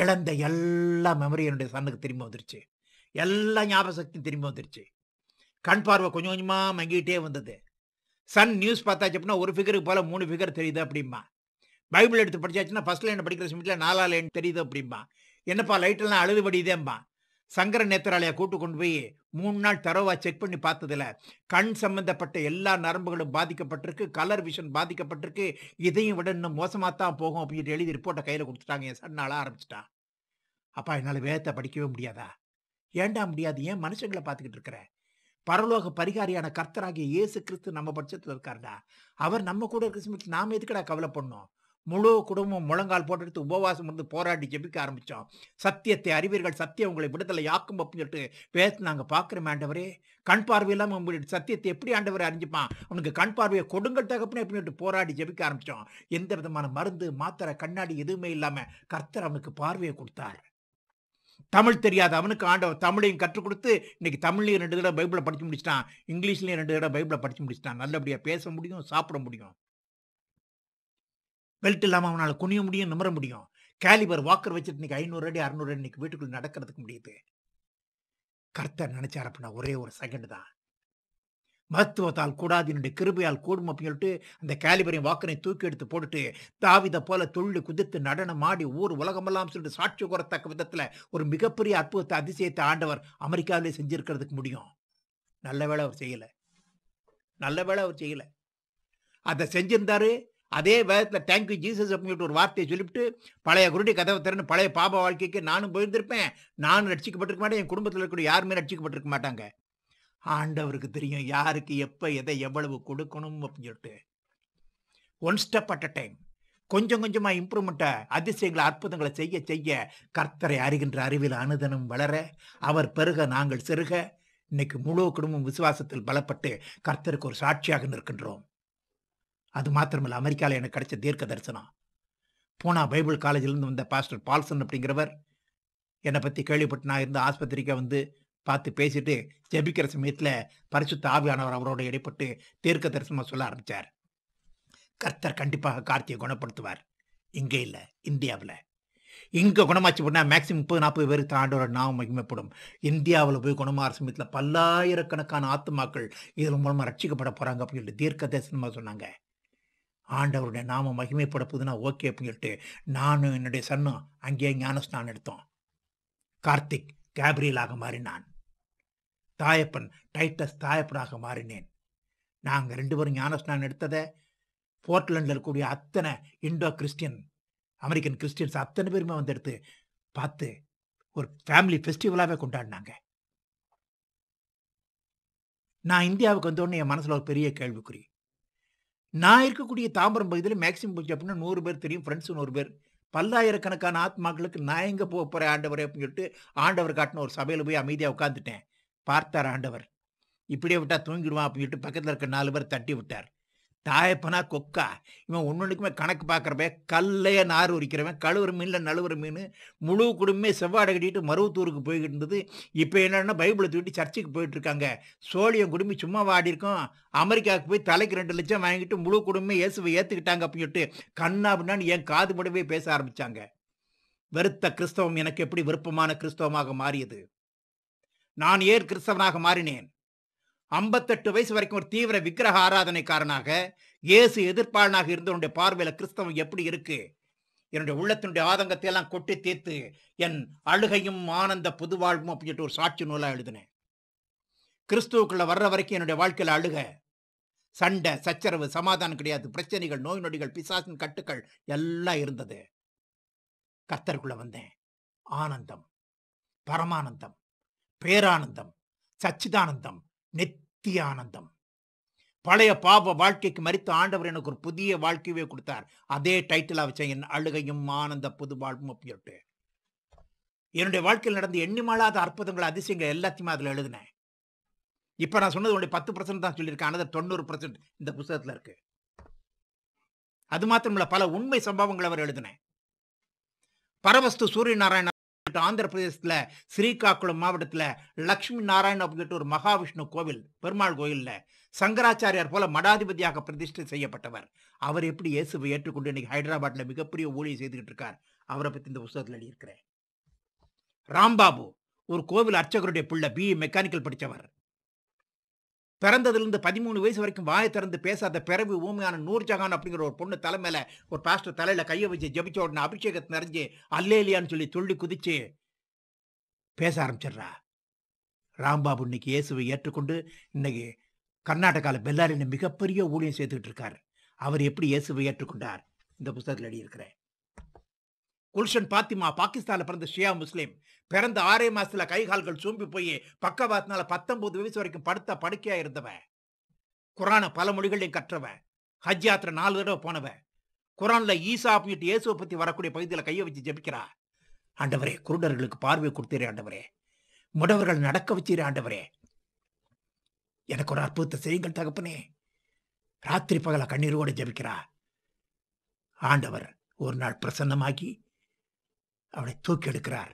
இழந்த எல்லா மெமரி என்னுடைய சன்னுக்கு திரும்பி வந்துருச்சு எல்லா ஞாபக சக்தியும் திரும்பி வந்துருச்சு கண் பார்வை கொஞ்சம் கொஞ்சமாக மங்கிட்டே வந்தது சன் நியூஸ் பார்த்தாச்சு அப்படின்னா ஒரு ஃபிகருக்கு போல் மூணு ஃபிகர் தெரியுது அப்படிமா பைபிள் எடுத்து படிச்சாச்சுன்னா ஃபர்ஸ்ட் லைன் படிக்கிற சமயத்தில் நாலா லைன் தெரியுது அப்படிம்பா என்னப்பா லைட்டெல்லாம் அழுது படியுதேம்பா சங்கர நேத்திராலயா கூட்டு கொண்டு போய் மூணு நாள் தரவா செக் பண்ணி பார்த்ததுல கண் சம்பந்தப்பட்ட எல்லா நரம்புகளும் பாதிக்கப்பட்டிருக்கு கலர் விஷன் பாதிக்கப்பட்டிருக்கு இதையும் விட இன்னும் மோசமாக தான் போகும் அப்படின்னு எழுதி ரிப்போர்ட்டை கையில் கொடுத்துட்டாங்க என் சன்னால ஆரம்பிச்சிட்டான் அப்பா என்னால் வேதத்தை படிக்கவே முடியாதா ஏண்டா முடியாது ஏன் மனுஷங்களை பார்த்துக்கிட்டு இருக்கிற பரலோக பரிகாரியான கர்த்தராகிய இயேசு கிறிஸ்து நம்ம பட்சத்தில் இருக்காருடா அவர் நம்ம கூட இருக்க சமயத்தில் நாம் எதுக்கடா கவலை பண்ணோம் முழு குடும்பம் முழங்கால் போட்டு உபவாசம் வந்து போராடி ஜெபிக்க ஆரம்பித்தோம் சத்தியத்தை அறிவீர்கள் சத்தியம் உங்களை விடுதலை யாக்கும் அப்படின்னு சொல்லிட்டு நாங்கள் பார்க்குறோம் ஆண்டவரே கண் பார்வையெல்லாம் உங்களுக்கு சத்தியத்தை எப்படி ஆண்டவரை அறிஞ்சுப்பான் அவனுக்கு கண் பார்வையை கொடுங்கள் தகப்பனே அப்படின்னு சொல்லிட்டு போராடி ஜெபிக்க ஆரம்பித்தோம் எந்த விதமான மருந்து மாத்திரை கண்ணாடி எதுவுமே இல்லாமல் கர்த்தர் அவனுக்கு பார்வையை கொடுத்தார் தமிழ் தெரியாது அவனுக்கு ஆண்டவர் தமிழையும் கற்றுக் கொடுத்து இன்னைக்கு தமிழ்லையும் ரெண்டு தடவை பைபிளை படித்து முடிச்சிட்டான் இங்கிலீஷ்லையும் ரெண்டு தடவை பைபிளை படித்து முடிச்சிட்டான் நல்லபடியாக பேச முடியும் சாப்பிட முடியும் பெல்ட் இல்லாமல் அவனால் குனிய முடியும் நிமிர முடியும் கேலிபர் வாக்கர் வச்சுட்டு இன்னைக்கு ஐநூறு அடி அறுநூறு அடி இன்னைக்கு வீட்டுக்குள்ள நடக்கிறதுக்கு முடியுது கர்த்தர் நினைச்சார் அப்படின்னா ஒரே ஒரு செகண்ட் தான் மகத்துவத்தால் கூடாது என்னுடைய கிருபையால் கூடும் அப்படின்னு சொல்லிட்டு அந்த கேலிபரையும் வாக்கரையும் தூக்கி எடுத்து போட்டுட்டு தாவித போல தொழில் குதித்து நடனம் ஆடி ஊர் உலகமெல்லாம் சொல்லிட்டு சாட்சி கூறத்தக்க விதத்தில் ஒரு மிகப்பெரிய அற்புதத்தை அதிசயத்தை ஆண்டவர் அமெரிக்காவிலே செஞ்சிருக்கிறதுக்கு முடியும் நல்ல வேலை அவர் செய்யலை நல்ல வேலை அவர் செய்யலை அதை செஞ்சிருந்தாரு அதே வேதத்தில் தேங்க்யூ ஜீசஸ் அப்படின்னு ஒரு வார்த்தையை சொல்லிவிட்டு பழைய குருடி கதவை திறந்து பழைய பாப வாழ்க்கைக்கு நானும் போயிருந்திருப்பேன் நானும் ரட்சிக்கப்பட்டிருக்க மாட்டேன் என் குடும்பத்தில் இருக்கக்கூடிய யாருமே ரட்சிக்கப்பட்டிருக்க மாட்டாங்க ஆண்டவருக்கு தெரியும் யாருக்கு எப்போ எதை எவ்வளவு கொடுக்கணும் அப்படின்னு சொல்லிட்டு one step at a time கொஞ்சம் கொஞ்சமாக இம்ப்ரூவ்மெண்ட்டை அதிசயங்களை அற்புதங்களை செய்ய செய்ய கர்த்தரை அறிகின்ற அறிவில் அனுதனம் வளர அவர் பெருக நாங்கள் செருக இன்னைக்கு முழு குடும்பம் விசுவாசத்தில் பலப்பட்டு கர்த்தருக்கு ஒரு சாட்சியாக நிற்கின்றோம் அது மாத்திரமல்ல அமெரிக்காவில் எனக்கு கிடைச்ச தீர்க்க தரிசனம் பூனா பைபிள் காலேஜிலேருந்து வந்த பாஸ்டர் பால்சன் அப்படிங்கிறவர் என்னை பற்றி கேள்விப்பட்டு நான் இருந்து ஆஸ்பத்திரிக்கே வந்து பார்த்து பேசிட்டு ஜெபிக்கிற சமயத்தில் பரிசுத்த ஆவியானவர் அவரோட இடைப்பட்டு தீர்க்க தரிசனமாக சொல்ல ஆரம்பித்தார் கர்த்தர் கண்டிப்பாக கார்த்தியை குணப்படுத்துவார் இங்கே இல்லை இந்தியாவில் இங்கே குணமாச்சு போனால் மேக்ஸிமம் முப்பது நாற்பது பேருக்கு ஆண்டோட நாம் மகிமைப்படும் இந்தியாவில் போய் குணமாக சமயத்தில் பல்லாயிரக்கணக்கான ஆத்மாக்கள் இதன் மூலமாக ரட்சிக்கப்பட போகிறாங்க அப்படின்னு தீர்க்க தரிசனமாக சொன்னாங்க ஆண்டவருடைய நாம மகிமைப்பட போகுதுன்னா ஓகே அப்படின்னு சொல்லிட்டு நானும் என்னுடைய சன்னும் அங்கேயே ஞானஸ்நானம் எடுத்தோம் கார்த்திக் கேப்ரியலாக மாறினான் தாயப்பன் டைட்டஸ் தாயப்பனாக மாறினேன் நாங்கள் ரெண்டு பேரும் ஞானஸ்நானம் எடுத்ததை போர்ட்லண்டில் இருக்கக்கூடிய அத்தனை இண்டோ கிறிஸ்டியன் அமெரிக்கன் கிறிஸ்டியன்ஸ் அத்தனை பேருமே வந்து எடுத்து பார்த்து ஒரு ஃபேமிலி ஃபெஸ்டிவலாகவே கொண்டாடினாங்க நான் இந்தியாவுக்கு வந்தோடனே என் மனசில் ஒரு பெரிய கேள்விக்குறி நான் இருக்கக்கூடிய தாம்பரம் பகுதியில் மேக்ஸிமம் போச்சு அப்படின்னா நூறு பேர் தெரியும் ஃப்ரெண்ட்ஸ் நூறு பேர் பல்லாயிரக்கணக்கான ஆத்மாக்களுக்கு நான் எங்கே போக போகிறேன் ஆண்டவர் அப்படின்னு சொல்லிட்டு ஆண்டவர் காட்டின ஒரு சபையில் போய் அமைதியாக உட்காந்துட்டேன் பார்த்தார் ஆண்டவர் இப்படியே விட்டால் தூங்கிடுவான் அப்படின்னு சொல்லிட்டு பக்கத்தில் இருக்க நாலு பேர் தட்டி விட்டார் தாயப்பனா கொக்கா இவன் ஒன்னொன்றுக்குமே கணக்கு பார்க்குறப்ப கல்லையே நார் உரிக்கிறவன் கழுவுற மீனில் நழுவுற மீன் முழு குடும்பமே செவ்வாடை கட்டிட்டு மருவத்தூருக்கு போய்கிட்டு இருந்தது இப்போ என்னென்னா பைபிளை தூட்டி சர்ச்சுக்கு போயிட்டு இருக்காங்க சோழியம் குடும்பி சும்மா வாடி இருக்கோம் அமெரிக்காவுக்கு போய் தலைக்கு ரெண்டு லட்சம் வாங்கிட்டு முழு குடும்பமே இயேசுவை ஏற்றுக்கிட்டாங்க அப்படின்னு சொல்லிட்டு கண்ணா அப்படின்னா என் காது படவே பேச ஆரம்பித்தாங்க வெறுத்த கிறிஸ்தவம் எனக்கு எப்படி விருப்பமான கிறிஸ்தவமாக மாறியது நான் ஏன் கிறிஸ்தவனாக மாறினேன் ஐம்பத்தெட்டு வயசு வரைக்கும் ஒரு தீவிர விக்கிரக ஆராதனைக்காரனாக இயேசு எதிர்ப்பாளனாக இருந்தவனுடைய பார்வையில கிறிஸ்தவம் எப்படி இருக்கு என்னுடைய உள்ளத்தினுடைய ஆதங்கத்தை எல்லாம் கொட்டி தீர்த்து என் அழுகையும் ஆனந்த புதுவாழ்வும் அப்படின்ட்டு ஒரு சாட்சி நூலாக எழுதினேன் கிறிஸ்துவுக்குள்ள வர்ற வரைக்கும் என்னுடைய வாழ்க்கையில் அழுக சண்டை சச்சரவு சமாதானம் கிடையாது பிரச்சனைகள் நோய் நொடிகள் பிசாசின் கட்டுக்கள் எல்லாம் இருந்தது கத்தருக்குள்ள வந்தேன் ஆனந்தம் பரமானந்தம் பேரானந்தம் சச்சிதானந்தம் நித்தியானந்தம் பழைய பாப வாழ்க்கைக்கு மறித்த ஆண்டவர் எனக்கு ஒரு புதிய வாழ்க்கையவே கொடுத்தார் அதே டைட்டில் வச்சேன் என் அழுகையும் ஆனந்த புது வாழ்வும் அப்படின்ட்டு என்னுடைய வாழ்க்கையில் நடந்த எண்ணிமாளாத அற்புதங்கள் அதிசயங்கள் எல்லாத்தையுமே அதில் எழுதினேன் இப்போ நான் சொன்னது உடைய பத்து பர்சன்ட் தான் சொல்லியிருக்கேன் அதை தொண்ணூறு பர்சன்ட் இந்த புத்தகத்தில் இருக்கு அது மாத்திரமில்ல பல உண்மை சம்பவங்கள் அவர் எழுதினேன் பரமஸ்து சூரிய நாராயண ஆந்திர பிரதேசத்துல ஸ்ரீகாக்குளம் மாவட்டத்துல லக்ஷ்மி நாராயண் அப்படிங்கிற ஒரு மகாவிஷ்ணு கோவில் பெருமாள் கோயில்ல சங்கராச்சாரியார் போல மடாதிபதியாக பிரதிஷ்டை செய்யப்பட்டவர் அவர் எப்படி இயேசுவை ஏற்றுக்கொண்டு இன்னைக்கு ஹைதராபாத்ல மிகப்பெரிய ஊழியை செய்துகிட்டு இருக்கார் அவரை பத்தி இந்த புத்தகத்தில் எழுதியிருக்கிறேன் ராம்பாபு ஒரு கோவில் அர்ச்சகருடைய பிள்ளை பிஇ மெக்கானிக்கல் படித்தவர் பிறந்ததுலேருந்து பதிமூணு வயசு வரைக்கும் வாயை திறந்து பேசாத பிறவி ஊமையான நூர்ஜஹான் அப்படிங்கிற ஒரு பொண்ணு தலைமையில் ஒரு பாஸ்டர் தலையில் கையை வச்சு ஜபிச்ச உடனே அபிஷேகத்தை நிறைஞ்சு அல்லேலியான்னு சொல்லி துள்ளி குதிச்சு பேச ஆரம்பிச்சிடுறா ராம்பாபு இன்னைக்கு இயேசுவை ஏற்றுக்கொண்டு இன்னைக்கு கர்நாடகாவில் பெல்லாரியில் மிகப்பெரிய ஊழியம் சேர்த்துக்கிட்டு இருக்கார் அவர் எப்படி இயேசுவை ஏற்றுக்கொண்டார் இந்த புஸ்தகத்தில் எழுதியிருக்கிறேன் குல்ஷன் பாத்திமா பாகிஸ்தானில் பிறந்த ஷியா முஸ்லீம் பிறந்த ஆறே மாசத்துல கை கால்கள் சூம்பி போய் பக்கவாத்தினால பத்தொன்பது வயசு வரைக்கும் படுத்த படுக்கையா இருந்தவன் குரான பல மொழிகளையும் கற்றவன் ஹஜ் யாத்திரை நாலு தடவை போனவன் குரான்ல ஈசா அப்படின்ட்டு இயேசுவை பத்தி வரக்கூடிய பகுதியில் கையை வச்சு ஜபிக்கிறா ஆண்டவரே குருடர்களுக்கு பார்வை கொடுத்துரு ஆண்டவரே முடவர்கள் நடக்க வச்சிரு ஆண்டவரே எனக்கு ஒரு அற்புதத்தை செய்யுங்கள் தகப்பனே ராத்திரி பகல கண்ணீரோடு ஜபிக்கிறா ஆண்டவர் ஒரு நாள் பிரசன்னமாக்கி அவளை தூக்கி எடுக்கிறார்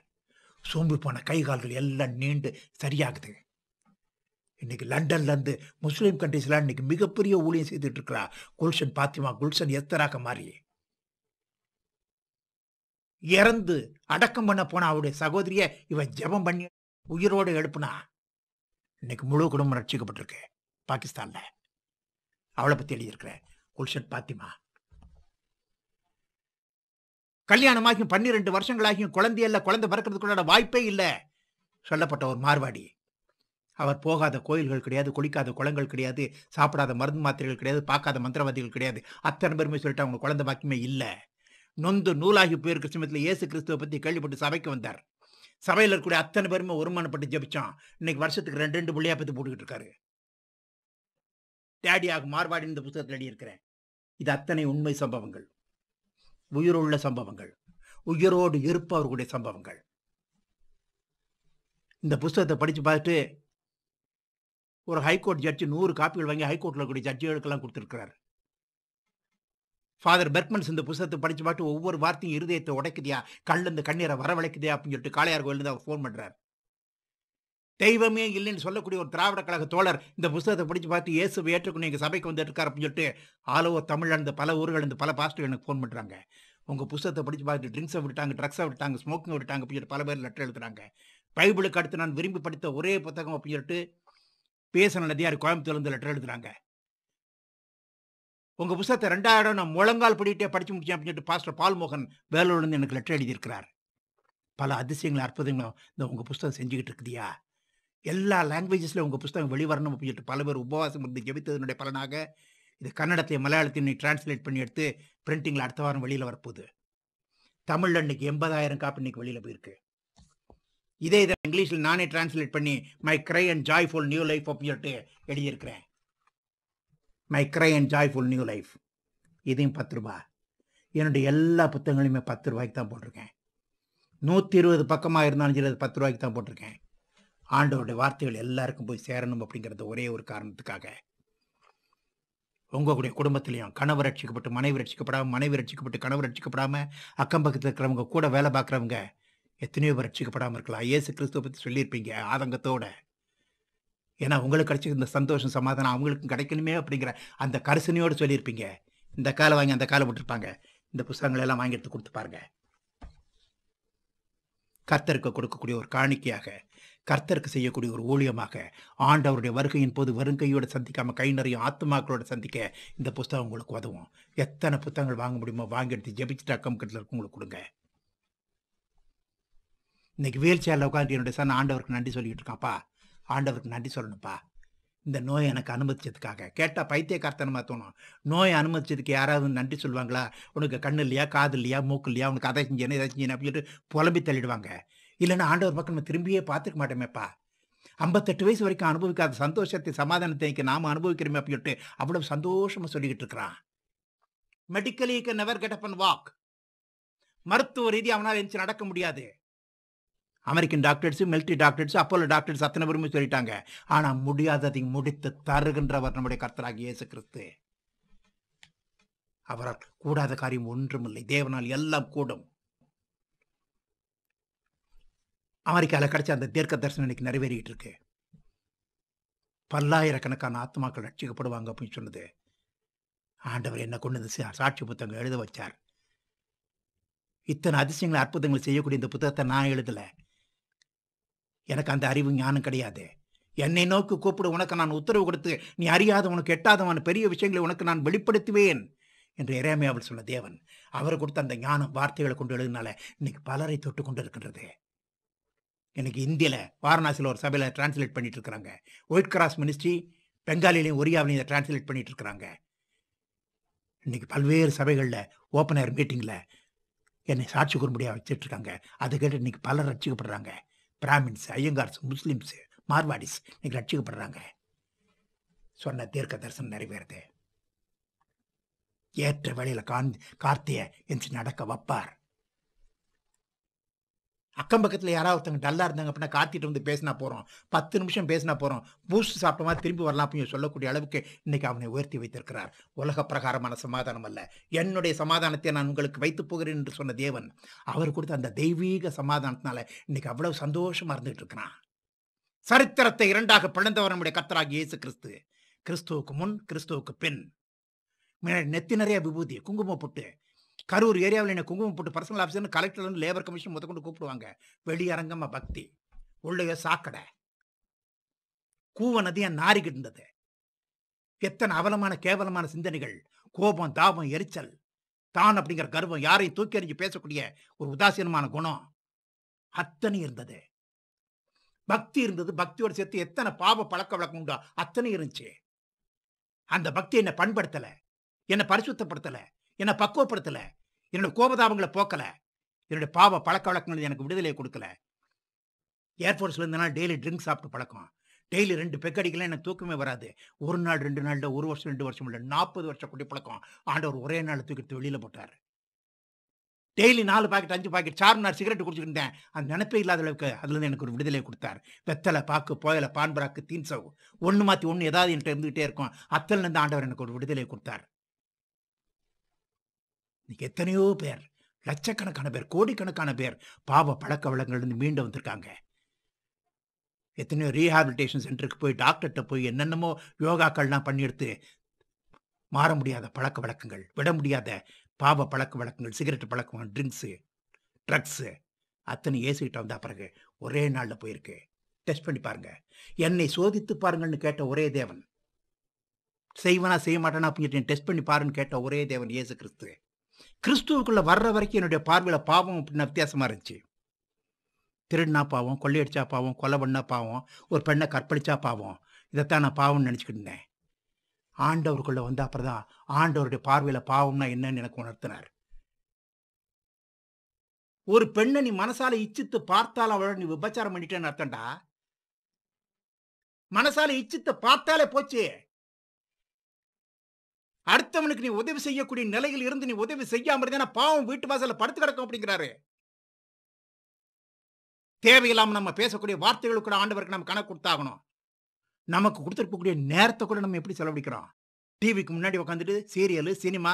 சோம்பு போன கை கால்கள் எல்லாம் நீண்டு சரியாகுது இன்னைக்கு லண்டன்லேருந்து முஸ்லீம் கண்ட்ரிஸ்லாம் இன்னைக்கு மிகப்பெரிய ஊழியம் செய்துட்டு இருக்கிறா குல்ஷன் பாத்திமா குல்ஷன் எத்தராக மாறி இறந்து அடக்கம் பண்ண போன அவருடைய சகோதரிய இவன் ஜபம் பண்ணி உயிரோடு எழுப்புனா இன்னைக்கு முழு குடும்பம் ரட்சிக்கப்பட்டிருக்கு பாகிஸ்தானில் அவளை பற்றி எழுதியிருக்கிறேன் குல்ஷன் பாத்திமா கல்யாணமாகியும் பன்னிரெண்டு வருஷங்களாகியும் குழந்தையல்ல குழந்தை பறக்கிறதுக்குள்ளான வாய்ப்பே இல்லை சொல்லப்பட்ட ஒரு மார்வாடி அவர் போகாத கோயில்கள் கிடையாது குளிக்காத குளங்கள் கிடையாது சாப்பிடாத மருந்து மாத்திரைகள் கிடையாது பார்க்காத மந்திரவாதிகள் கிடையாது அத்தனை பெருமை சொல்லிட்டு அவங்க குழந்தை பாக்கியமே இல்லை நொந்து நூலாகி போயிருக்கிற சமயத்தில் இயேசு கிறிஸ்துவை பற்றி கேள்விப்பட்டு சபைக்கு வந்தார் சபையில் இருக்கக்கூடிய அத்தனை பேருமே ஒருமானப்பட்டு ஜபிச்சான் இன்னைக்கு வருஷத்துக்கு ரெண்டு ரெண்டு புள்ளியா பற்றி போட்டுக்கிட்டு இருக்காரு டேடியாக மார்பாடி இந்த புத்தகத்தில் எழுதியிருக்கிறேன் இது அத்தனை உண்மை சம்பவங்கள் உயிருள்ள சம்பவங்கள் உயிரோடு இருப்பவர்களுடைய சம்பவங்கள் இந்த புஸ்தகத்தை படித்து பார்த்துட்டு ஒரு ஹைகோர்ட் ஜட்ஜி நூறு காப்பிகள் வாங்கி ஹைகோர்ட்டில் இருக்கக்கூடிய ஜட்ஜிகளுக்கெல்லாம் கொடுத்துருக்கிறார் ஃபாதர் பெர்க்மன்ஸ் இந்த புஸ்தகத்தை படித்து பார்த்து ஒவ்வொரு வார்த்தையும் இருதயத்தை உடைக்குதியா இந்த கண்ணீரை வரவழைக்குதியா அப்படின்னு சொல்லிட்டு காளையார் கோயிலிருந்து அவர் ஃபோன் பண்ணுறார் தெய்வமே இல்லைன்னு சொல்லக்கூடிய ஒரு திராவிட கழக தோழர் இந்த புஸ்தகத்தை படித்து பார்த்து இயேசு ஏற்றுக்கணும் எங்கள் சபைக்கு வந்துட்டு இருக்கார் அப்படின்னு சொல்லிட்டு ஆலோ தமிழ்லேருந்து பல ஊர்கள் இந்த பல பாஸ்டர் எனக்கு ஃபோன் பண்ணுறாங்க உங்கள் புத்தகத்தை படித்து பார்த்து ட்ரிங்க்ஸை விட்டாங்க ட்ரக்ஸை விட்டாங்க ஸ்மோக்கிங் விட்டாங்க அப்படின்னு பல பேர் லெட்டர் எழுதுறாங்க பைபிளுக்கு அடுத்து நான் விரும்பி படித்த ஒரே புத்தகம் அப்படின்ட்டு பேசின நதியார் கோயம்புத்தூர்லேருந்து லெட்டர் எழுதுறாங்க உங்கள் புத்தகத்தை ரெண்டாயிரம் நான் முழங்கால் படிக்கிட்டே படித்து முடிச்சேன் அப்படின்னு சொல்லிட்டு பாஸ்டர் பால்மோகன் வேலூர்லேருந்து எனக்கு லெட்டர் எழுதியிருக்கிறார் பல அதிசயங்கள் அற்புதங்களும் இந்த உங்கள் புஸ்தகம் செஞ்சுக்கிட்டு இருக்குதியா எல்லா லாங்குவேஜஸில் உங்கள் புஸ்தகம் வெளிவரணும் அப்படின்னு சொல்லிட்டு பல பேர் உபவாசம் இருந்து ஜெபித்ததனுடைய பலனாக இது கன்னடத்தை மலையாளத்தையும் நீ டிரான்ஸ்லேட் பண்ணி எடுத்து பிரிண்டிங்கில் அடுத்த வாரம் வெளியில் வரப்போகுது தமிழ் அன்னைக்கு எண்பதாயிரம் காப்பி இன்னைக்கு வெளியில் போயிருக்கு இதே இதை இங்கிலீஷில் நானே டிரான்ஸ்லேட் பண்ணி my cry and joyful new life அப்படின்னு சொல்லிட்டு எழுதியிருக்கிறேன் my cry and joyful new life இதையும் பத்து ரூபா என்னுடைய எல்லா புத்தகங்களையுமே பத்து ரூபாய்க்கு தான் போட்டிருக்கேன் நூற்றி இருபது பக்கமாக இருந்தாலும் சரி அது பத்து ரூபாய்க்கு தான் போட்டிருக்கேன் ஆண்டவருடைய வார்த்தைகள் எல்லாருக்கும் போய் சேரணும் அப்படிங்கிறது ஒரே ஒரு காரணத்துக்காக உங்களுடைய குடும்பத்திலையும் கணவர் ரட்சிக்கப்பட்டு மனைவி ரட்சிக்கப்படாமல் மனைவி ரட்சிக்கப்பட்டு கணவர் ரட்சிக்கப்படாமல் அக்கம் பக்கத்தில் இருக்கிறவங்க கூட வேலை பார்க்குறவங்க எத்தனையோ பேர் ரட்சிக்கப்படாமல் இருக்கலாம் ஏசு கிறிஸ்துவ பற்றி சொல்லியிருப்பீங்க ஆதங்கத்தோட ஏன்னா உங்களுக்கு கிடைச்ச இந்த சந்தோஷம் சமாதானம் அவங்களுக்கும் கிடைக்கணுமே அப்படிங்கிற அந்த கரிசனையோடு சொல்லியிருப்பீங்க இந்த காலை வாங்கி அந்த காலை விட்டுருப்பாங்க இந்த புத்தகங்கள் எல்லாம் வாங்கி எடுத்து கொடுத்து பாருங்க கர்த்தருக்கு கொடுக்கக்கூடிய ஒரு காணிக்கையாக கர்த்தருக்கு செய்யக்கூடிய ஒரு ஊழியமாக ஆண்டவருடைய வருகையின் போது வருங்கையோடு சந்திக்காமல் கை நிறைய ஆத்மாக்களோட சந்திக்க இந்த புஸ்தகம் உங்களுக்கு உதவும் எத்தனை புத்தகங்கள் வாங்க முடியுமோ வாங்கி எடுத்து ஜெபிச்சுட்டு அக்கம் கட்டில் உங்களுக்கு கொடுங்க இன்றைக்கி வீல் சேரில் உட்காந்து என்னுடைய சன் ஆண்டவருக்கு நன்றி சொல்லிக்கிட்டு இருக்கான்ப்பா ஆண்டவருக்கு நன்றி சொல்லணும்ப்பா இந்த நோயை எனக்கு அனுமதிச்சதுக்காக கேட்டால் பைத்தியக்கார்த்தனமாக தோணும் நோயை அனுமதிச்சதுக்கு யாராவது நன்றி சொல்லுவாங்களா உனக்கு கண்ணு இல்லையா காது இல்லையா மூக்கு இல்லையா உனக்கு அதை செஞ்சேன்னு இதை செஞ்சேன்னு அப்படின்ட்டு புலம்பி தள்ளிடுவாங்க இல்லைன்னா ஆண்டவர் பக்கம் நம்ம திரும்பியே பார்த்துக்க மாட்டோமேப்பா ஐம்பத்தெட்டு வயசு வரைக்கும் அனுபவிக்காத சந்தோஷத்தை சமாதானத்தை நாம் அனுபவிக்கிறோமே அப்படின்ட்டு அவ்வளவு சந்தோஷமாக சொல்லிக்கிட்டு இருக்கிறான் medically can never get up and walk மருத்துவ ரீதி அவனால் எந்த நடக்க முடியாது American doctors military doctors Apollo doctors அத்தனை பேருமே சொல்லிட்டாங்க ஆனால் முடியாததை முடித்து தருகின்றவர் நம்முடைய கர்த்தராக இயேசு கிறிஸ்து அவரால் கூடாத காரியம் ஒன்றுமில்லை தேவனால் எல்லாம் கூடும் அமெரிக்காவில் கிடைச்ச அந்த தீர்க்க தரிசனம் இன்னைக்கு நிறைவேறிகிட்டு இருக்கு பல்லாயிரக்கணக்கான ஆத்மாக்கள் ரட்சிக்கப்படுவாங்க அப்படின்னு சொன்னது ஆண்டவர் என்ன கொண்டு வந்து சாட்சி புத்தகங்கள் எழுத வச்சார் இத்தனை அதிசயங்கள் அற்புதங்கள் செய்யக்கூடிய இந்த புத்தகத்தை நான் எழுதலை எனக்கு அந்த அறிவு ஞானம் கிடையாது என்னை நோக்கி கூப்பிடு உனக்கு நான் உத்தரவு கொடுத்து நீ அறியாத உனக்கு எட்டாதவன் பெரிய விஷயங்களை உனக்கு நான் வெளிப்படுத்துவேன் என்று இறைமையாவில் சொன்ன தேவன் அவர் கொடுத்த அந்த ஞானம் வார்த்தைகளை கொண்டு எழுதினால இன்னைக்கு பலரை தொட்டு கொண்டு இருக்கின்றது எனக்கு இந்தியில் வாரணாசியில் ஒரு சபையில் டிரான்ஸ்லேட் பண்ணிட்டு இருக்கிறாங்க ஒயிட் கிராஸ் மினிஸ்ட்ரி பெங்காலிலையும் ஒரியாவிலையும் இதை டிரான்ஸ்லேட் பண்ணிட்டு இருக்கிறாங்க இன்னைக்கு பல்வேறு சபைகளில் ஓப்பன் ஏர் மீட்டிங்கில் என்னை சாட்சி குறும்படியாக வச்சுட்ருக்காங்க அதை கேட்டு இன்னைக்கு பலர் ரட்சிக்கப்படுறாங்க பிராமின்ஸ் ஐயங்கார்ஸ் முஸ்லீம்ஸ் மார்வாடிஸ் இன்னைக்கு ரட்சிக்கப்படுறாங்க சொன்ன தீர்க்க தரிசனம் நிறைவேறுது ஏற்ற வழியில் கார்த்திய கார்த்தியை நடக்க வைப்பார் அக்கம் பக்கத்தில் யாராவது ஒருத்தங்க டல்லாக இருந்தாங்க அப்படின்னா காத்திட்டு வந்து பேசினா போகிறோம் பத்து நிமிஷம் பேசினா போகிறோம் பூஸ்ட் மாதிரி திரும்பி வரலாம் அப்படின்னு சொல்லக்கூடிய அளவுக்கு இன்றைக்கி அவனை உயர்த்தி வைத்திருக்கிறார் உலக பிரகாரமான சமாதானம் அல்ல என்னுடைய சமாதானத்தை நான் உங்களுக்கு வைத்து போகிறேன் என்று சொன்ன தேவன் அவர் கொடுத்த அந்த தெய்வீக சமாதானத்தினால இன்னைக்கு அவ்வளவு சந்தோஷமாக இருந்துகிட்டு இருக்கிறான் சரித்திரத்தை இரண்டாக பிளந்தவர் நம்முடைய கத்தராகி இயேசு கிறிஸ்து கிறிஸ்துவுக்கு முன் கிறிஸ்துவுக்கு பின் நெத்தி நிறைய விபூதி குங்குமம் போட்டு கரூர் ஏரியாவில் என்ன குங்குமம் போட்டு பர்சனல் ஆஃபீஸர்னு கலெக்டர்லேருந்து லேபர் கமிஷன் முத கொண்டு கூப்பிடுவாங்க வெளியரங்கம்மா பக்தி உள்ளே சாக்கடை கூவ நதியாக நாரிக்கிட்டு இருந்தது எத்தனை அவலமான கேவலமான சிந்தனைகள் கோபம் தாபம் எரிச்சல் தான் அப்படிங்கிற கர்வம் யாரையும் தூக்கி எறிஞ்சு பேசக்கூடிய ஒரு உதாசீனமான குணம் அத்தனை இருந்தது பக்தி இருந்தது பக்தியோடு சேர்த்து எத்தனை பாவ பழக்க வழக்கம் உண்டோ அத்தனை இருந்துச்சு அந்த பக்தி என்னை பண்படுத்தலை என்னை பரிசுத்தப்படுத்தலை என்னை பக்குவப்படுத்தலை என்னோட கோபதாபங்களை போக்கல என்னோட பாவ பழக்க வழக்கங்கள் எனக்கு விடுதலை கொடுக்கல ஏர்ஃபோர்ஸ்ல இருந்தனால டெய்லி ட்ரிங்க் சாப்பிட்டு பழக்கம் டெய்லி ரெண்டு பெக் அடிக்கலாம் எனக்கு தூக்கமே வராது ஒரு நாள் ரெண்டு நாள்ல ஒரு வருஷம் ரெண்டு வருஷம் இல்லை நாற்பது வருஷம் குடி பழக்கம் ஆண்டவர் ஒரே நாள் தூக்கிட்டு வெளியில போட்டார் டெய்லி நாலு பாக்கெட் அஞ்சு பாக்கெட் சார்மினார் சிகரெட் இருந்தேன் அந்த நினைப்பே இல்லாத அளவுக்கு அதுலேருந்து எனக்கு ஒரு விடுதலை கொடுத்தார் வெத்தலை பாக்கு போயலை பான்பராக்கு தீன்சவு ஒன்று மாற்றி ஒன்று ஏதாவது என்கிட்ட இருந்துகிட்டே இருக்கும் அத்தலேருந்து ஆண்டவர் எனக்கு ஒரு விடுதலை கொடுத்தார் இன்றைக்கி எத்தனையோ பேர் லட்சக்கணக்கான பேர் கோடிக்கணக்கான பேர் பாவ பழக்க வளங்கள்லேருந்து மீண்டும் வந்திருக்காங்க எத்தனையோ ரீஹாபிலிட்டேஷன் சென்டருக்கு போய் டாக்டர்கிட்ட போய் என்னென்னமோ யோகாக்கள்லாம் பண்ணியெடுத்து மாற முடியாத பழக்க வழக்கங்கள் விட முடியாத பாவ பழக்க வழக்கங்கள் சிகரெட் பழக்கம் ட்ரிங்க்ஸு ட்ரக்ஸு அத்தனை ஏசிக்கிட்ட வந்தால் பிறகு ஒரே நாளில் போயிருக்கு டெஸ்ட் பண்ணி பாருங்க என்னை சோதித்து பாருங்கள்னு கேட்ட ஒரே தேவன் செய்வனா செய்ய மாட்டேனா அப்படின்னு டெஸ்ட் பண்ணி பாருன்னு கேட்ட ஒரே தேவன் இயேசு கிறிஸ்து கிறிஸ்துவுக்குள்ளே வர்ற வரைக்கும் என்னுடைய பார்வையில் பாவம் அப்படின்னா வித்தியாசமாக இருந்துச்சு திருடினா பாவம் கொள்ளையடிச்சா பாவம் கொலை பண்ணா பாவம் ஒரு பெண்ணை கற்பழிச்சா பாவம் இதைத்தான் நான் பாவம்னு நினச்சிக்கிட்டு இருந்தேன் ஆண்டவருக்குள்ளே வந்து அப்புறம் தான் ஆண்டவருடைய பார்வையில் பாவம்னா என்னன்னு எனக்கு உணர்த்தினார் ஒரு பெண்ணை நீ மனசால இச்சித்து பார்த்தால் அவளை நீ விபச்சாரம் பண்ணிட்டேன்னு அர்த்தம்டா மனசால இச்சித்து பார்த்தாலே போச்சு அடுத்தவனுக்கு நீ உதவி செய்யக்கூடிய நிலையில் இருந்து நீ உதவி செய்யாம இருந்தேன்னா பாவம் வீட்டு வாசல படுத்து கிடக்கும் அப்படிங்கிறாரு தேவையில்லாம நம்ம பேசக்கூடிய வார்த்தைகளுக்கு கூட ஆண்டவருக்கு நம்ம கணக்கு கொடுத்தாகணும் நமக்கு கொடுத்துருக்கக்கூடிய நேரத்தை கூட நம்ம எப்படி செலவழிக்கிறோம் டிவிக்கு முன்னாடி உட்காந்துட்டு சீரியலு சினிமா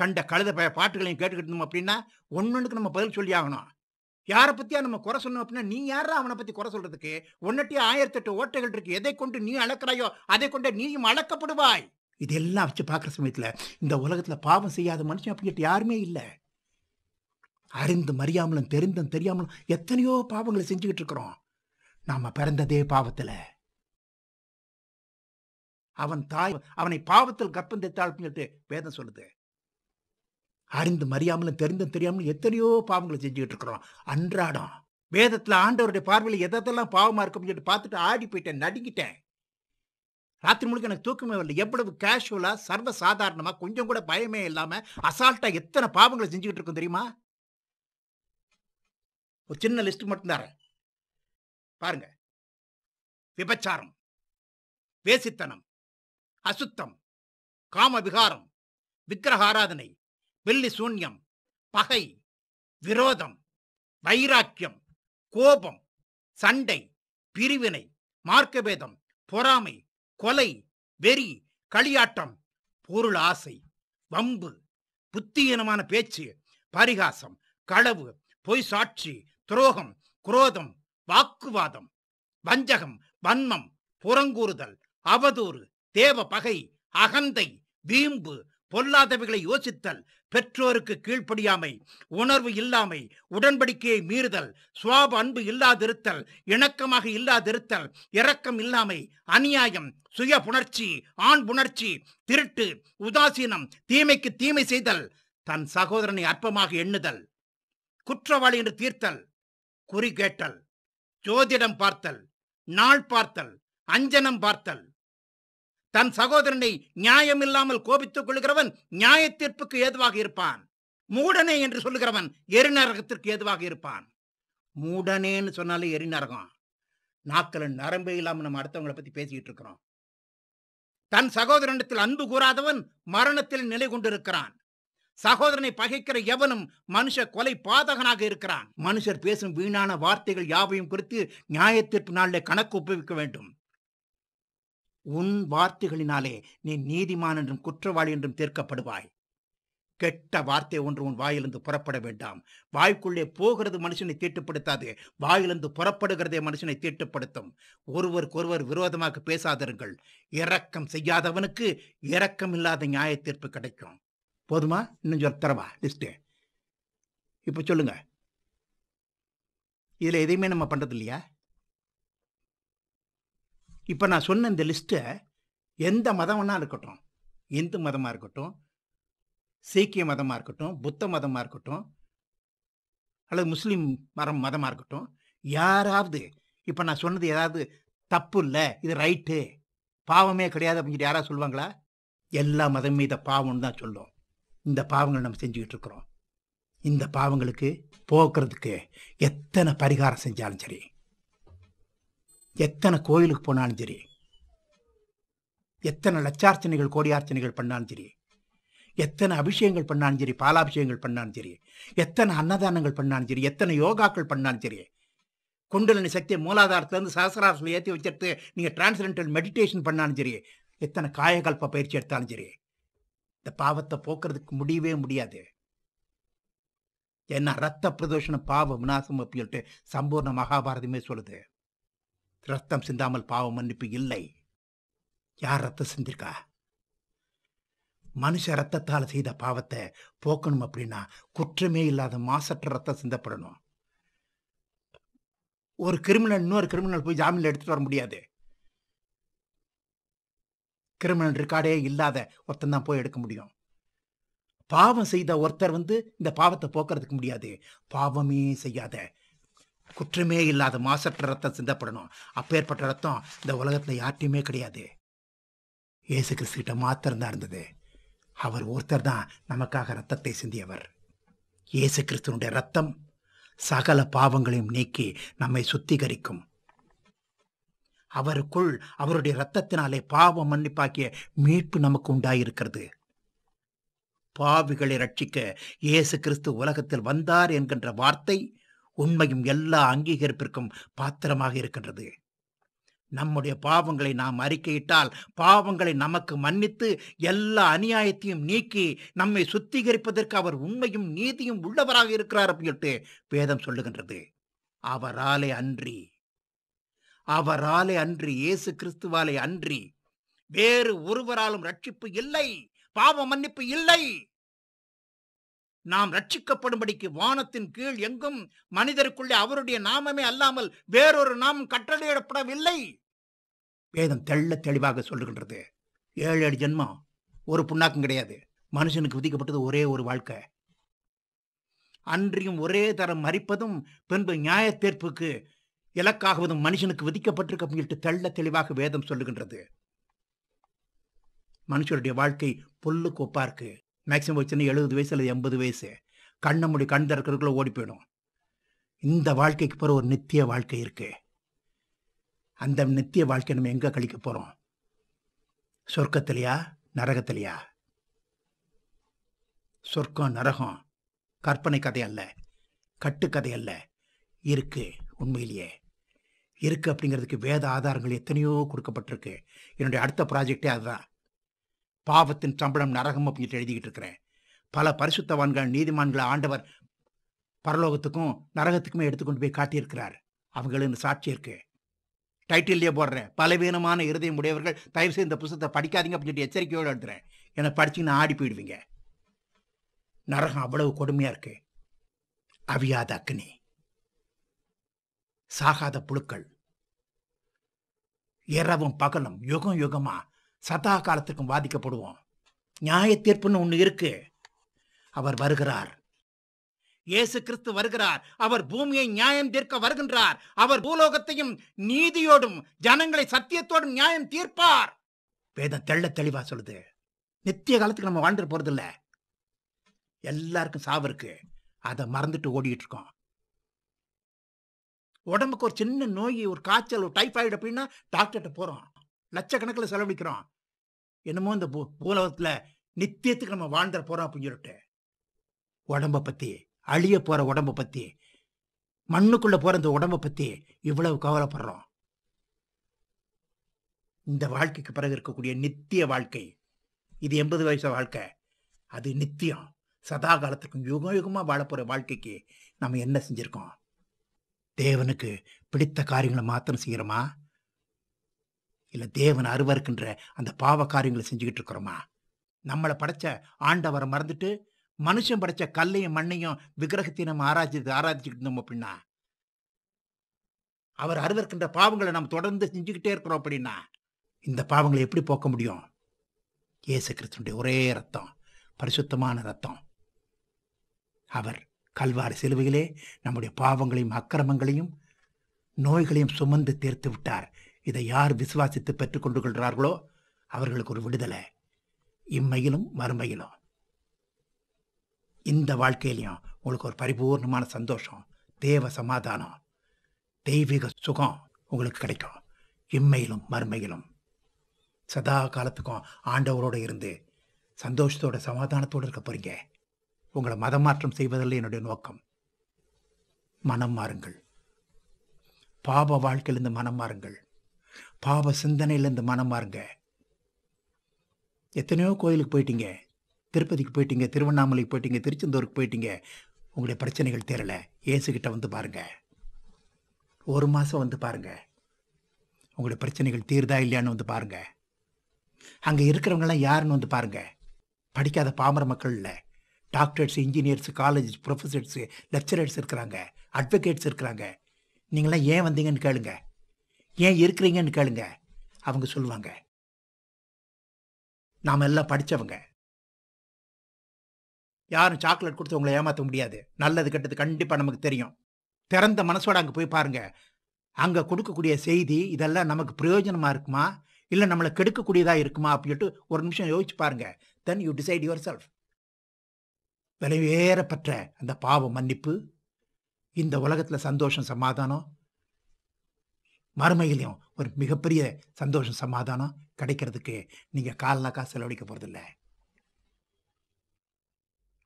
கண்ட கழுத பாட்டுகளையும் கேட்டுக்கிட்டு அப்படின்னா ஒன்னொன்றுக்கு நம்ம பதில் சொல்லி ஆகணும் யாரை பற்றியா நம்ம குறை சொல்லணும் அப்படின்னா நீ யாரா அவனை பற்றி குறை சொல்றதுக்கு ஒன்னட்டி ஆயிரத்தெட்டு ஓட்டைகள் இருக்கு எதை கொண்டு நீ அழக்கிறாயோ அதை கொண்டு நீயும் அளக்கப்படுவாய் இதெல்லாம் வச்சு பார்க்குற சமயத்தில் இந்த உலகத்தில் பாவம் செய்யாத மனுஷன் அப்படின்ட்டு யாருமே இல்லை அறிந்து மறியாமலும் தெரிந்தும் தெரியாமலும் எத்தனையோ பாவங்களை செஞ்சுக்கிட்டு இருக்கிறோம் நாம் பிறந்ததே பாவத்தில் அவன் தாய் அவனை பாவத்தில் கற்பம் தெத்தாள் சொல்லிட்டு வேதம் சொல்லுது அறிந்து மறியாமலும் தெரிந்தும் தெரியாமலும் எத்தனையோ பாவங்களை செஞ்சுக்கிட்டு இருக்கிறோம் அன்றாடம் வேதத்தில் ஆண்டவருடைய பார்வையில் எதெல்லாம் பாவமாக இருக்கும் சொல்லிட்டு பார்த்துட்டு ஆடி போயிட்டேன் நடுங்கிட்டேன் ராத்திரி முழுக்க எனக்கு தூக்கமே வரல எவ்வளவு கேஷுவலாக சர்வசாதாரணமாக கொஞ்சம் கூட பயமே இல்லாமல் அசால்ட்டாக எத்தனை பாவங்களை செஞ்சுக்கிட்டு இருக்கும் தெரியுமா ஒரு சின்ன லிஸ்ட் மட்டும் பாருங்க விபச்சாரம் வேசித்தனம் அசுத்தம் காம விகாரம் விக்கிரகாராதனை வெள்ளி சூன்யம் பகை விரோதம் வைராக்கியம் கோபம் சண்டை பிரிவினை மார்க்கபேதம் பொறாமை கொலை வெறி களியாட்டம் பொருள் ஆசை வம்பு புத்தியீனமான பேச்சு பரிகாசம் களவு பொய் சாட்சி துரோகம் குரோதம் வாக்குவாதம் வஞ்சகம் வன்மம் புறங்கூறுதல் அவதூறு தேவ பகை அகந்தை வீம்பு பொல்லாதவைகளை யோசித்தல் பெற்றோருக்கு கீழ்ப்படியாமை உணர்வு இல்லாமை உடன்படிக்கையை மீறுதல் சுவாப அன்பு இல்லாதிருத்தல் இணக்கமாக இல்லாதிருத்தல் இரக்கம் இல்லாமை அநியாயம் சுய புணர்ச்சி ஆண் புணர்ச்சி திருட்டு உதாசீனம் தீமைக்கு தீமை செய்தல் தன் சகோதரனை அற்பமாக எண்ணுதல் குற்றவாளி என்று தீர்த்தல் குறி கேட்டல் ஜோதிடம் பார்த்தல் நாள் பார்த்தல் அஞ்சனம் பார்த்தல் தன் சகோதரனை நியாயம் இல்லாமல் கோபித்துக் கொள்கிறவன் நியாயத்தீர்ப்புக்கு ஏதுவாக இருப்பான் மூடனே என்று சொல்லுகிறவன் எரிநரகத்திற்கு ஏதுவாக இருப்பான் மூடனேன்னு சொன்னாலே எரிநரகம் நாக்கள் நரம்பே இல்லாமல் நம்ம அடுத்தவங்களை பத்தி பேசிட்டு இருக்கிறோம் தன் சகோதரனிடத்தில் அன்பு கூறாதவன் மரணத்தில் நிலை கொண்டிருக்கிறான் சகோதரனை பகைக்கிற எவனும் மனுஷ கொலை பாதகனாக இருக்கிறான் மனுஷர் பேசும் வீணான வார்த்தைகள் யாவையும் குறித்து நியாயத்திற்கு நாளில் கணக்கு ஒப்புவிக்க வேண்டும் உன் வார்த்தைகளினாலே நீ நீதிமான் என்றும் குற்றவாளி என்றும் தீர்க்கப்படுவாய் கெட்ட வார்த்தை ஒன்று உன் வாயிலிருந்து புறப்பட வேண்டாம் வாய்க்குள்ளே போகிறது மனுஷனை தீட்டுப்படுத்தாது வாயிலிருந்து புறப்படுகிறதே மனுஷனை தீட்டுப்படுத்தும் ஒருவருக்கொருவர் விரோதமாக பேசாதருங்கள் இரக்கம் செய்யாதவனுக்கு இரக்கம் இல்லாத நியாய தீர்ப்பு கிடைக்கும் போதுமா இன்னும் சொல்ல தரவா லிஸ்ட்டு இப்போ சொல்லுங்க இதில் எதையுமே நம்ம பண்ணுறது இல்லையா இப்போ நான் சொன்ன இந்த லிஸ்ட்டை எந்த மதம்னா இருக்கட்டும் இந்து மதமாக இருக்கட்டும் சீக்கிய மதமாக இருக்கட்டும் புத்த மதமாக இருக்கட்டும் அல்லது முஸ்லீம் மரம் மதமாக இருக்கட்டும் யாராவது இப்போ நான் சொன்னது ஏதாவது தப்பு இல்லை இது ரைட்டு பாவமே கிடையாது அப்படின்னு சொல்லி யாராவது சொல்லுவாங்களா எல்லா மதமும் இதை பாவம்னு தான் சொல்லும் இந்த பாவங்களை நம்ம செஞ்சுக்கிட்டு இருக்கிறோம் இந்த பாவங்களுக்கு போக்குறதுக்கு எத்தனை பரிகாரம் செஞ்சாலும் சரி எத்தனை கோயிலுக்கு போனாலும் சரி எத்தனை லட்சார்ச்சனைகள் கோடியார்ச்சனைகள் பண்ணாலும் சரி எத்தனை அபிஷேகங்கள் பண்ணாலும் சரி பாலாபிஷேகங்கள் பண்ணாலும் சரி எத்தனை அன்னதானங்கள் பண்ணாலும் சரி எத்தனை யோகாக்கள் பண்ணாலும் சரி குண்டலினி சக்தியை மூலாதாரத்திலேருந்து சாஸ்திராசில் ஏற்றி வச்சிருந்து நீங்கள் டிரான்ஸ்லென்டல் மெடிடேஷன் பண்ணாலும் சரி எத்தனை காயகல்ப பயிற்சி எடுத்தாலும் சரி இந்த பாவத்தை போக்குறதுக்கு முடியவே முடியாது ஏன்னா ரத்த பிரதோஷண பாவ விநாசம் அப்படின்னு சொல்லிட்டு சம்பூர்ண மகாபாரதமே சொல்லுது ரத்தம் சிந்தாமல் பாவம் மன்னிப்பு இல்லை யார் ரத்தம் சிந்திருக்கா மனுஷ ரத்தத்தால் செய்த பாவத்தை போக்கணும் அப்படின்னா குற்றமே இல்லாத மாசற்ற ரத்தம் சிந்தப்படணும் ஒரு கிரிமினல் இன்னொரு கிரிமினல் போய் ஜாமீனில் எடுத்துகிட்டு வர முடியாது கிரிமினல் ரெக்கார்டே இல்லாத ஒருத்தன் தான் போய் எடுக்க முடியும் பாவம் செய்த ஒருத்தர் வந்து இந்த பாவத்தை போக்குறதுக்கு முடியாது பாவமே செய்யாத குற்றமே இல்லாத மாசற்ற ரத்தம் சிந்தப்படணும் அப்பேற்பட்ட ரத்தம் இந்த உலகத்தில் யார்ட்டையுமே கிடையாது இயேசு கிறிஸ்துகிட்ட மாத்திரம்தான் இருந்தது அவர் ஒருத்தர் தான் நமக்காக ரத்தத்தை சிந்தியவர் இயேசு கிறிஸ்துவனுடைய ரத்தம் சகல பாவங்களையும் நீக்கி நம்மை சுத்திகரிக்கும் அவருக்குள் அவருடைய ரத்தத்தினாலே பாவம் மன்னிப்பாக்கிய மீட்பு நமக்கு உண்டாயிருக்கிறது பாவிகளை ரட்சிக்க இயேசு கிறிஸ்து உலகத்தில் வந்தார் என்கின்ற வார்த்தை உண்மையும் எல்லா அங்கீகரிப்பிற்கும் பாத்திரமாக இருக்கின்றது நம்முடைய பாவங்களை நாம் அறிக்கையிட்டால் பாவங்களை நமக்கு மன்னித்து எல்லா அநியாயத்தையும் நீக்கி நம்மை சுத்திகரிப்பதற்கு அவர் உண்மையும் நீதியும் உள்ளவராக இருக்கிறார் அப்படின்ட்டு வேதம் சொல்லுகின்றது அவராலே அன்றி அவராலே அன்றி இயேசு கிறிஸ்துவாலே அன்றி வேறு ஒருவராலும் ரட்சிப்பு இல்லை பாவ மன்னிப்பு இல்லை நாம் ரட்சிக்கப்படும்படிக்கு வானத்தின் கீழ் எங்கும் மனிதருக்குள்ளே அவருடைய நாமமே அல்லாமல் வேறொரு நாமம் கட்டளையிடப்படவில்லை வேதம் தெள்ள தெளிவாக சொல்லுகின்றது ஏழு ஏழு ஜென்மம் ஒரு புண்ணாக்கம் கிடையாது மனுஷனுக்கு விதிக்கப்பட்டது ஒரே ஒரு வாழ்க்கை அன்றியும் ஒரே தரம் மறிப்பதும் பின்பு நியாய தீர்ப்புக்கு இலக்காகுவதும் மனுஷனுக்கு விதிக்கப்பட்டிருக்க அப்படின்ட்டு தெள்ள தெளிவாக வேதம் சொல்லுகின்றது மனுஷருடைய வாழ்க்கை பொல்லுக்கு ஒப்பா இருக்கு மேக்ஸிமம் வச்சுன்னா எழுபது வயசு அல்லது எண்பது வயசு கண்ணை முடி கண் திறக்கிறதுக்குள்ள ஓடி போயிடும் இந்த வாழ்க்கைக்கு பிறகு ஒரு நித்திய வாழ்க்கை இருக்குது அந்த நித்திய வாழ்க்கை நம்ம எங்கே கழிக்க போகிறோம் சொர்க்கத்திலையா நரகத்திலையா சொர்க்கம் நரகம் கற்பனை கதை அல்ல கட்டுக்கதை அல்ல இருக்கு உண்மையிலேயே இருக்குது அப்படிங்கிறதுக்கு வேத ஆதாரங்கள் எத்தனையோ கொடுக்கப்பட்டிருக்கு என்னுடைய அடுத்த ப்ராஜெக்டே அதுதான் பாவத்தின் சம்பளம் நரகம் அப்படின்ட்டு எழுதிக்கிட்டு இருக்கிறேன் பல பரிசுத்தவான்கள் நீதிமான்களை ஆண்டவர் பரலோகத்துக்கும் நரகத்துக்குமே எடுத்துக்கொண்டு போய் காட்டியிருக்கிறார் அவங்களுக்கு சாட்சி இருக்கு டைட்டில்லையே போடுறேன் பலவீனமான இருதயம் உடையவர்கள் தயவு செய்து இந்த புத்தகத்தை படிக்காதீங்க அப்படின்னு எச்சரிக்கையோடு எழுதுறேன் என்னை படிச்சிங்கன்னா ஆடி போயிடுவீங்க நரகம் அவ்வளவு கொடுமையாக இருக்கு அவியாத அக்னி சாகாத புழுக்கள் இரவும் பகலும் யுகம் யுகமாக சதா காலத்துக்கும் பாதிக்கப்படுவோம் நியாய தீர்ப்புன்னு ஒன்று இருக்கு அவர் வருகிறார் இயேசு கிறிஸ்து வருகிறார் அவர் பூமியை நியாயம் தீர்க்க வருகின்றார் அவர் பூலோகத்தையும் நீதியோடும் ஜனங்களை சத்தியத்தோடும் நியாயம் தீர்ப்பார் வேதம் தெள்ள தெளிவா சொல்லுது நித்திய காலத்துக்கு நம்ம வாழ்ந்துட்டு போறது எல்லாருக்கும் சாவு இருக்கு அதை மறந்துட்டு ஓடிட்டு இருக்கோம் உடம்புக்கு ஒரு சின்ன நோய் ஒரு காய்ச்சல் ஒரு டைஃபாய்டு அப்படின்னா டாக்டர்கிட்ட போகிறோம் லட்சக்கணக்கில் செலவழிக்கிறோம் என்னமோ இந்த பூ பூலகத்தில் நித்தியத்துக்கு நம்ம வாழ்ந்துட போகிறோம் அப்படின்னு சொல்லிட்டு உடம்பை பற்றி அழிய போகிற உடம்பை பற்றி மண்ணுக்குள்ளே போகிற இந்த உடம்பை பற்றி இவ்வளவு கவலைப்படுறோம் இந்த வாழ்க்கைக்கு பிறகு இருக்கக்கூடிய நித்திய வாழ்க்கை இது எண்பது வயசு வாழ்க்கை அது நித்தியம் சதா காலத்துக்கும் யுகம் யுகமாக வாழப்போகிற வாழ்க்கைக்கு நம்ம என்ன செஞ்சுருக்கோம் தேவனுக்கு பிடித்த காரியங்களை மாத்திரம் செய்கிறோமா இல்லை தேவன் அருவருக்குன்ற அந்த பாவ காரியங்களை செஞ்சுக்கிட்டு இருக்கிறோமா நம்மளை படைச்ச ஆண்டவரை மறந்துட்டு மனுஷன் படைச்ச கல்லையும் மண்ணையும் விக்கிரகத்தையும் நம்ம ஆராய்ச்சி ஆராய்ச்சிக்கிட்டு இருந்தோம் அப்படின்னா அவர் அருவருக்கின்ற பாவங்களை நம்ம தொடர்ந்து செஞ்சுக்கிட்டே இருக்கிறோம் அப்படின்னா இந்த பாவங்களை எப்படி போக்க முடியும் ஏசு கிறிஸ்துடைய ஒரே ரத்தம் பரிசுத்தமான ரத்தம் அவர் கல்வாறு சிலுவையிலே நம்முடைய பாவங்களையும் அக்கிரமங்களையும் நோய்களையும் சுமந்து தீர்த்து விட்டார் இதை யார் விசுவாசித்து பெற்றுக்கொண்டு கொள்கிறார்களோ அவர்களுக்கு ஒரு விடுதலை இம்மையிலும் மறுமையிலும் இந்த வாழ்க்கையிலையும் உங்களுக்கு ஒரு பரிபூர்ணமான சந்தோஷம் தேவ சமாதானம் தெய்வீக சுகம் உங்களுக்கு கிடைக்கும் இம்மையிலும் மறுமையிலும் சதா காலத்துக்கும் ஆண்டவரோடு இருந்து சந்தோஷத்தோட சமாதானத்தோடு இருக்க போகிறீங்க உங்களை மதம் மாற்றம் செய்வதில் என்னுடைய நோக்கம் மனம் மாறுங்கள் பாப வாழ்க்கையிலிருந்து மனம் மாறுங்கள் பாவ சிந்தனையிலேருந்து மனம் மாறுங்க எத்தனையோ கோயிலுக்கு போயிட்டீங்க திருப்பதிக்கு போயிட்டீங்க திருவண்ணாமலைக்கு போயிட்டீங்க திருச்செந்தூருக்கு போயிட்டீங்க உங்களுடைய பிரச்சனைகள் தெரில ஏசுகிட்ட வந்து பாருங்கள் ஒரு மாதம் வந்து பாருங்கள் உங்களுடைய பிரச்சனைகள் தீர்தா இல்லையான்னு வந்து பாருங்கள் அங்கே இருக்கிறவங்கெல்லாம் யாருன்னு வந்து பாருங்கள் படிக்காத பாமர மக்கள் இல்லை doctors engineers college professors lecturers இருக்கிறாங்க அட்வொகேட்ஸ் இருக்கிறாங்க நீங்களாம் ஏன் வந்தீங்கன்னு கேளுங்கள் ஏன் இருக்கிறீங்கன்னு கேளுங்க அவங்க சொல்லுவாங்க நாம் எல்லாம் படித்தவங்க யாரும் சாக்லேட் கொடுத்து உங்களை ஏமாற்ற முடியாது நல்லது கெட்டது கண்டிப்பாக நமக்கு தெரியும் திறந்த மனசோடு அங்கே போய் பாருங்கள் அங்கே கொடுக்கக்கூடிய செய்தி இதெல்லாம் நமக்கு பிரயோஜனமாக இருக்குமா இல்லை நம்மளை கெடுக்கக்கூடியதாக இருக்குமா அப்படின்ட்டு ஒரு நிமிஷம் யோசிச்சு பாருங்கள் then you decide yourself விலைவேறப்பற்ற அந்த பாவ மன்னிப்பு இந்த உலகத்தில் சந்தோஷம் சமாதானம் மறுமையிலையும் ஒரு மிகப்பெரிய சந்தோஷம் சமாதானம் கிடைக்கிறதுக்கு நீங்கள் கால்னாக்கா செலவழிக்க போகிறதில்ல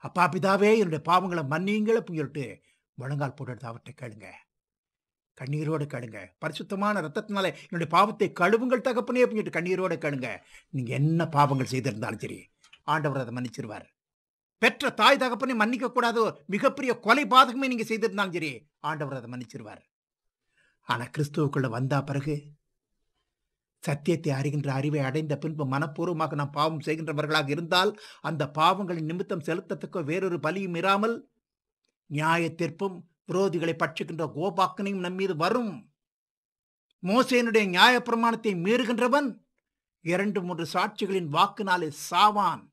அப்பா பிதாவே என்னுடைய பாவங்களை மன்னியுங்கள் அப்படின்னு சொல்லிட்டு முழங்கால் போட்டு அவர்கிட்ட கேளுங்க கண்ணீரோடு கேளுங்க பரிசுத்தமான ரத்தத்தினால என்னுடைய பாவத்தை கழுவுங்கள் தகப்பனே அப்படின்னு கண்ணீரோடு கேளுங்க நீங்கள் என்ன பாவங்கள் செய்திருந்தாலும் சரி ஆண்டவர் அதை மன்னிச்சிருவார் பெற்ற தாய் தகப்பனை மன்னிக்க கூடாத மிகப்பெரிய கொலை பாதகமே நீங்கள் செய்திருந்தாலும் சரி ஆண்டவர் அதை மன்னிச்சிருவார் ஆனால் கிறிஸ்துவுக்குள்ளே வந்த பிறகு சத்தியத்தை அறிகின்ற அறிவை அடைந்த பின்பு மனப்பூர்வமாக நாம் பாவம் செய்கின்றவர்களாக இருந்தால் அந்த பாவங்களின் நிமித்தம் செலுத்தத்தக்க வேறொரு பலியும் இராமல் நியாயத்திற்பும் விரோதிகளை பட்சிக்கின்ற கோபாக்கனையும் நம்மீது வரும் மோசேனுடைய நியாயப்பிரமாணத்தை மீறுகின்றவன் இரண்டு மூன்று சாட்சிகளின் வாக்குனாலே சாவான்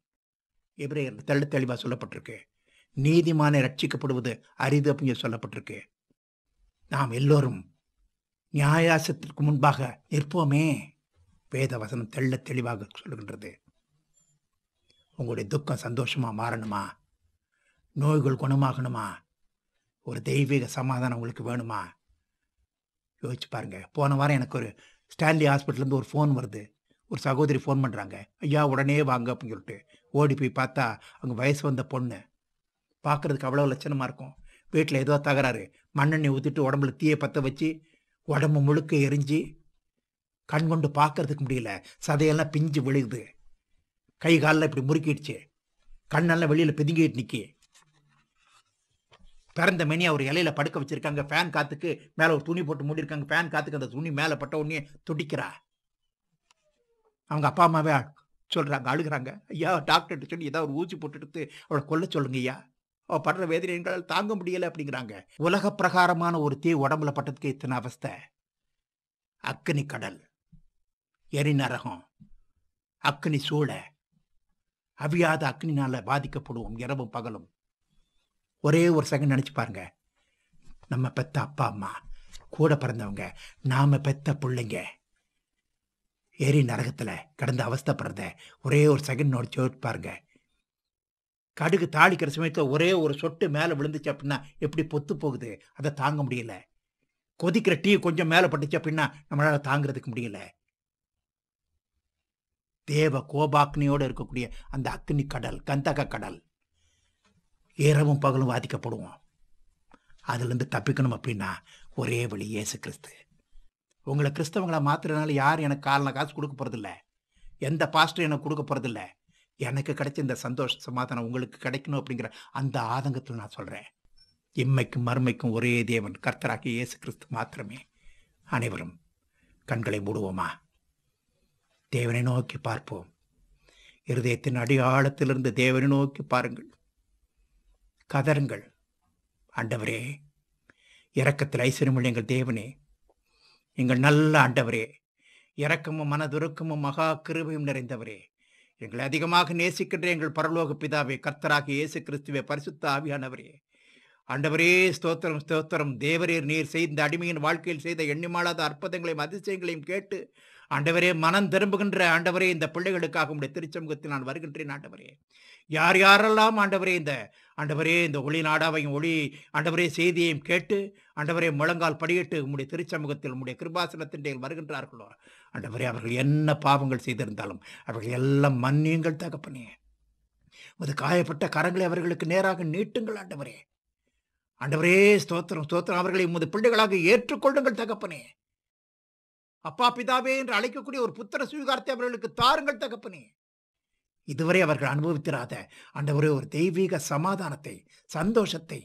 என்று தெள்ள தெளிவாக சொல்லப்பட்டிருக்கு நீதிமானை ரட்சிக்கப்படுவது அரிது அப்படின்னு சொல்லப்பட்டிருக்கு நாம் எல்லோரும் நியாயாசத்திற்கு முன்பாக நிற்போமே வேத வசனம் தெள்ள தெளிவாக சொல்லுகின்றது உங்களுடைய துக்கம் சந்தோஷமாக மாறணுமா நோய்கள் குணமாகணுமா ஒரு தெய்வீக சமாதானம் உங்களுக்கு வேணுமா யோசிச்சு பாருங்கள் போன வாரம் எனக்கு ஒரு ஸ்டான்லி ஹாஸ்பிட்டலேருந்து ஒரு ஃபோன் வருது ஒரு சகோதரி ஃபோன் பண்ணுறாங்க ஐயா உடனே வாங்க அப்படின்னு சொல்லிட்டு ஓடி போய் பார்த்தா அவங்க வயசு வந்த பொண்ணு பார்க்குறதுக்கு அவ்வளோ லட்சணமாக இருக்கும் வீட்டில் ஏதோ தகராறு மண்ணெண்ணெய் ஊற்றிட்டு உடம்புல தீயை பற்ற வச்சு உடம்பு முழுக்க எரிஞ்சு கண் கொண்டு பார்க்கறதுக்கு முடியல சதையெல்லாம் பிஞ்சு விழுகுது கை காலில் இப்படி முறுக்கிடுச்சு கண்ணெல்லாம் வெளியில் பிதுங்கிட்டு நிற்கி பிறந்த மணி அவர் இலையில படுக்க வச்சிருக்காங்க ஃபேன் காத்துக்கு மேலே ஒரு துணி போட்டு மூடிருக்காங்க ஃபேன் காத்துக்கு அந்த துணி மேலே பட்ட உடனே துடிக்கிறா அவங்க அப்பா அம்மாவே சொல்கிறாங்க அழுகிறாங்க ஐயா டாக்டர்கிட்ட சொல்லி ஏதாவது ஒரு ஊசி போட்டுட்டு அவளை கொல்ல சொல்லுங்க ஐயா படுற வேதனை தாங்க முடியலை அப்படிங்கிறாங்க உலக பிரகாரமான ஒரு தீ உடம்புல பட்டதுக்கு இத்தனை அவஸ்தை அக்னி கடல் எரி நரகம் அக்னி சூழ அவியாத அக்னினால் பாதிக்கப்படுவோம் இரவும் பகலும் ஒரே ஒரு செகண்ட் நினச்சி பாருங்க நம்ம பெத்த அப்பா அம்மா கூட பிறந்தவங்க நாம் பெத்த பிள்ளைங்க ஏரி நரகத்தில் கடந்து அவஸ்தப்படுறத ஒரே ஒரு செகண்ட் நோடிச்சு பாருங்கள் கடுகு தாளிக்கிற சமயத்தில் ஒரே ஒரு சொட்டு மேலே விழுந்துச்சு அப்படின்னா எப்படி பொத்து போகுது அதை தாங்க முடியல கொதிக்கிற டீ கொஞ்சம் மேலே பட்டுச்சு அப்படின்னா நம்மளால் தாங்கிறதுக்கு முடியல தேவ கோபாக்னியோடு இருக்கக்கூடிய அந்த அக்னி கடல் கந்தக கடல் இரவும் பகலும் பாதிக்கப்படுவோம் அதுலேருந்து தப்பிக்கணும் அப்படின்னா ஒரே வழி ஏசு கிறிஸ்து உங்களை கிறிஸ்தவங்களை மாத்துறதுனால யார் எனக்கு காலில் காசு கொடுக்க போகிறதில்ல எந்த பாஸ்டர் எனக்கு கொடுக்க போகிறதில்லை எனக்கு கிடைச்ச இந்த சந்தோஷ சமாதானம் உங்களுக்கு கிடைக்கணும் அப்படிங்கிற அந்த ஆதங்கத்தில் நான் சொல்கிறேன் இம்மைக்கும் மறுமைக்கும் ஒரே தேவன் கர்த்தராகி இயேசு கிறிஸ்து மாத்திரமே அனைவரும் கண்களை மூடுவோமா தேவனை நோக்கி பார்ப்போம் இருதயத்தின் அடியாளத்திலிருந்து தேவனை நோக்கி பாருங்கள் கதருங்கள் ஆண்டவரே இரக்கத்தில் ஐஸ்வர்யம் எங்கள் தேவனே எங்கள் நல்ல ஆண்டவரே இரக்கமும் மனதுருக்கமும் மகா கிருபையும் நிறைந்தவரே எங்களை அதிகமாக நேசிக்கின்ற எங்கள் பரலோக பிதாவே கர்த்தராக இயேசு கிறிஸ்துவே பரிசுத்த ஆவியானவரே அண்டவரே ஸ்தோத்திரம் ஸ்தோத்திரம் தேவரீர் நீர் செய்த அடிமையின் வாழ்க்கையில் செய்த எண்ணிமாளாத அற்புதங்களையும் அதிசயங்களையும் கேட்டு ஆண்டவரே மனம் திரும்புகின்ற ஆண்டவரே இந்த பிள்ளைகளுக்காக உடைய திருச்சமூகத்தில் நான் வருகின்றேன் ஆண்டவரே யார் யாரெல்லாம் ஆண்டவரே இந்த ஆண்டவரே இந்த ஒளி நாடாவையும் ஒளி ஆண்டவரே செய்தியையும் கேட்டு அண்டவரே முழங்கால் படியிட்டு உங்களுடைய திருச்சமூகத்தில் உங்களுடைய கிருபாசனத்தின் வருகின்றார்களோ அண்டவரே அவர்கள் என்ன பாவங்கள் செய்திருந்தாலும் அவர்கள் எல்லாம் மன்னியுங்கள் தகப்பனே உமது காயப்பட்ட கரங்களை அவர்களுக்கு நேராக நீட்டுங்கள் ஆண்டவரே அண்டவரே ஸ்தோத்திரம் ஸ்தோத்திரம் அவர்களை உமது பிள்ளைகளாக ஏற்றுக்கொள்ளுங்கள் தகப்பனே அப்பா பிதாவே என்று அழைக்கக்கூடிய ஒரு புத்திர சுவீகாரத்தை அவர்களுக்கு தாருங்கள் தகப்பனே இதுவரை அவர்கள் அனுபவித்திராத அண்டவரே ஒரு தெய்வீக சமாதானத்தை சந்தோஷத்தை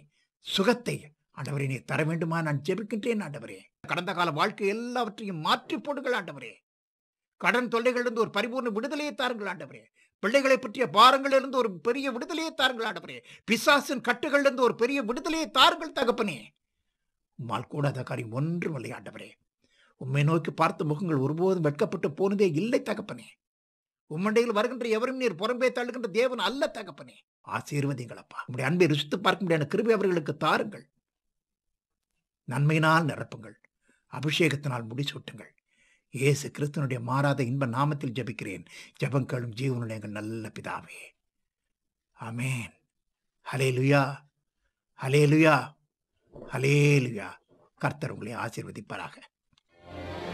சுகத்தை ஆண்டவரே நீ தர வேண்டுமா நான் ஜெபிக்கின்றேன் ஆண்டவரே கடந்த கால வாழ்க்கை எல்லாவற்றையும் மாற்றி போடுங்கள் ஆண்டவரே கடன் தொல்லைகளிலிருந்து ஒரு பரிபூர்ண விடுதலையை தாருங்கள் ஆண்டவரே பிள்ளைகளை பற்றிய பாரங்களிலிருந்து ஒரு பெரிய விடுதலையை தாருங்கள் ஆண்டவரே பிசாசின் கட்டுகளிலிருந்து ஒரு பெரிய விடுதலையை தாருங்கள் தகப்பனே உம்மால் கூடாத காரியம் ஒன்றும் இல்லை ஆண்டவரே உம்மை நோக்கி பார்த்த முகங்கள் ஒருபோதும் வெட்கப்பட்டு போனதே இல்லை தகப்பனே உம்மண்டையில் வருகின்ற எவரும் நீர் புறம்பே தள்ளுகின்ற தேவன் அல்ல தகப்பனே ஆசீர்வதிங்களப்பா உங்களுடைய அன்பை ருசித்து பார்க்க முடியாத கிருபி அவர்களுக்கு தாருங்கள் நன்மையினால் நிரப்புங்கள் அபிஷேகத்தினால் முடிசூட்டுங்கள் இயேசு கிறிஸ்தனுடைய மாறாத இன்ப நாமத்தில் ஜபிக்கிறேன் கேளும் ஜீவனுடைய எங்கள் நல்ல பிதாவே அமேன் ஹலே லுயா ஹலே லுயா ஹலே லுயா கர்த்தர் உங்களை ஆசீர்வதிப்பாராக